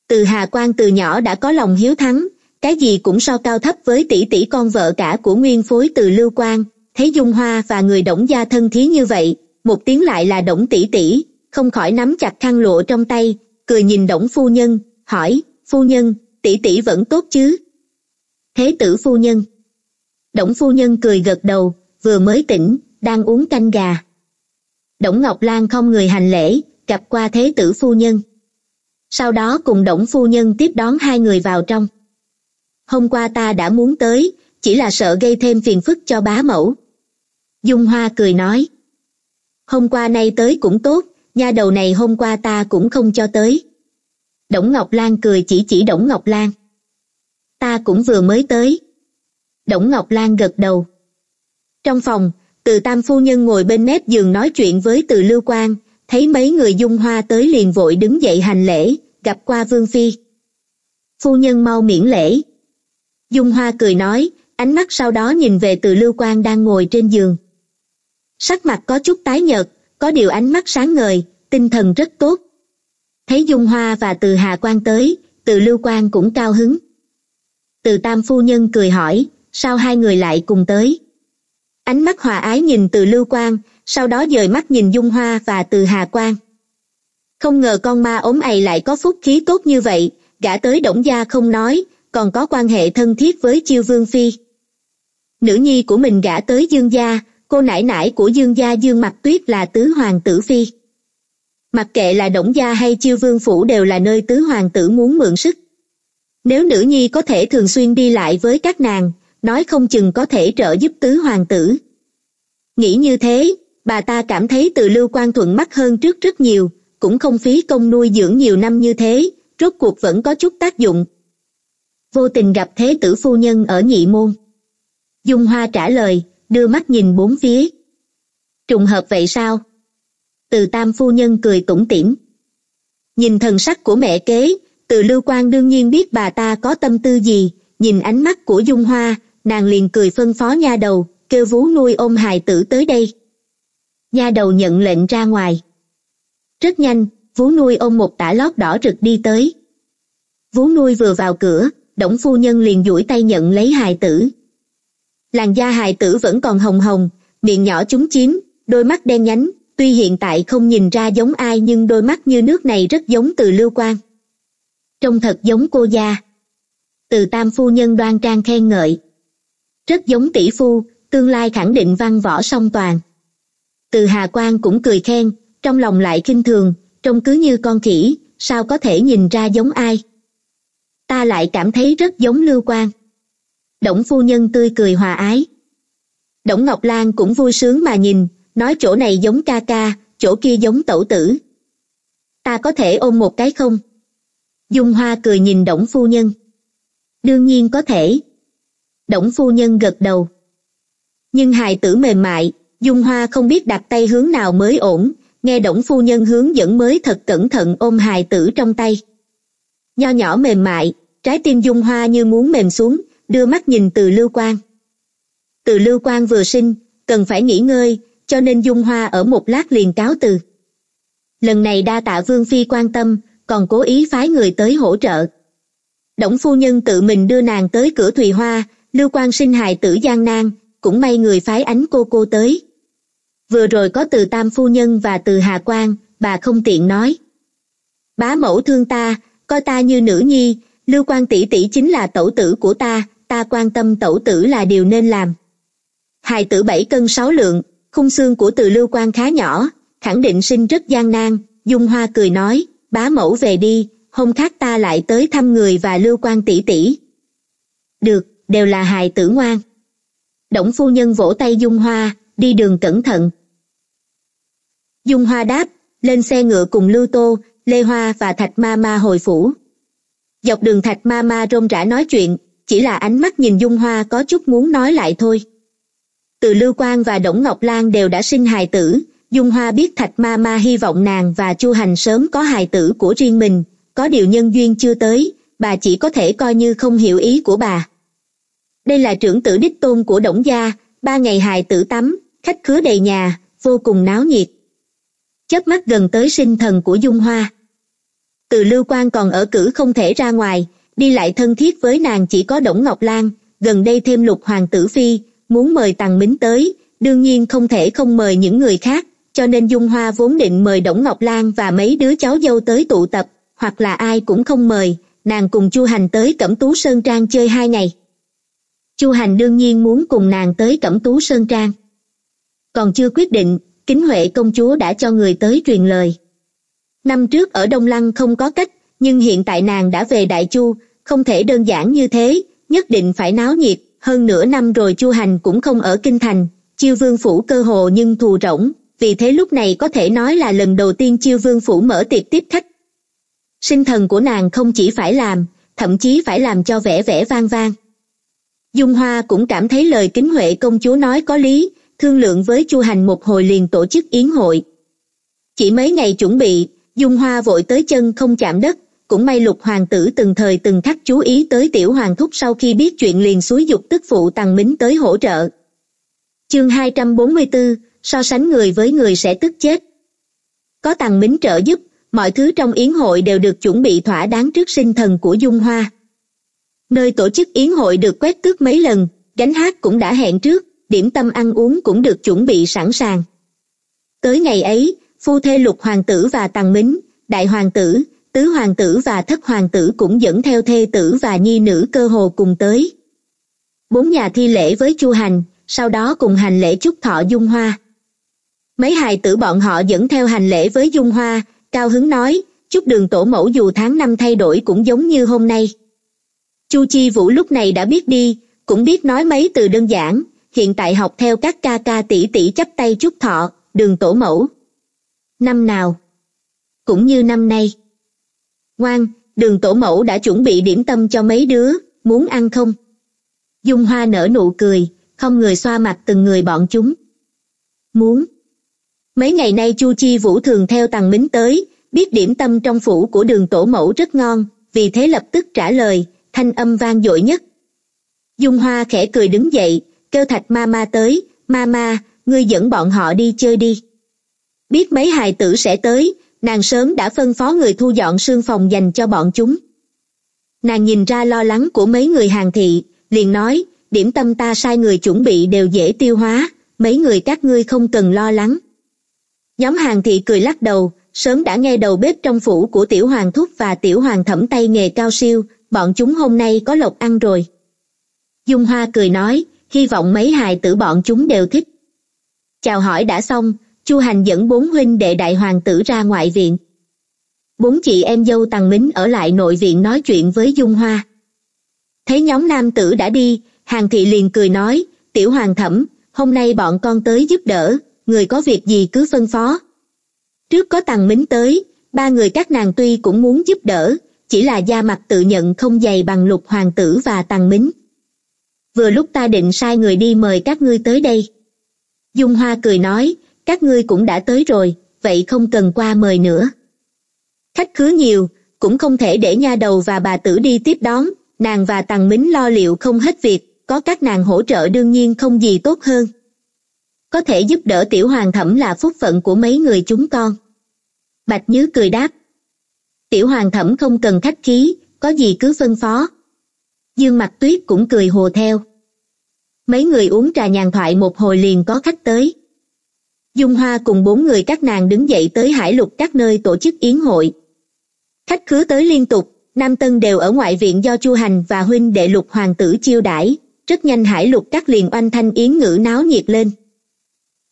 [SPEAKER 1] từ hà quan từ nhỏ đã có lòng hiếu thắng cái gì cũng so cao thấp với tỷ tỷ con vợ cả của nguyên phối từ lưu quan thấy dung hoa và người đổng gia thân thí như vậy một tiếng lại là đổng tỷ tỷ không khỏi nắm chặt khăn lụa trong tay cười nhìn đổng phu nhân hỏi phu nhân tỷ tỷ vẫn tốt chứ thế tử phu nhân Đổng phu nhân cười gật đầu, vừa mới tỉnh, đang uống canh gà. Đổng Ngọc Lan không người hành lễ, gặp qua thế tử phu nhân. Sau đó cùng Đổng phu nhân tiếp đón hai người vào trong. Hôm qua ta đã muốn tới, chỉ là sợ gây thêm phiền phức cho bá mẫu. Dung Hoa cười nói. Hôm qua nay tới cũng tốt, nha đầu này hôm qua ta cũng không cho tới. Đổng Ngọc Lan cười chỉ chỉ Đổng Ngọc Lan. Ta cũng vừa mới tới. Đổng Ngọc Lan gật đầu. Trong phòng, từ tam phu nhân ngồi bên mép giường nói chuyện với từ lưu Quang. thấy mấy người dung hoa tới liền vội đứng dậy hành lễ, gặp qua Vương Phi. Phu nhân mau miễn lễ. Dung hoa cười nói, ánh mắt sau đó nhìn về từ lưu Quang đang ngồi trên giường. Sắc mặt có chút tái nhợt, có điều ánh mắt sáng ngời, tinh thần rất tốt. Thấy Dung Hoa và Từ Hà Quang tới, Từ Lưu Quang cũng cao hứng. Từ Tam Phu Nhân cười hỏi, sao hai người lại cùng tới ánh mắt hòa ái nhìn từ lưu quang sau đó dời mắt nhìn dung hoa và từ hà quang không ngờ con ma ốm ầy lại có phúc khí tốt như vậy gã tới đổng gia không nói còn có quan hệ thân thiết với chiêu vương phi nữ nhi của mình gã tới dương gia cô nải nải của dương gia dương mặt tuyết là tứ hoàng tử phi mặc kệ là đổng gia hay chiêu vương phủ đều là nơi tứ hoàng tử muốn mượn sức nếu nữ nhi có thể thường xuyên đi lại với các nàng nói không chừng có thể trợ giúp tứ hoàng tử nghĩ như thế bà ta cảm thấy từ lưu quan thuận mắt hơn trước rất nhiều cũng không phí công nuôi dưỡng nhiều năm như thế rốt cuộc vẫn có chút tác dụng vô tình gặp thế tử phu nhân ở nhị môn dung hoa trả lời đưa mắt nhìn bốn phía trùng hợp vậy sao từ tam phu nhân cười tủm tỉm nhìn thần sắc của mẹ kế từ lưu quan đương nhiên biết bà ta có tâm tư gì nhìn ánh mắt của dung hoa nàng liền cười phân phó nha đầu kêu vú nuôi ôm hài tử tới đây nha đầu nhận lệnh ra ngoài rất nhanh vú nuôi ôm một tả lót đỏ rực đi tới vú nuôi vừa vào cửa đổng phu nhân liền duỗi tay nhận lấy hài tử làn da hài tử vẫn còn hồng hồng miệng nhỏ chúng chím đôi mắt đen nhánh tuy hiện tại không nhìn ra giống ai nhưng đôi mắt như nước này rất giống từ lưu quang trông thật giống cô gia từ tam phu nhân đoan trang khen ngợi rất giống tỷ phu tương lai khẳng định văn võ song toàn từ hà quan cũng cười khen trong lòng lại khinh thường trông cứ như con khỉ sao có thể nhìn ra giống ai ta lại cảm thấy rất giống lưu quan đổng phu nhân tươi cười hòa ái đổng ngọc lan cũng vui sướng mà nhìn nói chỗ này giống ca ca chỗ kia giống tẩu tử ta có thể ôm một cái không dung hoa cười nhìn đổng phu nhân đương nhiên có thể đổng phu nhân gật đầu nhưng hài tử mềm mại dung hoa không biết đặt tay hướng nào mới ổn nghe đổng phu nhân hướng dẫn mới thật cẩn thận ôm hài tử trong tay nho nhỏ mềm mại trái tim dung hoa như muốn mềm xuống đưa mắt nhìn từ lưu quang từ lưu quang vừa sinh cần phải nghỉ ngơi cho nên dung hoa ở một lát liền cáo từ lần này đa tạ vương phi quan tâm còn cố ý phái người tới hỗ trợ đổng phu nhân tự mình đưa nàng tới cửa thùy hoa lưu quan sinh hài tử gian nan cũng may người phái ánh cô cô tới vừa rồi có từ tam phu nhân và từ hà quan bà không tiện nói bá mẫu thương ta coi ta như nữ nhi lưu quan tỷ tỷ chính là tổ tử của ta ta quan tâm tổ tử là điều nên làm hài tử bảy cân sáu lượng khung xương của từ lưu quan khá nhỏ khẳng định sinh rất gian nan dung hoa cười nói bá mẫu về đi hôm khác ta lại tới thăm người và lưu quan tỷ tỷ được đều là hài tử ngoan Đổng phu nhân vỗ tay dung hoa đi đường cẩn thận dung hoa đáp lên xe ngựa cùng lưu tô lê hoa và thạch ma ma hồi phủ dọc đường thạch ma ma rôm rã nói chuyện chỉ là ánh mắt nhìn dung hoa có chút muốn nói lại thôi từ lưu quang và đổng ngọc lan đều đã sinh hài tử dung hoa biết thạch ma ma hy vọng nàng và chu hành sớm có hài tử của riêng mình có điều nhân duyên chưa tới bà chỉ có thể coi như không hiểu ý của bà đây là trưởng tử đích tôn của đổng gia ba ngày hài tử tắm khách khứa đầy nhà vô cùng náo nhiệt chớp mắt gần tới sinh thần của dung hoa từ lưu quan còn ở cử không thể ra ngoài đi lại thân thiết với nàng chỉ có đổng ngọc lan gần đây thêm lục hoàng tử phi muốn mời tằng mính tới đương nhiên không thể không mời những người khác cho nên dung hoa vốn định mời đổng ngọc lan và mấy đứa cháu dâu tới tụ tập hoặc là ai cũng không mời nàng cùng chu hành tới cẩm tú sơn trang chơi hai ngày chu hành đương nhiên muốn cùng nàng tới cẩm tú sơn trang còn chưa quyết định kính huệ công chúa đã cho người tới truyền lời năm trước ở đông lăng không có cách nhưng hiện tại nàng đã về đại chu không thể đơn giản như thế nhất định phải náo nhiệt hơn nửa năm rồi chu hành cũng không ở kinh thành chiêu vương phủ cơ hồ nhưng thù rỗng vì thế lúc này có thể nói là lần đầu tiên chiêu vương phủ mở tiệc tiếp khách sinh thần của nàng không chỉ phải làm thậm chí phải làm cho vẻ vẻ vang vang dung hoa cũng cảm thấy lời kính huệ công chúa nói có lý thương lượng với chu hành một hồi liền tổ chức yến hội chỉ mấy ngày chuẩn bị dung hoa vội tới chân không chạm đất cũng may lục hoàng tử từng thời từng khắc chú ý tới tiểu hoàng thúc sau khi biết chuyện liền xúi dục tức phụ tằng mính tới hỗ trợ chương hai trăm bốn mươi 244, so sánh người với người sẽ tức chết có tằng mính trợ giúp mọi thứ trong yến hội đều được chuẩn bị thỏa đáng trước sinh thần của dung hoa nơi tổ chức yến hội được quét tước mấy lần gánh hát cũng đã hẹn trước điểm tâm ăn uống cũng được chuẩn bị sẵn sàng tới ngày ấy phu thê lục hoàng tử và tàng mính đại hoàng tử tứ hoàng tử và thất hoàng tử cũng dẫn theo thê tử và nhi nữ cơ hồ cùng tới bốn nhà thi lễ với chu hành sau đó cùng hành lễ chúc thọ dung hoa mấy hài tử bọn họ dẫn theo hành lễ với dung hoa cao hứng nói chúc đường tổ mẫu dù tháng năm thay đổi cũng giống như hôm nay chu chi vũ lúc này đã biết đi cũng biết nói mấy từ đơn giản hiện tại học theo các ca ca tỷ tỷ chắp tay chúc thọ đường tổ mẫu năm nào cũng như năm nay ngoan đường tổ mẫu đã chuẩn bị điểm tâm cho mấy đứa muốn ăn không dung hoa nở nụ cười không người xoa mặt từng người bọn chúng muốn mấy ngày nay chu chi vũ thường theo tàng mính tới biết điểm tâm trong phủ của đường tổ mẫu rất ngon vì thế lập tức trả lời thanh âm vang dội nhất dung hoa khẽ cười đứng dậy kêu thạch ma ma tới ma ma ngươi dẫn bọn họ đi chơi đi biết mấy hài tử sẽ tới nàng sớm đã phân phó người thu dọn sương phòng dành cho bọn chúng nàng nhìn ra lo lắng của mấy người hàng thị liền nói điểm tâm ta sai người chuẩn bị đều dễ tiêu hóa mấy người các ngươi không cần lo lắng nhóm hàng thị cười lắc đầu sớm đã nghe đầu bếp trong phủ của tiểu hoàng thúc và tiểu hoàng thẩm tay nghề cao siêu bọn chúng hôm nay có lộc ăn rồi dung hoa cười nói hy vọng mấy hài tử bọn chúng đều thích chào hỏi đã xong chu hành dẫn bốn huynh đệ đại hoàng tử ra ngoại viện bốn chị em dâu tằng mính ở lại nội viện nói chuyện với dung hoa thấy nhóm nam tử đã đi hàng thị liền cười nói tiểu hoàng thẩm hôm nay bọn con tới giúp đỡ người có việc gì cứ phân phó trước có tằng mính tới ba người các nàng tuy cũng muốn giúp đỡ chỉ là da mặt tự nhận không dày bằng lục hoàng tử và tàng mính. Vừa lúc ta định sai người đi mời các ngươi tới đây. Dung Hoa cười nói, các ngươi cũng đã tới rồi, vậy không cần qua mời nữa. Khách khứa nhiều, cũng không thể để nha đầu và bà tử đi tiếp đón, nàng và tàng mính lo liệu không hết việc, có các nàng hỗ trợ đương nhiên không gì tốt hơn. Có thể giúp đỡ tiểu hoàng thẩm là phúc phận của mấy người chúng con. Bạch Nhứ cười đáp, tiểu hoàng thẩm không cần khách khí có gì cứ phân phó dương mặt tuyết cũng cười hồ theo mấy người uống trà nhàn thoại một hồi liền có khách tới dung hoa cùng bốn người các nàng đứng dậy tới hải lục các nơi tổ chức yến hội khách khứa tới liên tục nam tân đều ở ngoại viện do chu hành và huynh đệ lục hoàng tử chiêu đãi rất nhanh hải lục các liền oanh thanh yến ngữ náo nhiệt lên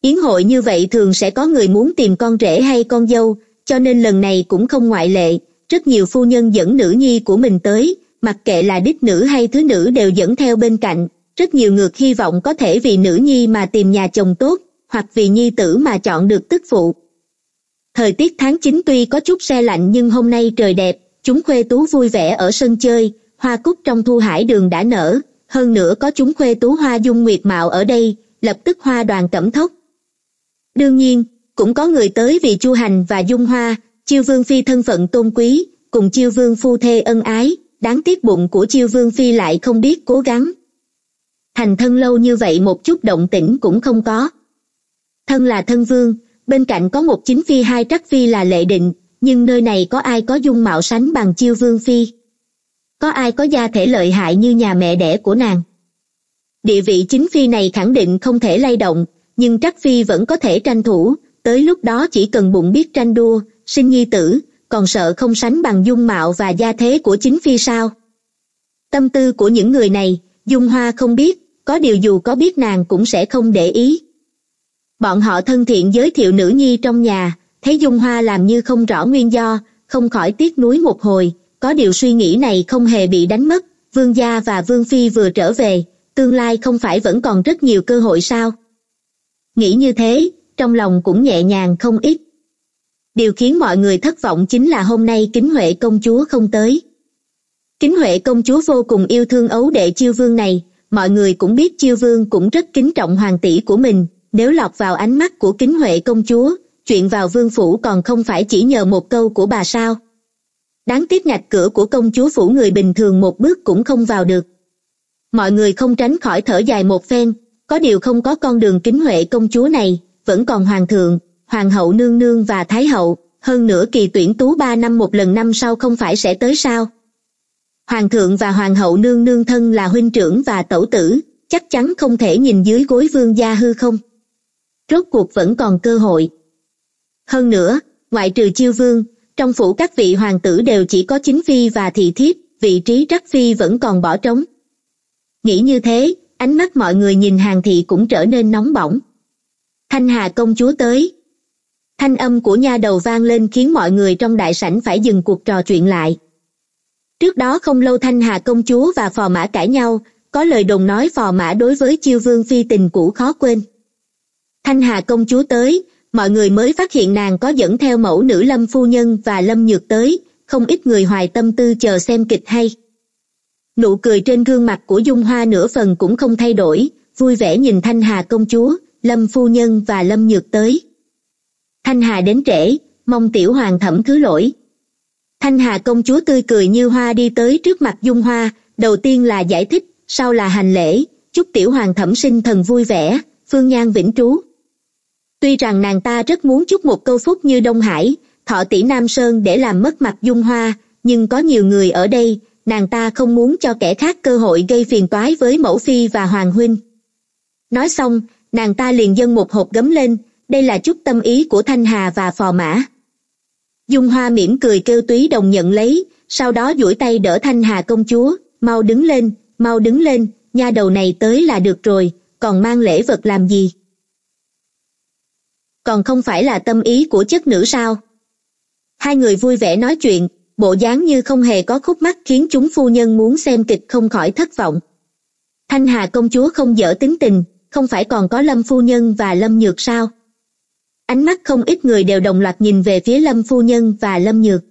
[SPEAKER 1] yến hội như vậy thường sẽ có người muốn tìm con rể hay con dâu cho nên lần này cũng không ngoại lệ rất nhiều phu nhân dẫn nữ nhi của mình tới mặc kệ là đích nữ hay thứ nữ đều dẫn theo bên cạnh rất nhiều ngược hy vọng có thể vì nữ nhi mà tìm nhà chồng tốt hoặc vì nhi tử mà chọn được tức phụ thời tiết tháng chín tuy có chút xe lạnh nhưng hôm nay trời đẹp chúng khuê tú vui vẻ ở sân chơi hoa cúc trong thu hải đường đã nở hơn nữa có chúng khuê tú hoa dung nguyệt mạo ở đây lập tức hoa đoàn cẩm thốc đương nhiên cũng có người tới vì chu hành và dung hoa chiêu vương phi thân phận tôn quý cùng chiêu vương phu thê ân ái đáng tiếc bụng của chiêu vương phi lại không biết cố gắng thành thân lâu như vậy một chút động tĩnh cũng không có thân là thân vương bên cạnh có một chính phi hai trắc phi là lệ định nhưng nơi này có ai có dung mạo sánh bằng chiêu vương phi có ai có gia thể lợi hại như nhà mẹ đẻ của nàng địa vị chính phi này khẳng định không thể lay động nhưng trắc phi vẫn có thể tranh thủ tới lúc đó chỉ cần bụng biết tranh đua sinh nhi tử còn sợ không sánh bằng dung mạo và gia thế của chính phi sao tâm tư của những người này dung hoa không biết có điều dù có biết nàng cũng sẽ không để ý bọn họ thân thiện giới thiệu nữ nhi trong nhà thấy dung hoa làm như không rõ nguyên do không khỏi tiếc nuối một hồi có điều suy nghĩ này không hề bị đánh mất vương gia và vương phi vừa trở về tương lai không phải vẫn còn rất nhiều cơ hội sao nghĩ như thế trong lòng cũng nhẹ nhàng không ít điều khiến mọi người thất vọng chính là hôm nay kính huệ công chúa không tới kính huệ công chúa vô cùng yêu thương ấu đệ chiêu vương này mọi người cũng biết chiêu vương cũng rất kính trọng hoàng tỷ của mình nếu lọt vào ánh mắt của kính huệ công chúa chuyện vào vương phủ còn không phải chỉ nhờ một câu của bà sao đáng tiếc ngạch cửa của công chúa phủ người bình thường một bước cũng không vào được mọi người không tránh khỏi thở dài một phen có điều không có con đường kính huệ công chúa này vẫn còn hoàng thượng hoàng hậu nương nương và thái hậu hơn nữa kỳ tuyển tú ba năm một lần năm sau không phải sẽ tới sao hoàng thượng và hoàng hậu nương nương thân là huynh trưởng và tẩu tử chắc chắn không thể nhìn dưới gối vương gia hư không rốt cuộc vẫn còn cơ hội hơn nữa ngoại trừ chiêu vương trong phủ các vị hoàng tử đều chỉ có chính phi và thị thiếp vị trí trắc phi vẫn còn bỏ trống nghĩ như thế ánh mắt mọi người nhìn hàng thị cũng trở nên nóng bỏng thanh hà công chúa tới thanh âm của nha đầu vang lên khiến mọi người trong đại sảnh phải dừng cuộc trò chuyện lại trước đó không lâu thanh hà công chúa và phò mã cãi nhau có lời đồn nói phò mã đối với chiêu vương phi tình cũ khó quên thanh hà công chúa tới mọi người mới phát hiện nàng có dẫn theo mẫu nữ lâm phu nhân và lâm nhược tới không ít người hoài tâm tư chờ xem kịch hay nụ cười trên gương mặt của dung hoa nửa phần cũng không thay đổi vui vẻ nhìn thanh hà công chúa lâm phu nhân và lâm nhược tới thanh hà đến trễ mong tiểu hoàng thẩm thứ lỗi thanh hà công chúa tươi cười như hoa đi tới trước mặt dung hoa đầu tiên là giải thích sau là hành lễ chúc tiểu hoàng thẩm sinh thần vui vẻ phương nhan vĩnh trú tuy rằng nàng ta rất muốn chúc một câu phúc như đông hải thọ tỷ nam sơn để làm mất mặt dung hoa nhưng có nhiều người ở đây nàng ta không muốn cho kẻ khác cơ hội gây phiền toái với mẫu phi và hoàng huynh nói xong nàng ta liền dâng một hộp gấm lên đây là chút tâm ý của thanh hà và phò mã dung hoa mỉm cười kêu túy đồng nhận lấy sau đó duỗi tay đỡ thanh hà công chúa mau đứng lên mau đứng lên nha đầu này tới là được rồi còn mang lễ vật làm gì còn không phải là tâm ý của chất nữ sao hai người vui vẻ nói chuyện bộ dáng như không hề có khúc mắt khiến chúng phu nhân muốn xem kịch không khỏi thất vọng thanh hà công chúa không dở tính tình không phải còn có lâm phu nhân và lâm nhược sao ánh mắt không ít người đều đồng loạt nhìn về phía lâm phu nhân và lâm nhược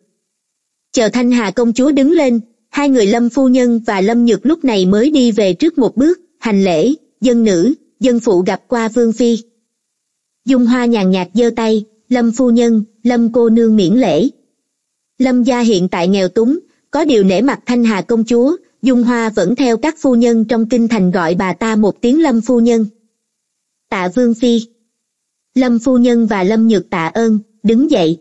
[SPEAKER 1] chờ thanh hà công chúa đứng lên hai người lâm phu nhân và lâm nhược lúc này mới đi về trước một bước hành lễ dân nữ dân phụ gặp qua vương phi dung hoa nhàn nhạt giơ tay lâm phu nhân lâm cô nương miễn lễ lâm gia hiện tại nghèo túng có điều nể mặt thanh hà công chúa dung hoa vẫn theo các phu nhân trong kinh thành gọi bà ta một tiếng lâm phu nhân tạ vương phi lâm phu nhân và lâm nhược tạ ơn đứng dậy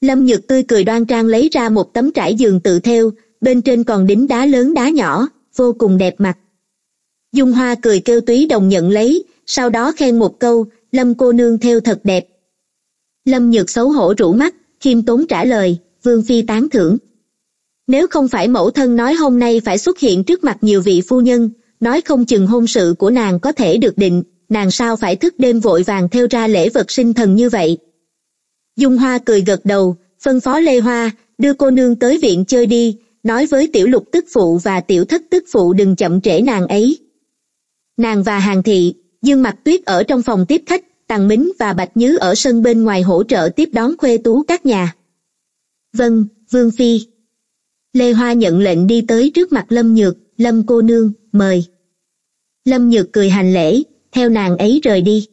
[SPEAKER 1] lâm nhược tươi cười đoan trang lấy ra một tấm trải giường tự theo bên trên còn đính đá lớn đá nhỏ vô cùng đẹp mặt dung hoa cười kêu túy đồng nhận lấy sau đó khen một câu lâm cô nương theo thật đẹp lâm nhược xấu hổ rũ mắt khiêm tốn trả lời vương phi tán thưởng nếu không phải mẫu thân nói hôm nay phải xuất hiện trước mặt nhiều vị phu nhân nói không chừng hôn sự của nàng có thể được định nàng sao phải thức đêm vội vàng theo ra lễ vật sinh thần như vậy dung hoa cười gật đầu phân phó lê hoa đưa cô nương tới viện chơi đi nói với tiểu lục tức phụ và tiểu thất tức phụ đừng chậm trễ nàng ấy nàng và hàng thị dương mặt tuyết ở trong phòng tiếp khách tàng mính và bạch nhứ ở sân bên ngoài hỗ trợ tiếp đón khuê tú các nhà vâng vương phi lê hoa nhận lệnh đi tới trước mặt lâm nhược lâm cô nương mời lâm nhược cười hành lễ theo nàng ấy rời đi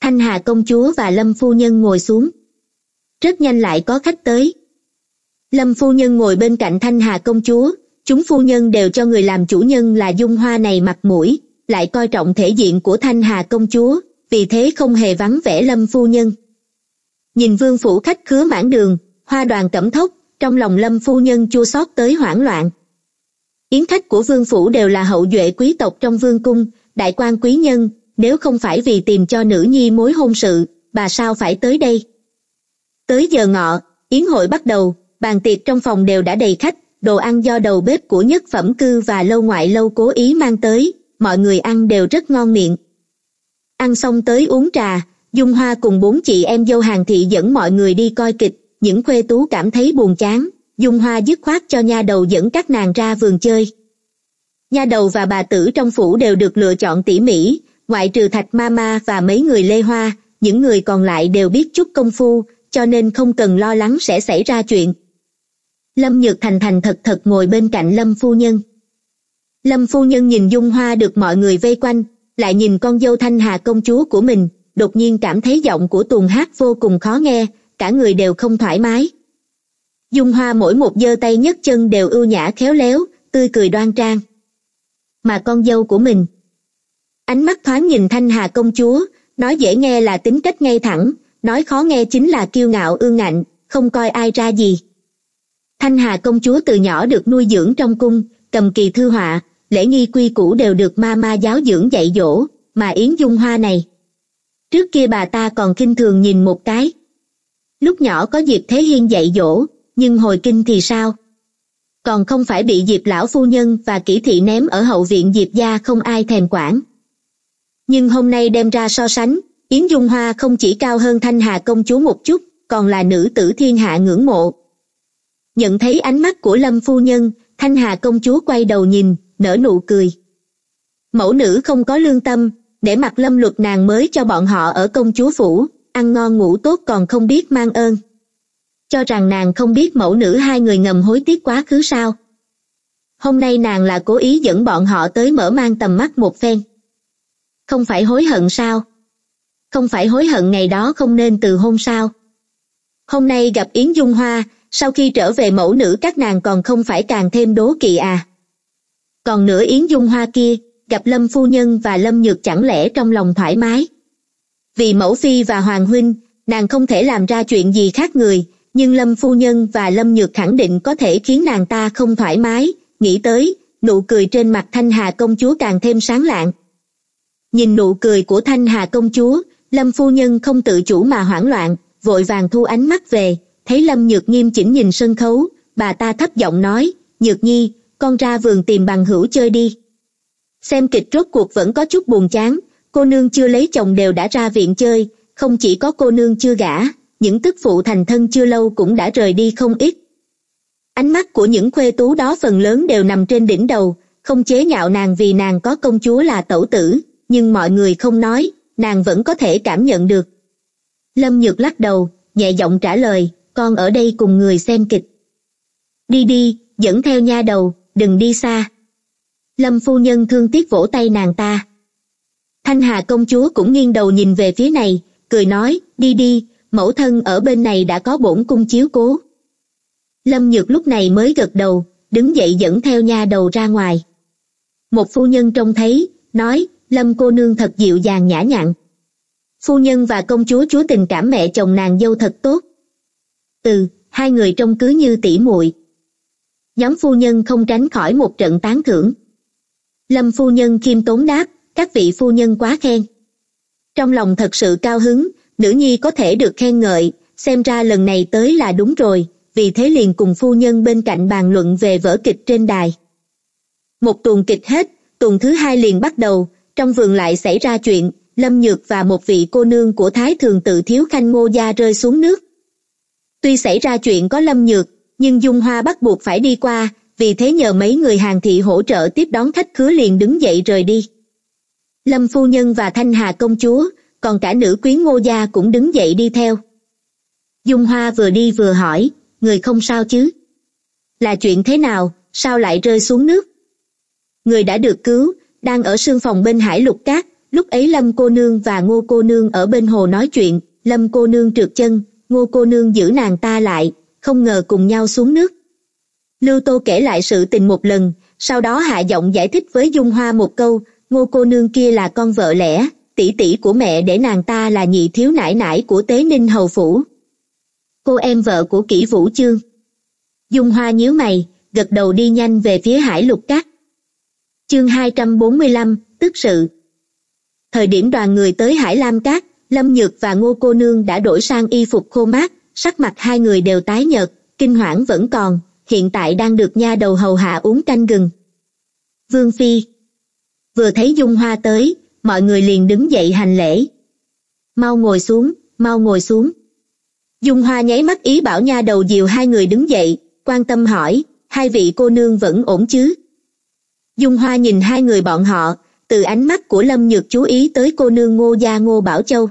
[SPEAKER 1] thanh hà công chúa và lâm phu nhân ngồi xuống rất nhanh lại có khách tới lâm phu nhân ngồi bên cạnh thanh hà công chúa chúng phu nhân đều cho người làm chủ nhân là dung hoa này mặt mũi lại coi trọng thể diện của thanh hà công chúa vì thế không hề vắng vẻ lâm phu nhân nhìn vương phủ khách khứa mãn đường hoa đoàn cẩm thốc trong lòng lâm phu nhân chua xót tới hoảng loạn yến khách của vương phủ đều là hậu duệ quý tộc trong vương cung đại quan quý nhân nếu không phải vì tìm cho nữ nhi mối hôn sự bà sao phải tới đây tới giờ ngọ yến hội bắt đầu bàn tiệc trong phòng đều đã đầy khách đồ ăn do đầu bếp của nhất phẩm cư và lâu ngoại lâu cố ý mang tới mọi người ăn đều rất ngon miệng ăn xong tới uống trà dung hoa cùng bốn chị em dâu hàng thị dẫn mọi người đi coi kịch những khuê tú cảm thấy buồn chán dung hoa dứt khoát cho nha đầu dẫn các nàng ra vườn chơi nha đầu và bà tử trong phủ đều được lựa chọn tỉ mỉ ngoại trừ thạch ma ma và mấy người lê hoa những người còn lại đều biết chút công phu cho nên không cần lo lắng sẽ xảy ra chuyện lâm nhược thành thành thật thật ngồi bên cạnh lâm phu nhân lâm phu nhân nhìn dung hoa được mọi người vây quanh lại nhìn con dâu thanh hà công chúa của mình đột nhiên cảm thấy giọng của tuồng hát vô cùng khó nghe cả người đều không thoải mái dung hoa mỗi một giơ tay nhấc chân đều ưu nhã khéo léo tươi cười đoan trang mà con dâu của mình ánh mắt thoáng nhìn thanh hà công chúa nói dễ nghe là tính cách ngay thẳng nói khó nghe chính là kiêu ngạo ương ngạnh không coi ai ra gì thanh hà công chúa từ nhỏ được nuôi dưỡng trong cung cầm kỳ thư họa lễ nghi quy củ đều được ma ma giáo dưỡng dạy dỗ mà yến dung hoa này trước kia bà ta còn kinh thường nhìn một cái lúc nhỏ có dịp thế hiên dạy dỗ nhưng hồi kinh thì sao còn không phải bị diệp lão phu nhân và kỹ thị ném ở hậu viện diệp gia không ai thèm quản nhưng hôm nay đem ra so sánh yến dung hoa không chỉ cao hơn thanh hà công chúa một chút còn là nữ tử thiên hạ ngưỡng mộ nhận thấy ánh mắt của lâm phu nhân thanh hà công chúa quay đầu nhìn nở nụ cười mẫu nữ không có lương tâm để mặc lâm luật nàng mới cho bọn họ ở công chúa phủ ăn ngon ngủ tốt còn không biết mang ơn cho rằng nàng không biết mẫu nữ hai người ngầm hối tiếc quá khứ sao hôm nay nàng là cố ý dẫn bọn họ tới mở mang tầm mắt một phen không phải hối hận sao không phải hối hận ngày đó không nên từ hôn sao hôm nay gặp yến dung hoa sau khi trở về mẫu nữ các nàng còn không phải càng thêm đố kỵ à còn nữa yến dung hoa kia gặp lâm phu nhân và lâm nhược chẳng lẽ trong lòng thoải mái vì mẫu phi và hoàng huynh nàng không thể làm ra chuyện gì khác người nhưng lâm phu nhân và lâm nhược khẳng định có thể khiến nàng ta không thoải mái nghĩ tới nụ cười trên mặt thanh hà công chúa càng thêm sáng lạng nhìn nụ cười của thanh hà công chúa lâm phu nhân không tự chủ mà hoảng loạn vội vàng thu ánh mắt về thấy lâm nhược nghiêm chỉnh nhìn sân khấu bà ta thấp giọng nói nhược nhi con ra vườn tìm bằng hữu chơi đi xem kịch rốt cuộc vẫn có chút buồn chán cô nương chưa lấy chồng đều đã ra viện chơi không chỉ có cô nương chưa gả những tức phụ thành thân chưa lâu cũng đã rời đi không ít ánh mắt của những khuê tú đó phần lớn đều nằm trên đỉnh đầu không chế nhạo nàng vì nàng có công chúa là tẩu tử nhưng mọi người không nói nàng vẫn có thể cảm nhận được lâm nhược lắc đầu nhẹ giọng trả lời con ở đây cùng người xem kịch đi đi dẫn theo nha đầu đừng đi xa lâm phu nhân thương tiếc vỗ tay nàng ta thanh hà công chúa cũng nghiêng đầu nhìn về phía này cười nói đi đi mẫu thân ở bên này đã có bổn cung chiếu cố lâm nhược lúc này mới gật đầu đứng dậy dẫn theo nha đầu ra ngoài một phu nhân trông thấy nói lâm cô nương thật dịu dàng nhã nhặn phu nhân và công chúa chúa tình cảm mẹ chồng nàng dâu thật tốt Từ, hai người trông cứ như tỉ muội nhóm phu nhân không tránh khỏi một trận tán thưởng lâm phu nhân khiêm tốn đáp các vị phu nhân quá khen trong lòng thật sự cao hứng nữ nhi có thể được khen ngợi xem ra lần này tới là đúng rồi vì thế liền cùng phu nhân bên cạnh bàn luận về vở kịch trên đài một tuần kịch hết tuần thứ hai liền bắt đầu trong vườn lại xảy ra chuyện lâm nhược và một vị cô nương của thái thường tự thiếu khanh ngô gia rơi xuống nước tuy xảy ra chuyện có lâm nhược nhưng dung hoa bắt buộc phải đi qua vì thế nhờ mấy người hàng thị hỗ trợ tiếp đón khách khứa liền đứng dậy rời đi lâm phu nhân và thanh hà công chúa còn cả nữ quyến ngô gia cũng đứng dậy đi theo dung hoa vừa đi vừa hỏi người không sao chứ là chuyện thế nào sao lại rơi xuống nước người đã được cứu đang ở sương phòng bên hải lục cát lúc ấy lâm cô nương và ngô cô nương ở bên hồ nói chuyện lâm cô nương trượt chân ngô cô nương giữ nàng ta lại không ngờ cùng nhau xuống nước lưu tô kể lại sự tình một lần sau đó hạ giọng giải thích với dung hoa một câu ngô cô nương kia là con vợ lẽ tỷ tỷ của mẹ để nàng ta là nhị thiếu nãi nãi của tế ninh hầu phủ cô em vợ của kỷ vũ chương dung hoa nhíu mày gật đầu đi nhanh về phía hải lục cát chương hai trăm bốn mươi lăm, tức sự thời điểm đoàn người tới hải lam cát lâm nhược và ngô cô nương đã đổi sang y phục khô mát sắc mặt hai người đều tái nhợt kinh hoảng vẫn còn hiện tại đang được nha đầu hầu hạ uống canh gừng vương phi vừa thấy dung hoa tới mọi người liền đứng dậy hành lễ mau ngồi xuống mau ngồi xuống dung hoa nháy mắt ý bảo nha đầu diều hai người đứng dậy quan tâm hỏi hai vị cô nương vẫn ổn chứ dung hoa nhìn hai người bọn họ từ ánh mắt của lâm nhược chú ý tới cô nương ngô gia ngô bảo châu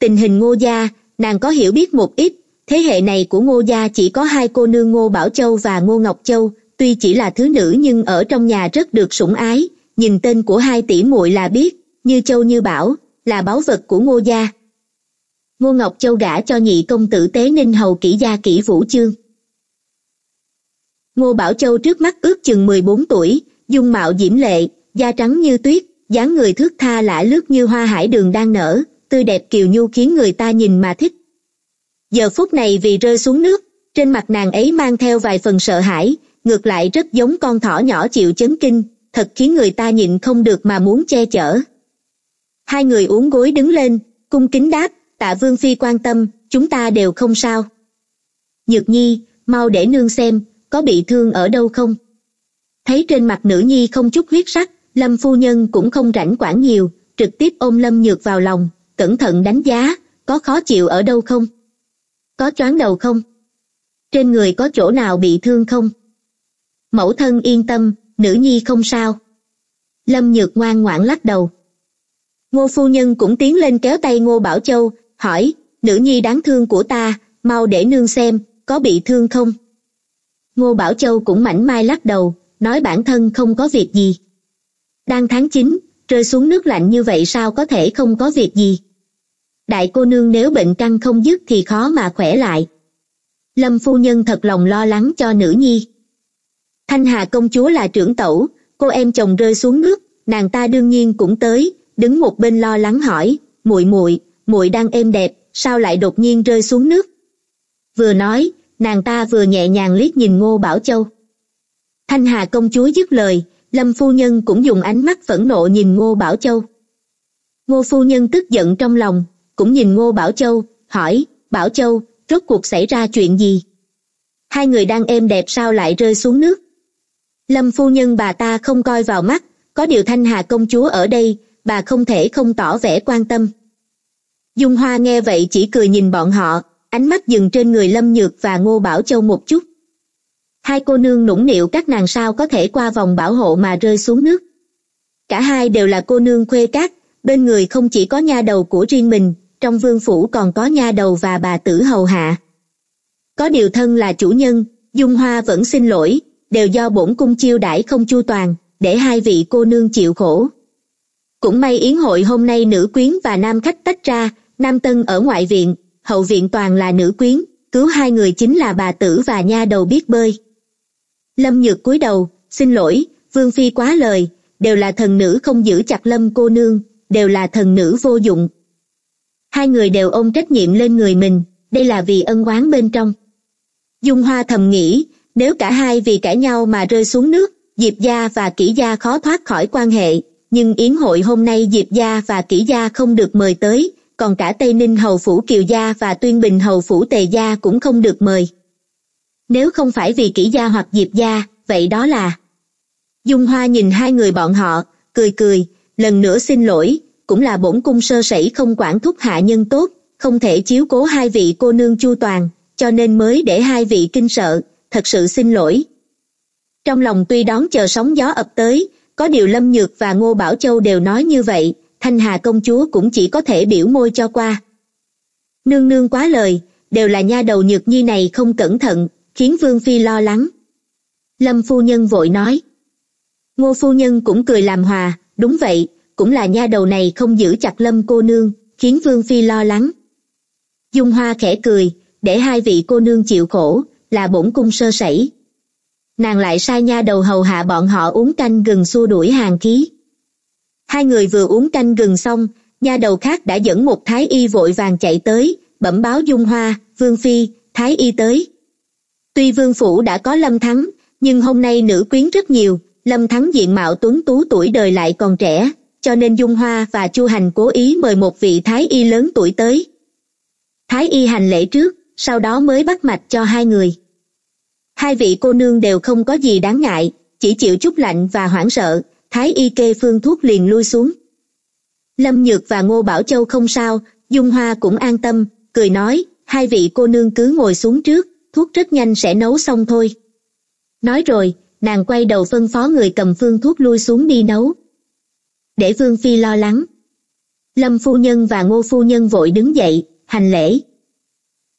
[SPEAKER 1] tình hình ngô gia nàng có hiểu biết một ít thế hệ này của ngô gia chỉ có hai cô nương ngô bảo châu và ngô ngọc châu tuy chỉ là thứ nữ nhưng ở trong nhà rất được sủng ái nhìn tên của hai tỷ muội là biết như châu như bảo là báu vật của ngô gia ngô ngọc châu gả cho nhị công tử tế ninh hầu kỹ gia kỹ vũ chương ngô bảo châu trước mắt ước chừng mười bốn tuổi dung mạo diễm lệ da trắng như tuyết dáng người thước tha lả lướt như hoa hải đường đang nở tươi đẹp kiều nhu khiến người ta nhìn mà thích giờ phút này vì rơi xuống nước trên mặt nàng ấy mang theo vài phần sợ hãi ngược lại rất giống con thỏ nhỏ chịu chấn kinh thật khiến người ta nhịn không được mà muốn che chở hai người uống gối đứng lên cung kính đáp tạ vương phi quan tâm chúng ta đều không sao nhược nhi mau để nương xem có bị thương ở đâu không thấy trên mặt nữ nhi không chút huyết sắc lâm phu nhân cũng không rảnh quản nhiều trực tiếp ôm lâm nhược vào lòng cẩn thận đánh giá có khó chịu ở đâu không có choáng đầu không trên người có chỗ nào bị thương không mẫu thân yên tâm nữ nhi không sao lâm nhược ngoan ngoãn lắc đầu ngô phu nhân cũng tiến lên kéo tay ngô bảo châu hỏi nữ nhi đáng thương của ta mau để nương xem có bị thương không ngô bảo châu cũng mảnh mai lắc đầu nói bản thân không có việc gì đang tháng chín rơi xuống nước lạnh như vậy sao có thể không có việc gì đại cô nương nếu bệnh căng không dứt thì khó mà khỏe lại lâm phu nhân thật lòng lo lắng cho nữ nhi thanh hà công chúa là trưởng tẩu cô em chồng rơi xuống nước nàng ta đương nhiên cũng tới đứng một bên lo lắng hỏi muội muội muội đang êm đẹp sao lại đột nhiên rơi xuống nước vừa nói nàng ta vừa nhẹ nhàng liếc nhìn ngô bảo châu thanh hà công chúa dứt lời lâm phu nhân cũng dùng ánh mắt phẫn nộ nhìn ngô bảo châu ngô phu nhân tức giận trong lòng cũng nhìn ngô bảo châu hỏi bảo châu rốt cuộc xảy ra chuyện gì hai người đang êm đẹp sao lại rơi xuống nước lâm phu nhân bà ta không coi vào mắt có điều thanh hà công chúa ở đây bà không thể không tỏ vẻ quan tâm dung hoa nghe vậy chỉ cười nhìn bọn họ ánh mắt dừng trên người lâm nhược và ngô bảo châu một chút hai cô nương nũng nịu các nàng sao có thể qua vòng bảo hộ mà rơi xuống nước cả hai đều là cô nương khuê cát bên người không chỉ có nha đầu của riêng mình trong vương phủ còn có nha đầu và bà tử hầu hạ có điều thân là chủ nhân dung hoa vẫn xin lỗi đều do bổn cung chiêu đãi không chu toàn để hai vị cô nương chịu khổ cũng may yến hội hôm nay nữ quyến và nam khách tách ra nam tân ở ngoại viện hậu viện toàn là nữ quyến cứu hai người chính là bà tử và nha đầu biết bơi lâm nhược cúi đầu xin lỗi vương phi quá lời đều là thần nữ không giữ chặt lâm cô nương đều là thần nữ vô dụng hai người đều ôm trách nhiệm lên người mình đây là vì ân oán bên trong dung hoa thầm nghĩ nếu cả hai vì cãi nhau mà rơi xuống nước diệp gia và Kỷ gia khó thoát khỏi quan hệ nhưng yến hội hôm nay diệp gia và Kỷ gia không được mời tới còn cả tây ninh hầu phủ kiều gia và tuyên bình hầu phủ tề gia cũng không được mời nếu không phải vì Kỷ gia hoặc diệp gia vậy đó là dung hoa nhìn hai người bọn họ cười cười lần nữa xin lỗi cũng là bổn cung sơ sẩy không quản thúc hạ nhân tốt không thể chiếu cố hai vị cô nương chu toàn cho nên mới để hai vị kinh sợ thật sự xin lỗi trong lòng tuy đón chờ sóng gió ập tới có điều lâm nhược và ngô bảo châu đều nói như vậy thanh hà công chúa cũng chỉ có thể biểu môi cho qua nương nương quá lời đều là nha đầu nhược nhi này không cẩn thận khiến vương phi lo lắng lâm phu nhân vội nói ngô phu nhân cũng cười làm hòa đúng vậy cũng là nha đầu này không giữ chặt lâm cô nương khiến vương phi lo lắng dung hoa khẽ cười để hai vị cô nương chịu khổ là bổn cung sơ sẩy nàng lại sai nha đầu hầu hạ bọn họ uống canh gừng xua đuổi hàng khí hai người vừa uống canh gừng xong nha đầu khác đã dẫn một thái y vội vàng chạy tới bẩm báo dung hoa vương phi thái y tới tuy vương phủ đã có lâm thắng nhưng hôm nay nữ quyến rất nhiều lâm thắng diện mạo tuấn tú tuổi đời lại còn trẻ cho nên dung hoa và chu hành cố ý mời một vị thái y lớn tuổi tới thái y hành lễ trước sau đó mới bắt mạch cho hai người hai vị cô nương đều không có gì đáng ngại chỉ chịu chút lạnh và hoảng sợ thái y kê phương thuốc liền lui xuống lâm nhược và ngô bảo châu không sao dung hoa cũng an tâm cười nói hai vị cô nương cứ ngồi xuống trước thuốc rất nhanh sẽ nấu xong thôi nói rồi nàng quay đầu phân phó người cầm phương thuốc lui xuống đi nấu để vương phi lo lắng lâm phu nhân và ngô phu nhân vội đứng dậy hành lễ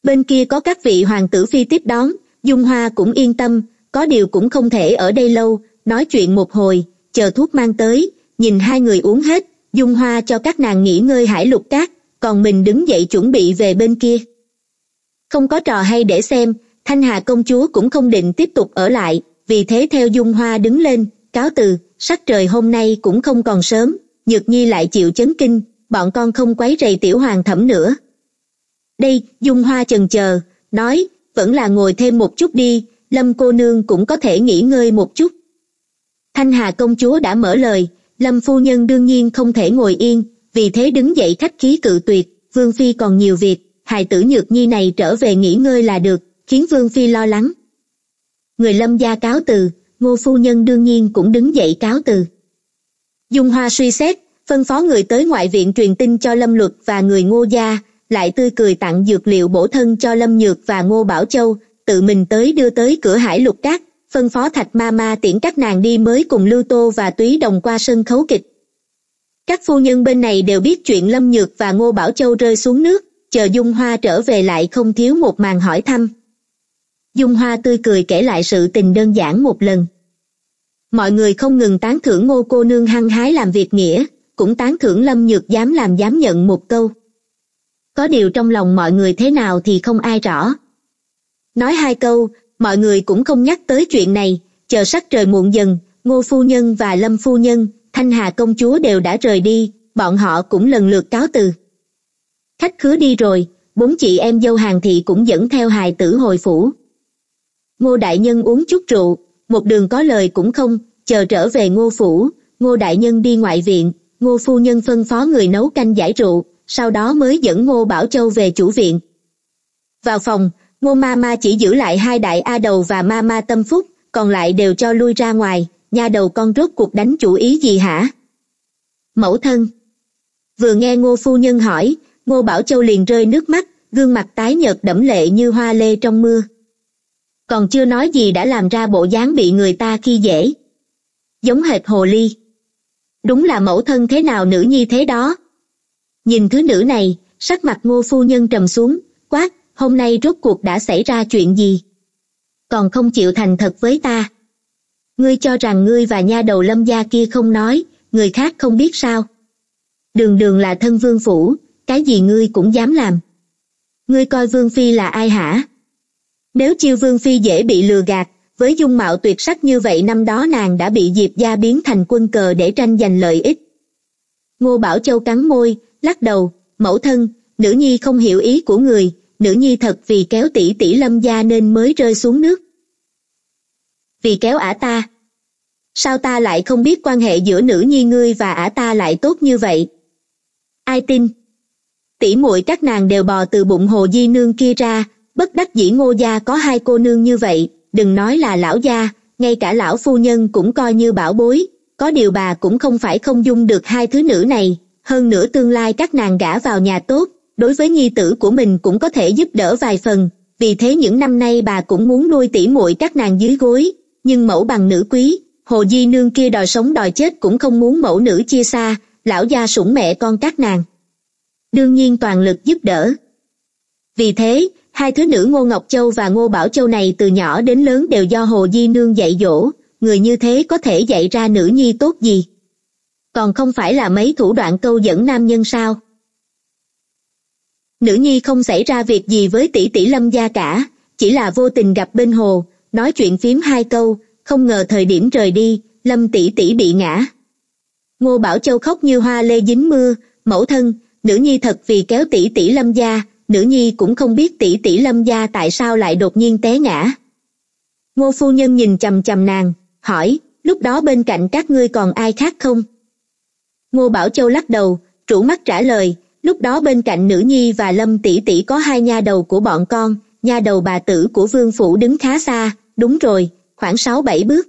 [SPEAKER 1] bên kia có các vị hoàng tử phi tiếp đón dung hoa cũng yên tâm có điều cũng không thể ở đây lâu nói chuyện một hồi chờ thuốc mang tới nhìn hai người uống hết dung hoa cho các nàng nghỉ ngơi hải lục cát còn mình đứng dậy chuẩn bị về bên kia không có trò hay để xem thanh hà công chúa cũng không định tiếp tục ở lại vì thế theo dung hoa đứng lên cáo từ sắc trời hôm nay cũng không còn sớm nhược nhi lại chịu chấn kinh bọn con không quấy rầy tiểu hoàng thẩm nữa đây dung hoa chần chờ nói vẫn là ngồi thêm một chút đi lâm cô nương cũng có thể nghỉ ngơi một chút thanh hà công chúa đã mở lời lâm phu nhân đương nhiên không thể ngồi yên vì thế đứng dậy khách khí cự tuyệt vương phi còn nhiều việc hài tử nhược nhi này trở về nghỉ ngơi là được khiến vương phi lo lắng người lâm gia cáo từ ngô phu nhân đương nhiên cũng đứng dậy cáo từ dung hoa suy xét phân phó người tới ngoại viện truyền tin cho lâm luật và người ngô gia lại tươi cười tặng dược liệu bổ thân cho Lâm Nhược và Ngô Bảo Châu, tự mình tới đưa tới cửa hải lục cát, phân phó Thạch Ma Ma tiễn các nàng đi mới cùng Lưu Tô và Túy Đồng qua sân khấu kịch. Các phu nhân bên này đều biết chuyện Lâm Nhược và Ngô Bảo Châu rơi xuống nước, chờ Dung Hoa trở về lại không thiếu một màn hỏi thăm. Dung Hoa tươi cười kể lại sự tình đơn giản một lần. Mọi người không ngừng tán thưởng ngô cô nương hăng hái làm việc nghĩa, cũng tán thưởng Lâm Nhược dám làm dám nhận một câu có điều trong lòng mọi người thế nào thì không ai rõ nói hai câu mọi người cũng không nhắc tới chuyện này chờ sắc trời muộn dần ngô phu nhân và lâm phu nhân thanh hà công chúa đều đã rời đi bọn họ cũng lần lượt cáo từ khách khứa đi rồi bốn chị em dâu hàng thị cũng dẫn theo hài tử hồi phủ ngô đại nhân uống chút rượu một đường có lời cũng không chờ trở về ngô phủ ngô đại nhân đi ngoại viện ngô phu nhân phân phó người nấu canh giải rượu sau đó mới dẫn ngô bảo châu về chủ viện vào phòng ngô ma ma chỉ giữ lại hai đại a đầu và ma ma tâm phúc còn lại đều cho lui ra ngoài nha đầu con rốt cuộc đánh chủ ý gì hả mẫu thân vừa nghe ngô phu nhân hỏi ngô bảo châu liền rơi nước mắt gương mặt tái nhợt đẫm lệ như hoa lê trong mưa còn chưa nói gì đã làm ra bộ dáng bị người ta khi dễ giống hệt hồ ly đúng là mẫu thân thế nào nữ nhi thế đó nhìn thứ nữ này sắc mặt ngô phu nhân trầm xuống quát hôm nay rốt cuộc đã xảy ra chuyện gì còn không chịu thành thật với ta ngươi cho rằng ngươi và nha đầu lâm gia kia không nói người khác không biết sao đường đường là thân vương phủ cái gì ngươi cũng dám làm ngươi coi vương phi là ai hả nếu chiêu vương phi dễ bị lừa gạt với dung mạo tuyệt sắc như vậy năm đó nàng đã bị diệp gia biến thành quân cờ để tranh giành lợi ích ngô bảo châu cắn môi lắc đầu mẫu thân nữ nhi không hiểu ý của người nữ nhi thật vì kéo tỷ tỷ lâm gia nên mới rơi xuống nước vì kéo ả ta sao ta lại không biết quan hệ giữa nữ nhi ngươi và ả ta lại tốt như vậy ai tin tỷ muội các nàng đều bò từ bụng hồ di nương kia ra bất đắc dĩ ngô gia có hai cô nương như vậy đừng nói là lão gia ngay cả lão phu nhân cũng coi như bảo bối có điều bà cũng không phải không dung được hai thứ nữ này hơn nữa tương lai các nàng gả vào nhà tốt đối với nhi tử của mình cũng có thể giúp đỡ vài phần vì thế những năm nay bà cũng muốn nuôi tỉ muội các nàng dưới gối nhưng mẫu bằng nữ quý hồ di nương kia đòi sống đòi chết cũng không muốn mẫu nữ chia xa lão gia sủng mẹ con các nàng đương nhiên toàn lực giúp đỡ vì thế hai thứ nữ ngô ngọc châu và ngô bảo châu này từ nhỏ đến lớn đều do hồ di nương dạy dỗ người như thế có thể dạy ra nữ nhi tốt gì còn không phải là mấy thủ đoạn câu dẫn nam nhân sao nữ nhi không xảy ra việc gì với tỷ tỷ lâm gia cả chỉ là vô tình gặp bên hồ nói chuyện phím hai câu không ngờ thời điểm rời đi lâm tỷ tỷ bị ngã ngô bảo châu khóc như hoa lê dính mưa mẫu thân nữ nhi thật vì kéo tỷ tỷ lâm gia nữ nhi cũng không biết tỷ tỷ lâm gia tại sao lại đột nhiên té ngã ngô phu nhân nhìn chằm chằm nàng hỏi lúc đó bên cạnh các ngươi còn ai khác không ngô bảo châu lắc đầu rủ mắt trả lời lúc đó bên cạnh nữ nhi và lâm tỷ tỷ có hai nha đầu của bọn con nha đầu bà tử của vương phủ đứng khá xa đúng rồi khoảng sáu bảy bước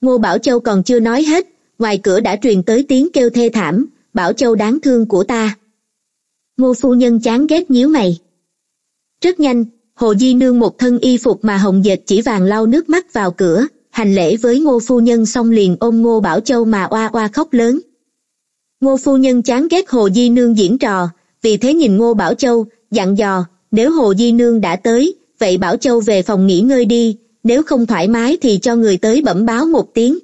[SPEAKER 1] ngô bảo châu còn chưa nói hết ngoài cửa đã truyền tới tiếng kêu thê thảm bảo châu đáng thương của ta ngô phu nhân chán ghét nhíu mày rất nhanh hồ di nương một thân y phục mà hồng dệt chỉ vàng lau nước mắt vào cửa hành lễ với ngô phu nhân xong liền ôm ngô bảo châu mà oa oa khóc lớn ngô phu nhân chán ghét hồ di nương diễn trò vì thế nhìn ngô bảo châu dặn dò nếu hồ di nương đã tới vậy bảo châu về phòng nghỉ ngơi đi nếu không thoải mái thì cho người tới bẩm báo một tiếng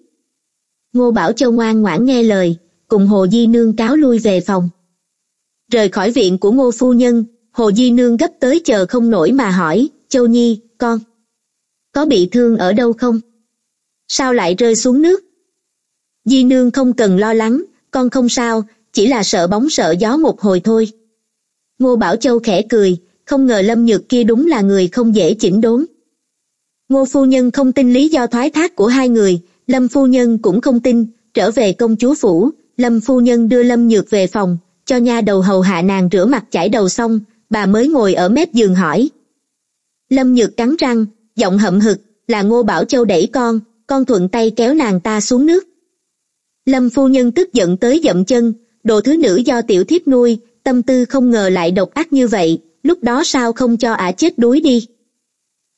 [SPEAKER 1] ngô bảo châu ngoan ngoãn nghe lời cùng hồ di nương cáo lui về phòng rời khỏi viện của ngô phu nhân hồ di nương gấp tới chờ không nổi mà hỏi châu nhi con có bị thương ở đâu không sao lại rơi xuống nước di nương không cần lo lắng con không sao chỉ là sợ bóng sợ gió một hồi thôi ngô bảo châu khẽ cười không ngờ lâm nhược kia đúng là người không dễ chỉnh đốn ngô phu nhân không tin lý do thoái thác của hai người lâm phu nhân cũng không tin trở về công chúa phủ lâm phu nhân đưa lâm nhược về phòng cho nha đầu hầu hạ nàng rửa mặt chải đầu xong bà mới ngồi ở mép giường hỏi lâm nhược cắn răng giọng hậm hực là ngô bảo châu đẩy con con thuận tay kéo nàng ta xuống nước lâm phu nhân tức giận tới dậm chân đồ thứ nữ do tiểu thiếp nuôi tâm tư không ngờ lại độc ác như vậy lúc đó sao không cho ả chết đuối đi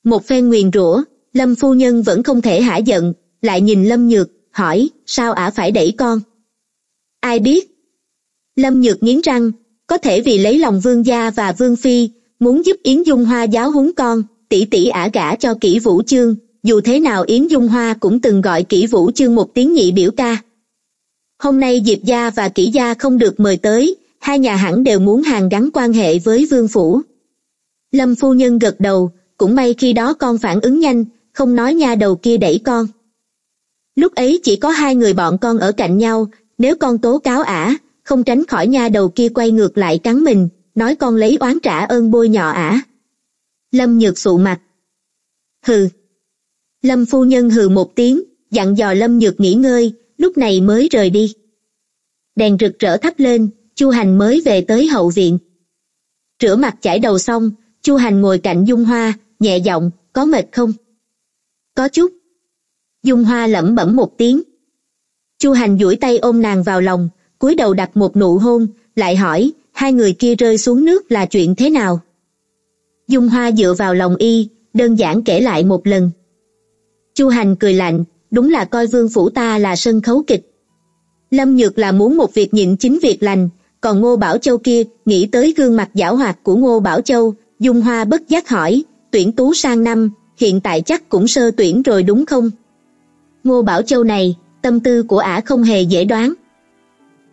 [SPEAKER 1] một phen nguyền rủa lâm phu nhân vẫn không thể hả giận lại nhìn lâm nhược hỏi sao ả phải đẩy con ai biết lâm nhược nghiến răng có thể vì lấy lòng vương gia và vương phi muốn giúp yến dung hoa giáo huấn con tỷ tỷ ả gả cho Kỷ vũ chương dù thế nào yến dung hoa cũng từng gọi Kỷ vũ chương một tiếng nhị biểu ca hôm nay diệp gia và kỷ gia không được mời tới hai nhà hẳn đều muốn hàn gắn quan hệ với vương phủ lâm phu nhân gật đầu cũng may khi đó con phản ứng nhanh không nói nha đầu kia đẩy con lúc ấy chỉ có hai người bọn con ở cạnh nhau nếu con tố cáo ả không tránh khỏi nha đầu kia quay ngược lại cắn mình nói con lấy oán trả ơn bôi nhọ ả lâm nhược sụ mặt hừ lâm phu nhân hừ một tiếng dặn dò lâm nhược nghỉ ngơi lúc này mới rời đi đèn rực rỡ thắp lên chu hành mới về tới hậu viện rửa mặt chải đầu xong chu hành ngồi cạnh dung hoa nhẹ giọng có mệt không có chút dung hoa lẩm bẩm một tiếng chu hành duỗi tay ôm nàng vào lòng cúi đầu đặt một nụ hôn lại hỏi hai người kia rơi xuống nước là chuyện thế nào dung hoa dựa vào lòng y đơn giản kể lại một lần chu hành cười lạnh đúng là coi vương phủ ta là sân khấu kịch lâm nhược là muốn một việc nhịn chính việc lành còn ngô bảo châu kia nghĩ tới gương mặt giảo hoạt của ngô bảo châu dung hoa bất giác hỏi tuyển tú sang năm hiện tại chắc cũng sơ tuyển rồi đúng không ngô bảo châu này tâm tư của ả không hề dễ đoán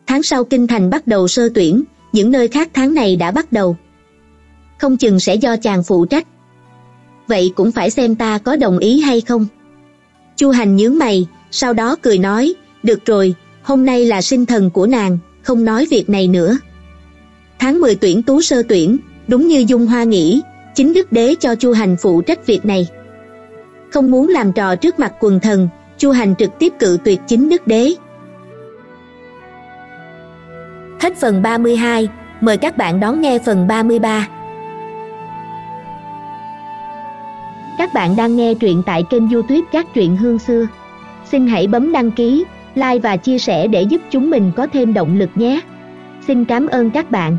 [SPEAKER 1] tháng sau kinh thành bắt đầu sơ tuyển những nơi khác tháng này đã bắt đầu không chừng sẽ do chàng phụ trách vậy cũng phải xem ta có đồng ý hay không chu hành nhướng mày sau đó cười nói được rồi hôm nay là sinh thần của nàng không nói việc này nữa tháng 10 tuyển tú sơ tuyển đúng như dung hoa nghĩ chính đức đế cho chu hành phụ trách việc này không muốn làm trò trước mặt quần thần chu hành trực tiếp cự tuyệt chính đức đế hết phần 32, mời các bạn đón nghe phần 33. Các bạn đang nghe truyện tại kênh youtube Các Truyện Hương Xưa. Xin hãy bấm đăng ký, like và chia sẻ để giúp chúng mình có thêm động lực nhé. Xin cảm ơn các bạn.